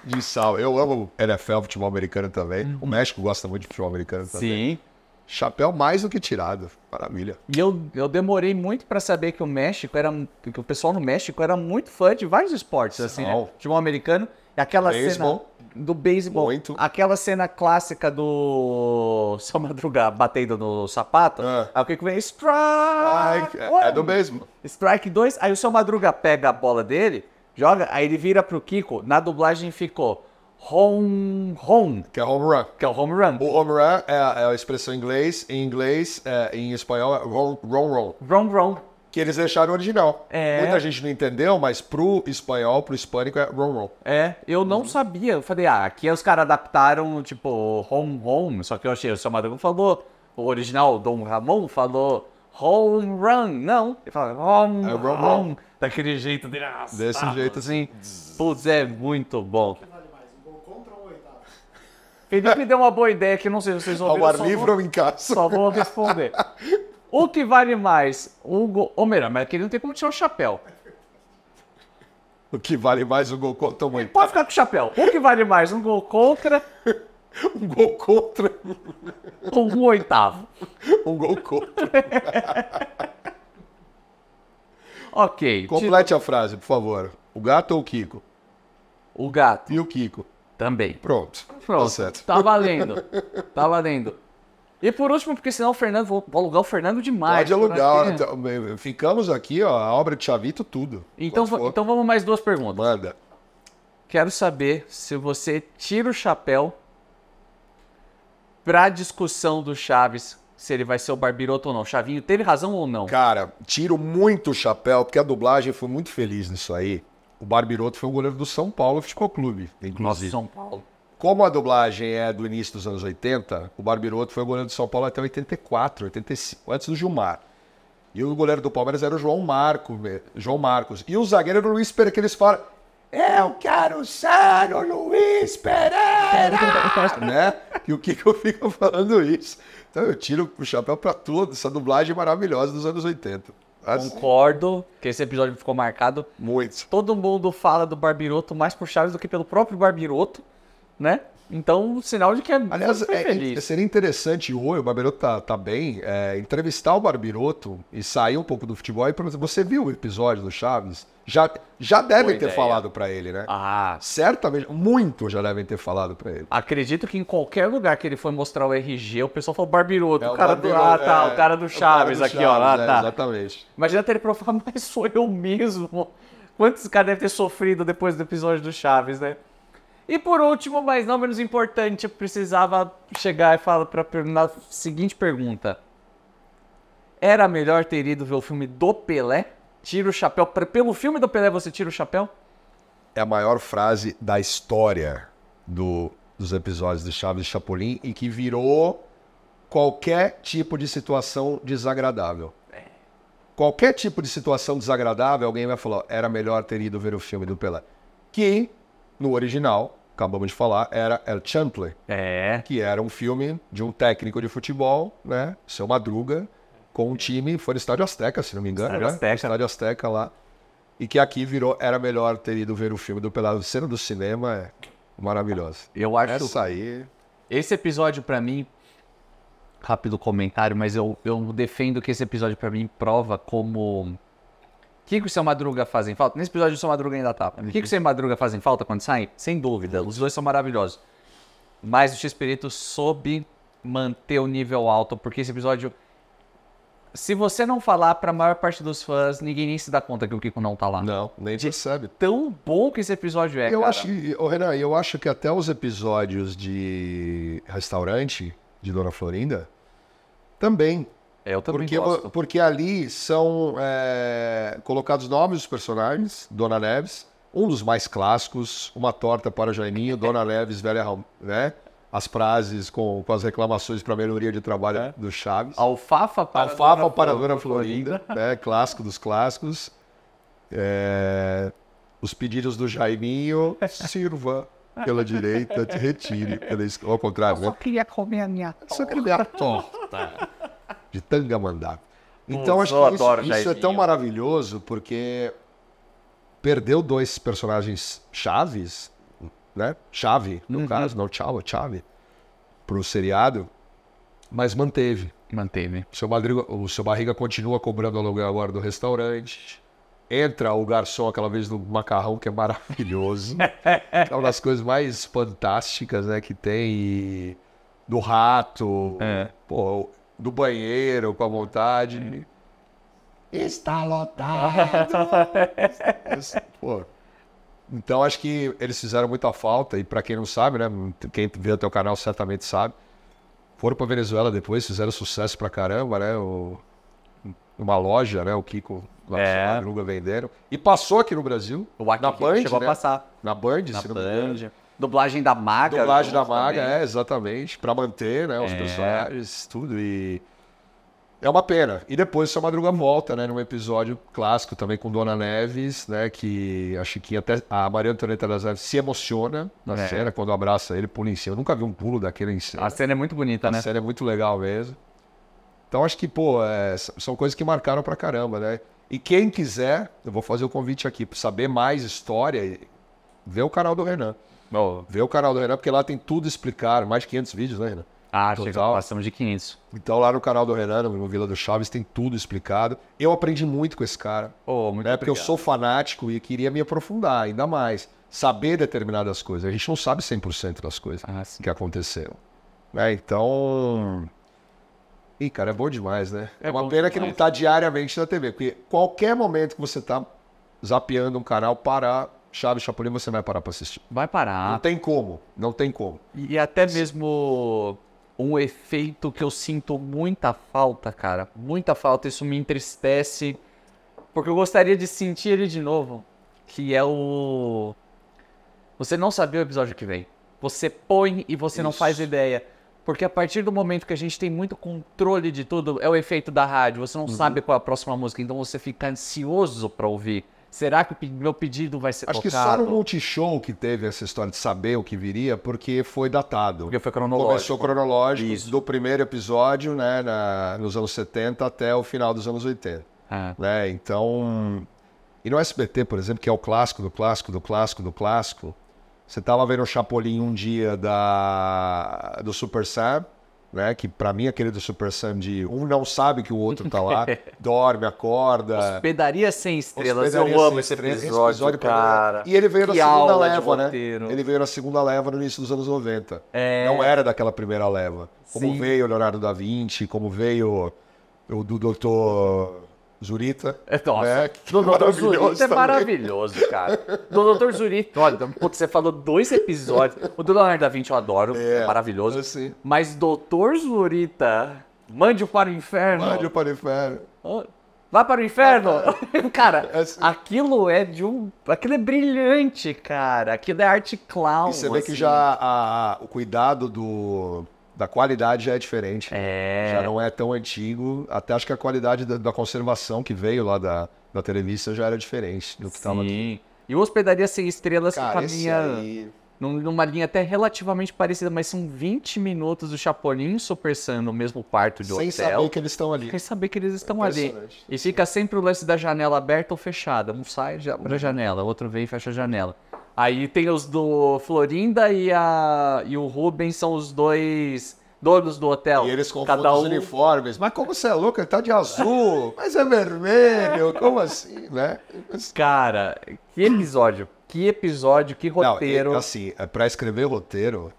de sal. Eu amo NFL, futebol americano também. O uhum. México gosta muito de futebol americano também. Sim. Chapéu mais do que tirado. Maravilha. E eu, eu demorei muito para saber que o México era. que o pessoal no México era muito fã de vários esportes, assim, né? Futebol americano. E aquela Baseball. cena do beisebol. Muito. Aquela cena clássica do São Madruga batendo no sapato. Ah. Aí o que vem? Strike! é, é do beisebol. Strike 2. Aí o São Madruga pega a bola dele, joga, aí ele vira pro Kiko. Na dublagem ficou home run. Que é home run. Que é o home run. O home run é, é a expressão em inglês, em inglês, é, em espanhol é run run. Run run que eles deixaram original. É. Muita gente não entendeu, mas pro espanhol, pro hispânico é Ron Ron. É, eu não uhum. sabia. Eu falei, ah, aqui os caras adaptaram, tipo, Home Home, só que eu achei, o seu Madruga falou, o original, Dom Ramon, falou Home Run. Não, ele fala Home é, Ron Ron. Daquele jeito ah, Desse jeito assim. Putz, é muito bom. Felipe deu uma boa ideia que não sei se vocês ouviram. Ao ar livre ou em casa? Só vou responder. O que vale mais? Um gol. Ou melhor, mas é ele não tem como tirar o chapéu. O que vale mais um gol contra o pode ficar com o chapéu. O que vale mais? Um gol contra. Um gol contra. Ou um oitavo. Um gol contra. ok. Complete a frase, por favor. O gato ou o Kiko? O gato. E o Kiko? Também. Pronto. Tá Pronto. Tá, certo. tá valendo. Tá valendo. E por último, porque senão o Fernando, vou, vou alugar o Fernando demais. Pode alugar, então, ficamos aqui, ó, a obra de Chavito, tudo. Então, então vamos mais duas perguntas. Manda. Quero saber se você tira o chapéu pra discussão do Chaves, se ele vai ser o Barbiroto ou não. Chavinho teve razão ou não? Cara, tiro muito o chapéu, porque a dublagem foi muito feliz nisso aí. O Barbiroto foi o goleiro do São Paulo Futebol Clube, inclusive. São Paulo. Como a dublagem é do início dos anos 80, o Barbiroto foi o goleiro do São Paulo até 84, 85, antes do Gilmar. E o goleiro do Palmeiras era o João, Marco, eh, João Marcos. E o zagueiro era o Luiz Pereira, que eles falam. Eu quero ser o Luiz Pereira! né? E o que, que eu fico falando isso? Então eu tiro o chapéu para tudo, essa dublagem maravilhosa dos anos 80. Assim. Concordo que esse episódio ficou marcado. Muito. Todo mundo fala do Barbiroto mais por Chaves do que pelo próprio Barbiroto né? Então, sinal de que é Aliás, é, é, feliz. seria interessante hoje, o Barbiroto tá, tá bem, é, entrevistar o Barbiroto e sair um pouco do futebol. E, por exemplo, você viu o episódio do Chaves? Já, já devem Boa ter ideia. falado para ele, né? Ah. Certamente, muito já devem ter falado para ele. Acredito que em qualquer lugar que ele foi mostrar o RG, o pessoal falou Barbiroto, é, ah, tá, é, o, cara do, ah, tá, o cara do Chaves, aqui, ó, lá, tá. Exatamente. Imagina ter ele falar, mas sou eu mesmo. Quantos caras devem ter sofrido depois do episódio do Chaves, né? E por último, mas não menos importante, eu precisava chegar e falar para a seguinte pergunta: Era melhor ter ido ver o filme do Pelé? Tira o chapéu. Pelo filme do Pelé, você tira o chapéu? É a maior frase da história do, dos episódios de Chaves e Chapolin e que virou qualquer tipo de situação desagradável. É. Qualquer tipo de situação desagradável, alguém vai falar: era melhor ter ido ver o filme do Pelé. Que, no original, acabamos de falar, era El Chantley. É. Que era um filme de um técnico de futebol, né? Seu Madruga, com um time, foi no Estádio Azteca, se não me engano, Estádio né? Azteca. Estádio Azteca lá. E que aqui virou, era melhor ter ido ver o filme do Pelado. Cena do cinema é maravilhosa. Eu acho... Essa aí... Esse episódio, para mim, rápido comentário, mas eu, eu defendo que esse episódio, para mim, prova como Kiko e seu Madruga fazem falta? Nesse episódio o seu Madruga ainda tá. É o Kiko e seu Madruga fazem falta quando saem? Sem dúvida, os dois são maravilhosos. Mas o X-Perito soube manter o nível alto, porque esse episódio. Se você não falar pra maior parte dos fãs, ninguém nem se dá conta que o Kiko não tá lá. Não, nem De percebe. Tão bom que esse episódio é. Eu cara. acho que, oh, Renan, eu acho que até os episódios de restaurante de Dona Florinda também é, eu também porque, gosto. Porque ali são é, colocados nomes dos personagens, Dona Neves, um dos mais clássicos, uma torta para Jaiminho Dona Neves, velha, né? As frases com, com as reclamações para melhoria de trabalho é. do Chaves. Alfafa para Alfafa Dona para Dona Florinda, Florinda. Né? clássico dos clássicos. É... Os pedidos do Jaiminho, sirva pela direita, te retire pela Ao contrário, Eu só né? queria comer a minha torta. Só queria a torta. Tá de tanga mandar. Então acho que isso, isso é tão maravilhoso porque perdeu dois personagens chaves, né? Chave, no uhum. caso, não Tchau, é Chave, pro seriado, mas manteve. Manteve. O seu, Madrigo, o seu Barriga continua cobrando aluguel agora do restaurante. Entra o garçom aquela vez do macarrão, que é maravilhoso. é uma das coisas mais fantásticas né, que tem. E... Do rato. É. Pô, do banheiro com a vontade. Está lotado. É. Pô. Então acho que eles fizeram muita falta e para quem não sabe, né, quem vê o teu canal certamente sabe. Foram para Venezuela depois, fizeram sucesso para caramba, né? O, uma loja, né? O Kiko lá é. Luga venderam. E passou aqui no Brasil. O na Band, chegou né? a passar. Na Band, na se Band. Dublagem da Maga. Dublagem da Maga, também. é, exatamente. Para manter né, os é. personagens, tudo. E é uma pena. E depois o Seu Madruga volta, né? Num episódio clássico também com Dona Neves, né? Que a Chiquinha, até a Maria Antonieta das Neves se emociona na é. cena quando abraça ele, pula em cima. Eu nunca vi um pulo daquele em cena. A cena é muito bonita, a né? A cena é muito legal mesmo. Então acho que, pô, é, são coisas que marcaram pra caramba, né? E quem quiser, eu vou fazer o convite aqui para saber mais história, vê o canal do Renan. Meu, vê o canal do Renan, porque lá tem tudo explicado mais de 500 vídeos, né, Renan? Ah, chegou, passamos de 500. Então lá no canal do Renan, no Vila do Chaves, tem tudo explicado. Eu aprendi muito com esse cara. Oh, muito né? Porque eu sou fanático e queria me aprofundar ainda mais. Saber determinadas coisas. A gente não sabe 100% das coisas ah, que aconteceram. Né? Então... Ih, cara, é bom demais, né? É, é uma pena demais. que não está diariamente na TV. Porque qualquer momento que você está zapeando um canal, parar, Chaves Chapolin você vai parar para assistir. Vai parar. Não tem como, não tem como. E até mesmo um efeito que eu sinto muita falta, cara. Muita falta, isso me entristece. Porque eu gostaria de sentir ele de novo. Que é o. Você não sabia o episódio que vem. Você põe e você isso. não faz ideia. Porque a partir do momento que a gente tem muito controle de tudo, é o efeito da rádio. Você não uhum. sabe qual é a próxima música, então você fica ansioso para ouvir. Será que o meu pedido vai ser Acho tocado? Acho que só no Multishow que teve essa história de saber o que viria, porque foi datado. Porque foi cronológico. Começou cronológico Isso. do primeiro episódio, né, na, nos anos 70 até o final dos anos 80. Ah. Né? Então, e no SBT, por exemplo, que é o clássico do clássico do clássico do clássico, você tava vendo o Chapolin um dia da do Super Sam, né? Que para mim aquele do Super Sam de um não sabe que o outro tá lá, dorme, acorda. Hospedaria sem estrelas. Hospedaria Eu amo esse episódio, esse episódio é- cara. E ele veio na segunda leva, né? Ele veio na segunda leva no início dos anos 90. É... Não era daquela primeira leva. Como Sim. veio Leonardo da Vinci, como veio o do Doutor Zurita. É, nossa. Né? Que Doutor é Zurita é maravilhoso, cara. Doutor Zurita, olha, então, putz, você falou dois episódios. O do Leonardo da Vinci eu adoro, é, maravilhoso. Assim. Mas Doutor Zurita, mande-o para o inferno. Mande-o para o inferno. Vá para o inferno! Ah, tá. cara, é assim. aquilo é de um. Aquilo é brilhante, cara. Aquilo é arte clown. E você vê que já assim. a, a, o cuidado do da qualidade já é diferente. É... Já não é tão antigo. Até acho que a qualidade da, da conservação que veio lá da, da Televisa já era diferente do que estava aqui. E o Hospedaria Sem Estrelas Cara, caminha aí... numa linha até relativamente parecida, mas são 20 minutos do Chapolin e Super no mesmo quarto de Sem hotel. Sem saber que eles estão ali. Sem saber que eles estão é ali. E fica sempre o lance da janela aberta ou fechada. Um sai, Para a janela, outro vem e fecha a janela. Aí tem os do Florinda e, a, e o Rubens são os dois donos do hotel. E eles confundem um... os uniformes. Mas como você é louco, ele tá de azul, mas é vermelho, como assim, né? Cara, que episódio, que episódio, que roteiro. Não, assim, é, para escrever o roteiro,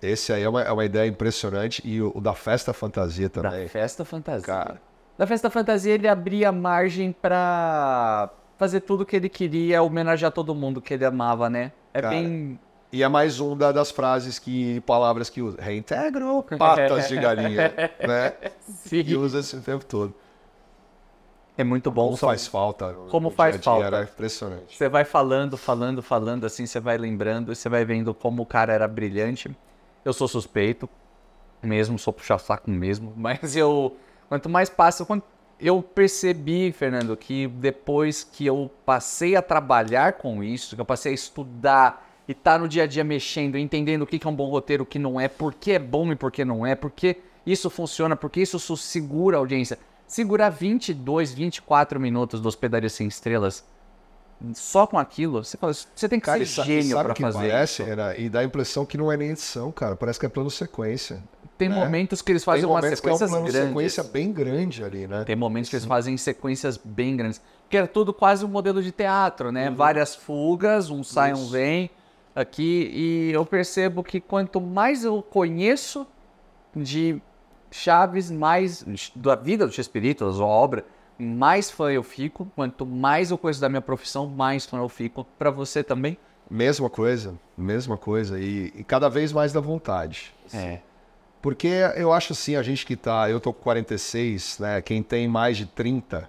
esse aí é uma, é uma ideia impressionante. E o, o, da festa fantasia também. Da festa fantasia. Cara. Da festa fantasia ele abria margem para fazer tudo que ele queria, homenagear todo mundo que ele amava, né? É Cara, bem. E é mais uma das frases que palavras que usa. Reintegro patas de galinha, né? Sim. E usa esse tempo todo. É muito bom. Como faz falta. Né? Como faz dia falta. Dia era impressionante. Você vai falando, falando, falando, assim, você vai lembrando, você vai vendo como o cara era brilhante. Eu sou suspeito, mesmo, sou puxa saco mesmo, mas eu. Quanto mais passa, quanto eu percebi, Fernando, que depois que eu passei a trabalhar com isso, que eu passei a estudar e estar tá no dia a dia mexendo, entendendo o que, que é um bom roteiro, o que não é, por que é bom e por que não é, por que isso funciona, por que isso segura a audiência. Segurar 22, 24 minutos do Hospedaria Sem Estrelas só com aquilo, você fala, você tem que cara, ser sabe, gênio para fazer parece, isso. Era, e dá a impressão que não é nem edição, cara. Parece que é plano sequência. Tem né? momentos que eles fazem tem uma sequência é um plano sequência bem grande ali, né? Tem momentos que eles fazem sequências bem grandes, que era é tudo quase um modelo de teatro, né? Uhum. Várias fugas, um sai, isso. um vem aqui e eu percebo que quanto mais eu conheço de Chaves, mais da vida do Chespirito, da sua obra, mais fã eu fico, quanto mais eu conheço da minha profissão, mais fã eu fico. Para você também? Mesma coisa, mesma coisa. E, e cada vez mais da vontade. É. Porque eu acho assim, a gente que tá, eu tô com 46, né? Quem tem mais de 30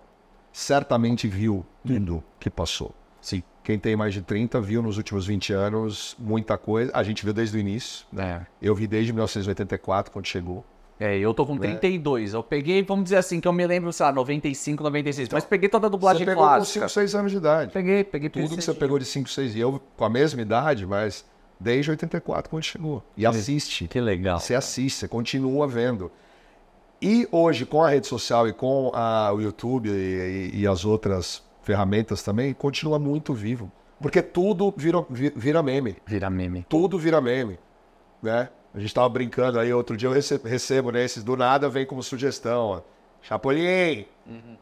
certamente viu tudo que passou. Sim. Quem tem mais de 30 viu nos últimos 20 anos muita coisa. A gente viu desde o início. Né? Eu vi desde 1984, quando chegou. É, eu tô com 32. É. Né? Eu peguei, vamos dizer assim, que eu me lembro, sei lá, 95, 96. Então, mas peguei toda a dublagem você pegou clássica. com 5, 6 anos de idade. Peguei, peguei. Tudo que você pegou de 5, 6 e eu com a mesma idade, mas desde 84 quando chegou. E assiste. Que legal. Você assiste, você continua vendo. E hoje, com a rede social e com a, o YouTube e, e, e, as outras ferramentas também, continua muito vivo. Porque tudo vira, vira meme. Vira meme. Tudo vira meme. Né? A gente estava brincando aí, outro dia eu recebo, recebo né? Esses do nada vem como sugestão. Chapolin, uhum.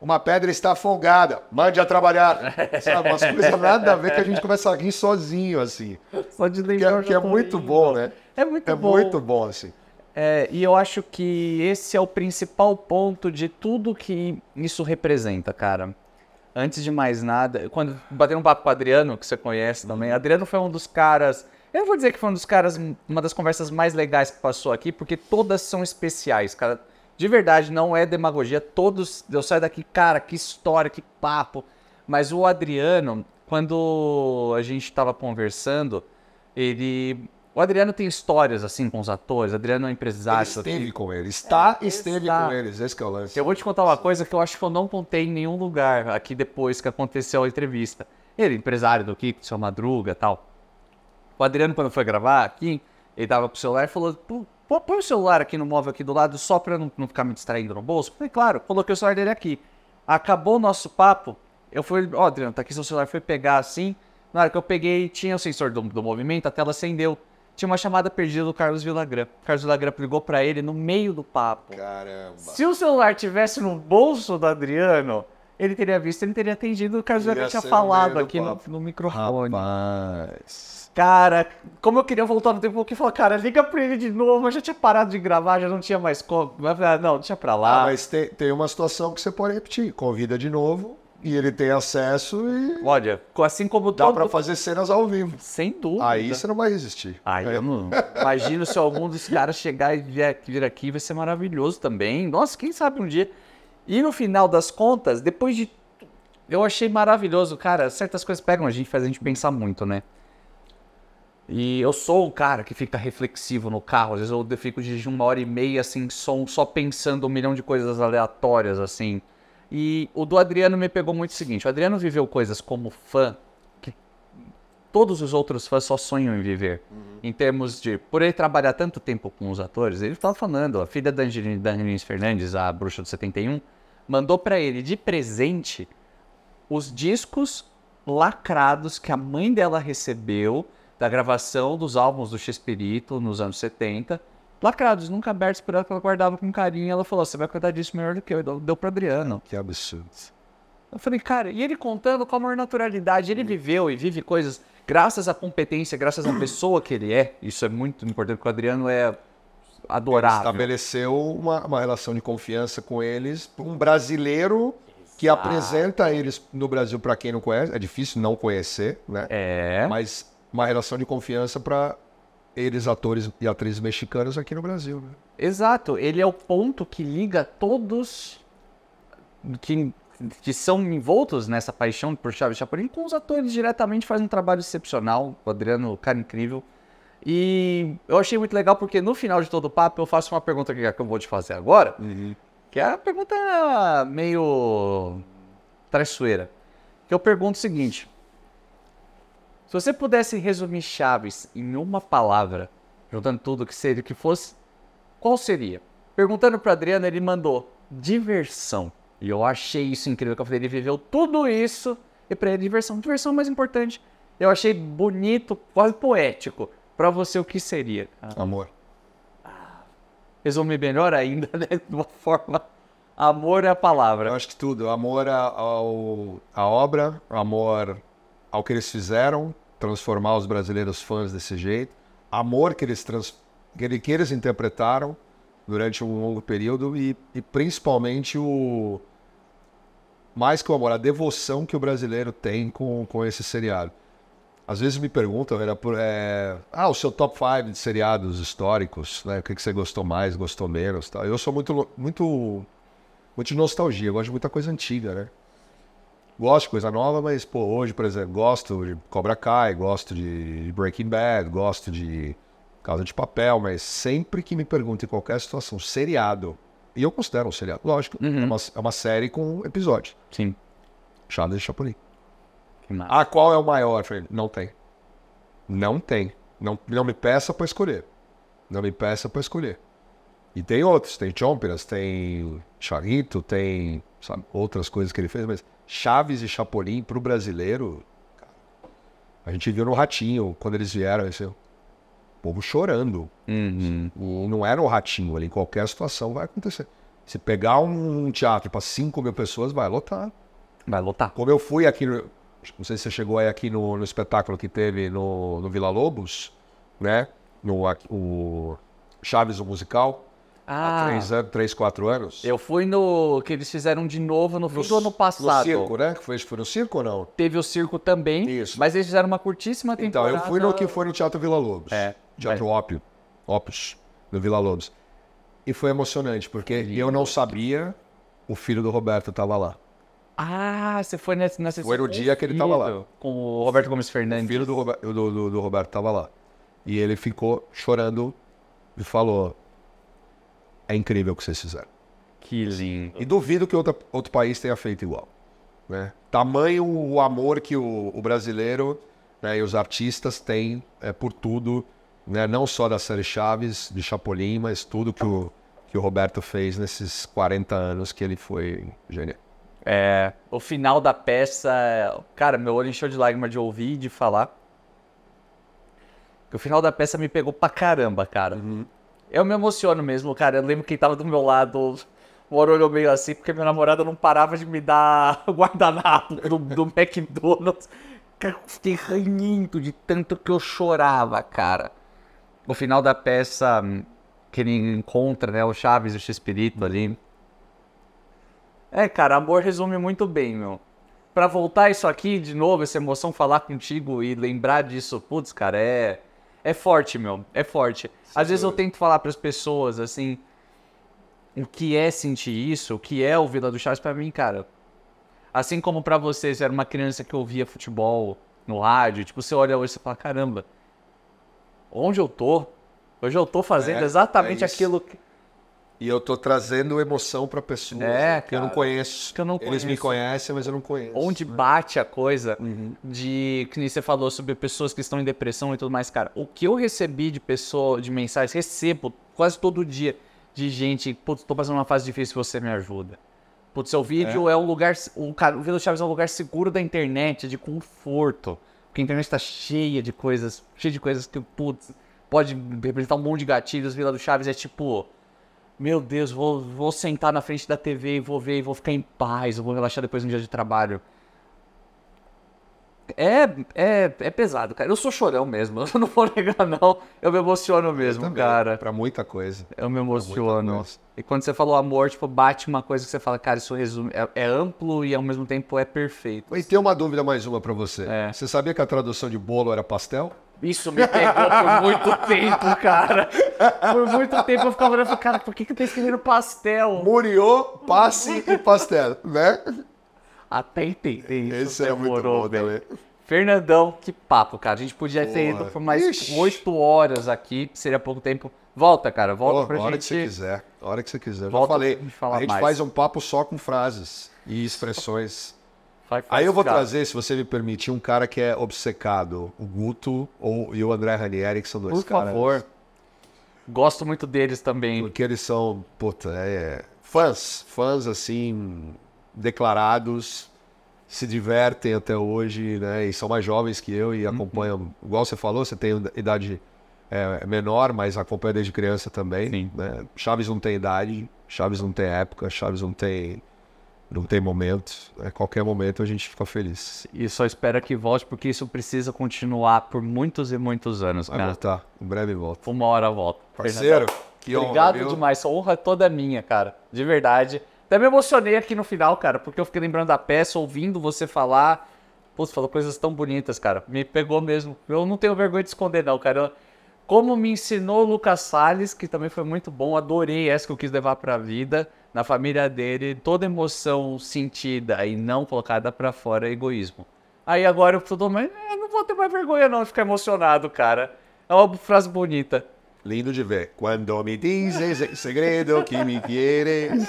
uma pedra está afogada, mande a trabalhar. Sabe, umas coisas nada a ver que a gente começa a rir sozinho, assim. Só de é lembrar. Que, que é muito rindo. bom, né? É muito é bom. É muito bom, assim. É, e eu acho que esse é o principal ponto de tudo que isso representa, cara. Antes de mais nada, quando bater um papo com o Adriano, que você conhece também, uhum. Adriano foi um dos caras eu vou dizer que foi um dos caras, uma das conversas mais legais que passou aqui, porque todas são especiais, cara. De verdade, não é demagogia. Todos. Eu saio daqui, cara, que história, que papo. Mas o Adriano, quando a gente estava conversando, ele. O Adriano tem histórias assim com os atores. O Adriano é um empresário. Ele esteve com eles. Está, é, esteve está... com eles. Esse é o lance. Eu vou te contar uma coisa que eu acho que eu não contei em nenhum lugar aqui depois que aconteceu a entrevista. Ele, empresário do Kiko, seu Madruga tal. O Adriano, quando foi gravar aqui, ele tava pro celular e falou: Pô, põe o celular aqui no móvel aqui do lado só pra não, não ficar me distraindo no bolso. falei, claro, coloquei o celular dele é aqui. Acabou o nosso papo. Eu fui, ó, oh, Adriano, tá aqui seu celular. Foi pegar assim. Na hora que eu peguei, tinha o sensor do, do movimento, a tela acendeu. Tinha uma chamada perdida do Carlos Villagrã. O Carlos Villagrã ligou para ele no meio do papo. Caramba. Se o celular tivesse no bolso do Adriano, ele teria visto, ele teria atendido o Carlos Villagrã tinha falado aqui no, no microfone. Rapaz. Cara, como eu queria voltar no tempo eu falei, cara, liga pra ele de novo, mas já tinha parado de gravar, já não tinha mais como. Mas, ah, não, deixa pra lá. Ah, mas tem, tem uma situação que você pode repetir. Convida de novo e ele tem acesso e. Olha, assim como Dá todo... pra fazer cenas ao vivo. Sem dúvida. Aí você não vai resistir. Aí é. eu não. Imagina se algum dos caras chegar e vir aqui, vai ser maravilhoso também. Nossa, quem sabe um dia. E no final das contas, depois de. Eu achei maravilhoso, cara. Certas coisas pegam a gente, faz a gente pensar muito, né? E eu sou um cara que fica reflexivo no carro. Às vezes eu fico de uma hora e meia, assim, só, só pensando um milhão de coisas aleatórias, assim. E o do Adriano me pegou muito o seguinte: o Adriano viveu coisas como fã que todos os outros fãs só sonham em viver. Uhum. Em termos de. Por ele trabalhar tanto tempo com os atores, ele estava falando, a filha da Angelina Fernandes, a bruxa do 71, mandou para ele de presente os discos lacrados que a mãe dela recebeu da gravação dos álbuns do Chespirito nos anos 70, lacrados, nunca abertos por ela, que ela guardava com carinho. Ela falou: Você vai cuidar disso melhor do que eu. Deu para Adriano. Que absurdo. Eu falei, cara, e ele contando com a maior naturalidade, ele viveu e vive coisas graças à competência, graças à pessoa que ele é. Isso é muito importante, porque o Adriano é adorável. Ele estabeleceu uma, uma relação de confiança com eles, um brasileiro que apresenta eles no Brasil para quem não conhece, é difícil não conhecer, né? É. Mas uma relação de confiança para eles, atores e atrizes mexicanos aqui no Brasil. Né? Exato, ele é o ponto que liga todos que, que são envoltos nessa paixão por Chaves Chapolin com os atores diretamente, faz um trabalho excepcional. O Adriano, cara incrível. E eu achei muito legal porque no final de todo o papo eu faço uma pergunta que é eu vou te fazer agora, uhum. que é a pergunta meio traiçoeira. Que eu pergunto o seguinte: se você pudesse resumir Chaves em uma palavra, juntando tudo que seria o que fosse, qual seria? Perguntando para Adriano, ele mandou diversão. E eu achei isso incrível, que eu falei, ele viveu tudo isso e para ele diversão. Diversão é mais importante. Eu achei bonito, quase poético. Para você, o que seria? Ah. Amor. Ah. Resume melhor ainda, né? De uma forma. Amor é a palavra. Eu acho que tudo. Amor ao, à obra, amor ao que eles fizeram, transformar os brasileiros fãs desse jeito. Amor que eles, trans, que eles interpretaram durante um longo período e, e principalmente o mais que o amor, a devoção que o brasileiro tem com, com esse seriado. Às vezes me perguntam, era por, é, ah, o seu top 5 de seriados históricos, né? O que, que você gostou mais, gostou menos, tal. Eu sou muito, muito, muito nostalgia, eu gosto de muita coisa antiga, né? Gosto de coisa nova, mas, pô, hoje, por exemplo, gosto de Cobra Kai, gosto de Breaking Bad, gosto de Casa de Papel, mas sempre que me perguntam em qualquer situação, seriado, e eu considero um seriado, lógico, é uhum. é, uma, é, uma, série com episódios. Sim. Chaves de Chapolin. Que massa. Ah, qual é o maior? Não tem. Não tem. Não, não me peça para escolher. Não me peça para escolher. E tem outros, tem Chomperas, tem Charito, tem sabe, outras coisas que ele fez, mas Chaves e Chapolin para o brasileiro. A gente viu no Ratinho, quando eles vieram, esse o povo chorando. Uhum. Não era o Ratinho ali, em qualquer situação vai acontecer. Se pegar um teatro para 5 mil pessoas, vai lotar. Vai lotar. Como eu fui aqui, no, não sei se você chegou aí aqui no, no espetáculo que teve no, no Vila Lobos, né? No, o Chaves, o musical. Ah, há três, anos, três, quatro anos? Eu fui no. que eles fizeram de novo no, no fim do ano passado. No circo, né? Que foi, foi no circo ou não? Teve o circo também. Isso. Mas eles fizeram uma curtíssima temporada. Então, eu fui no que foi no Teatro Vila Lobos. É. Teatro mas... Ópio. Opus, no Vila Lobos. E foi emocionante, porque eu não sabia, o filho do Roberto estava lá. Ah, você foi nessa, nessa Foi no dia que ele estava lá. Com o Roberto Gomes Fernandes. O filho do, do, do, do Roberto estava lá. E ele ficou chorando e falou: é incrível o que vocês fizeram. Que lindo. E duvido que outra, outro país tenha feito igual. Né? Tamanho o amor que o, o brasileiro né, e os artistas têm é, por tudo, né, não só da série Chaves, de Chapolin, mas tudo que o, que o Roberto fez nesses 40 anos que ele foi genial. É, o final da peça, cara, meu olho encheu de lágrima de ouvir e de falar. O final da peça me pegou pra caramba, cara. Uhum. Eu me emociono mesmo, cara. Eu lembro que tava do meu lado, o olhou meio assim, porque minha namorada não parava de me dar guardanapo do, do McDonald's. Cara, eu fiquei ranhindo de tanto que eu chorava, cara. O final da peça hum, que ele encontra, né? O Chaves e o x ali. É, cara, amor resume muito bem, meu. Pra voltar isso aqui de novo, essa emoção, falar contigo e lembrar disso, putz, cara, é é forte, meu. É forte. Sim, Às vezes eu tento falar para as pessoas, assim, o que é sentir isso, o que é o Vila do Chaves para mim, cara. Assim como para vocês, era uma criança que ouvia futebol no rádio, tipo, você olha hoje e fala, caramba, onde eu tô? Hoje eu tô fazendo é, é exatamente é aquilo que e eu tô trazendo emoção para pessoas é, né, que eu não conheço. Que eu não conheço. Eles me conhecem, mas eu não conheço. Onde né? bate a coisa uhum. de que você falou sobre pessoas que estão em depressão e tudo mais, cara. O que eu recebi de pessoa, de mensagens, recebo quase todo dia de gente, putz, tô passando uma fase difícil, você me ajuda. Putz, seu vídeo é, é um lugar, o, cara, o Vila Chaves é um lugar seguro da internet, de conforto. Porque a internet tá cheia de coisas, cheia de coisas que, putz, pode representar um monte de gatilhos. Vila do Chaves é tipo meu Deus, vou, vou sentar na frente da TV e vou ver e vou ficar em paz, eu vou relaxar depois no dia de trabalho. É, é, é pesado, cara. Eu sou chorão mesmo, eu não vou negar, não. Eu me emociono mesmo, também, cara. Pra muita coisa. Eu me emociono. E quando você falou amor, tipo, bate uma coisa que você fala, cara, isso resume. É, é amplo e ao mesmo tempo é perfeito. E tem uma dúvida mais uma para você. É. Você sabia que a tradução de bolo era pastel? Isso me pegou por muito tempo, cara. Por muito tempo eu ficava olhando e cara, por que, que eu tô escrevendo pastel? Muriô, passe e pastel, né? Até entender isso. Esse é muito bom velho. também. Fernandão, que papo, cara. A gente podia Porra. ter ido por mais oito horas aqui, seria pouco tempo. Volta, cara, volta Pô, pra hora gente. hora que você quiser, hora que você quiser. Volta Já falei, a gente mais. faz um papo só com frases e expressões faz Aí eu vou cara. trazer, se você me permitir, um cara que é obcecado. O Guto ou, e o André Ranieri, que são dois Por caras. Por favor. Gosto muito deles também. Porque eles são, puta, é, fãs. Fãs, assim, declarados. Se divertem até hoje, né? E são mais jovens que eu e uhum. acompanham. Igual você falou, você tem idade é, menor, mas acompanha desde criança também. Sim. Né? Chaves não tem idade, Chaves não tem época, Chaves não tem não tem momento, a qualquer momento a gente fica feliz. E só espera que volte, porque isso precisa continuar por muitos e muitos anos, Vai cara. voltar, em breve volta. Uma hora volta. Parceiro, que honra, Obrigado viu? demais, a honra toda é minha, cara, de verdade. Até me emocionei aqui no final, cara, porque eu fiquei lembrando da peça, ouvindo você falar. Putz, você falou coisas tão bonitas, cara. Me pegou mesmo. Eu não tenho vergonha de esconder, não, cara. Como me ensinou o Lucas Salles, que também foi muito bom, adorei essa que eu quis levar pra vida na família dele, toda emoção sentida e não colocada para fora é egoísmo. Aí agora eu tô mas eu não vou ter mais vergonha não de ficar emocionado, cara. É uma frase bonita. Lindo de ver. Quando me dizes segredo que me queres.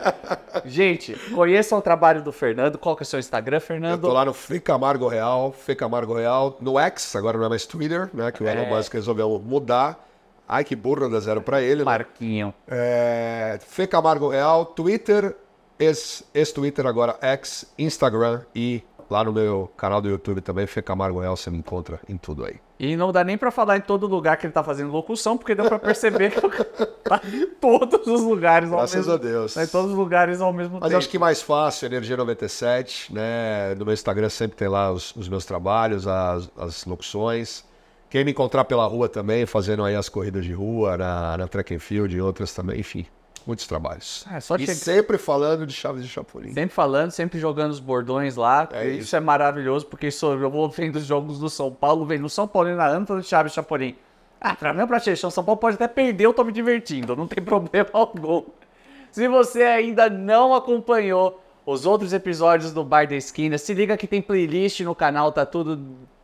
Gente, conheçam o trabalho do Fernando. Qual que é o seu Instagram, Fernando? Eu tô lá no Fê Camargo Real, Fê Camargo Real, no X, agora não é mais Twitter, né? Que o é. Elon Musk resolveu mudar. Ai, que burro, dá zero pra ele. Né? Marquinho. É, Fê Camargo Real, é Twitter, ex-Twitter agora, ex-Instagram e lá no meu canal do YouTube também, Fê Camargo Real, é você me encontra em tudo aí. E não dá nem pra falar em todo lugar que ele tá fazendo locução, porque deu pra perceber que tá em todos os lugares Graças ao mesmo Graças a Deus. Tá em todos os lugares ao mesmo Mas tempo. Mas acho que mais fácil, Energia 97, né? No meu Instagram sempre tem lá os, os meus trabalhos, as, as locuções. Quem me encontrar pela rua também, fazendo aí as corridas de rua, na, na track and field e outras também, enfim. Muitos trabalhos. É, só e sempre falando de Chaves de Chapolin. Sempre falando, sempre jogando os bordões lá. É isso. isso. é maravilhoso, porque isso vendo os jogos do São Paulo, vem no São Paulo na anta do Chaves de Chapolin. Ah, pra mim, é pra o São Paulo pode até perder, eu tô me divertindo, não tem problema algum. Se você ainda não acompanhou os outros episódios do Bar da Esquina, se liga que tem playlist no canal, tá tudo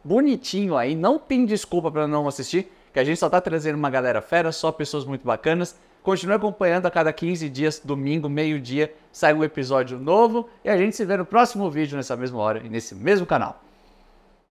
bonitinho aí. Não tem desculpa para não assistir, que a gente só tá trazendo uma galera fera, só pessoas muito bacanas. Continue acompanhando a cada 15 dias, domingo, meio-dia, sai um episódio novo e a gente se vê no próximo vídeo nessa mesma hora e nesse mesmo canal.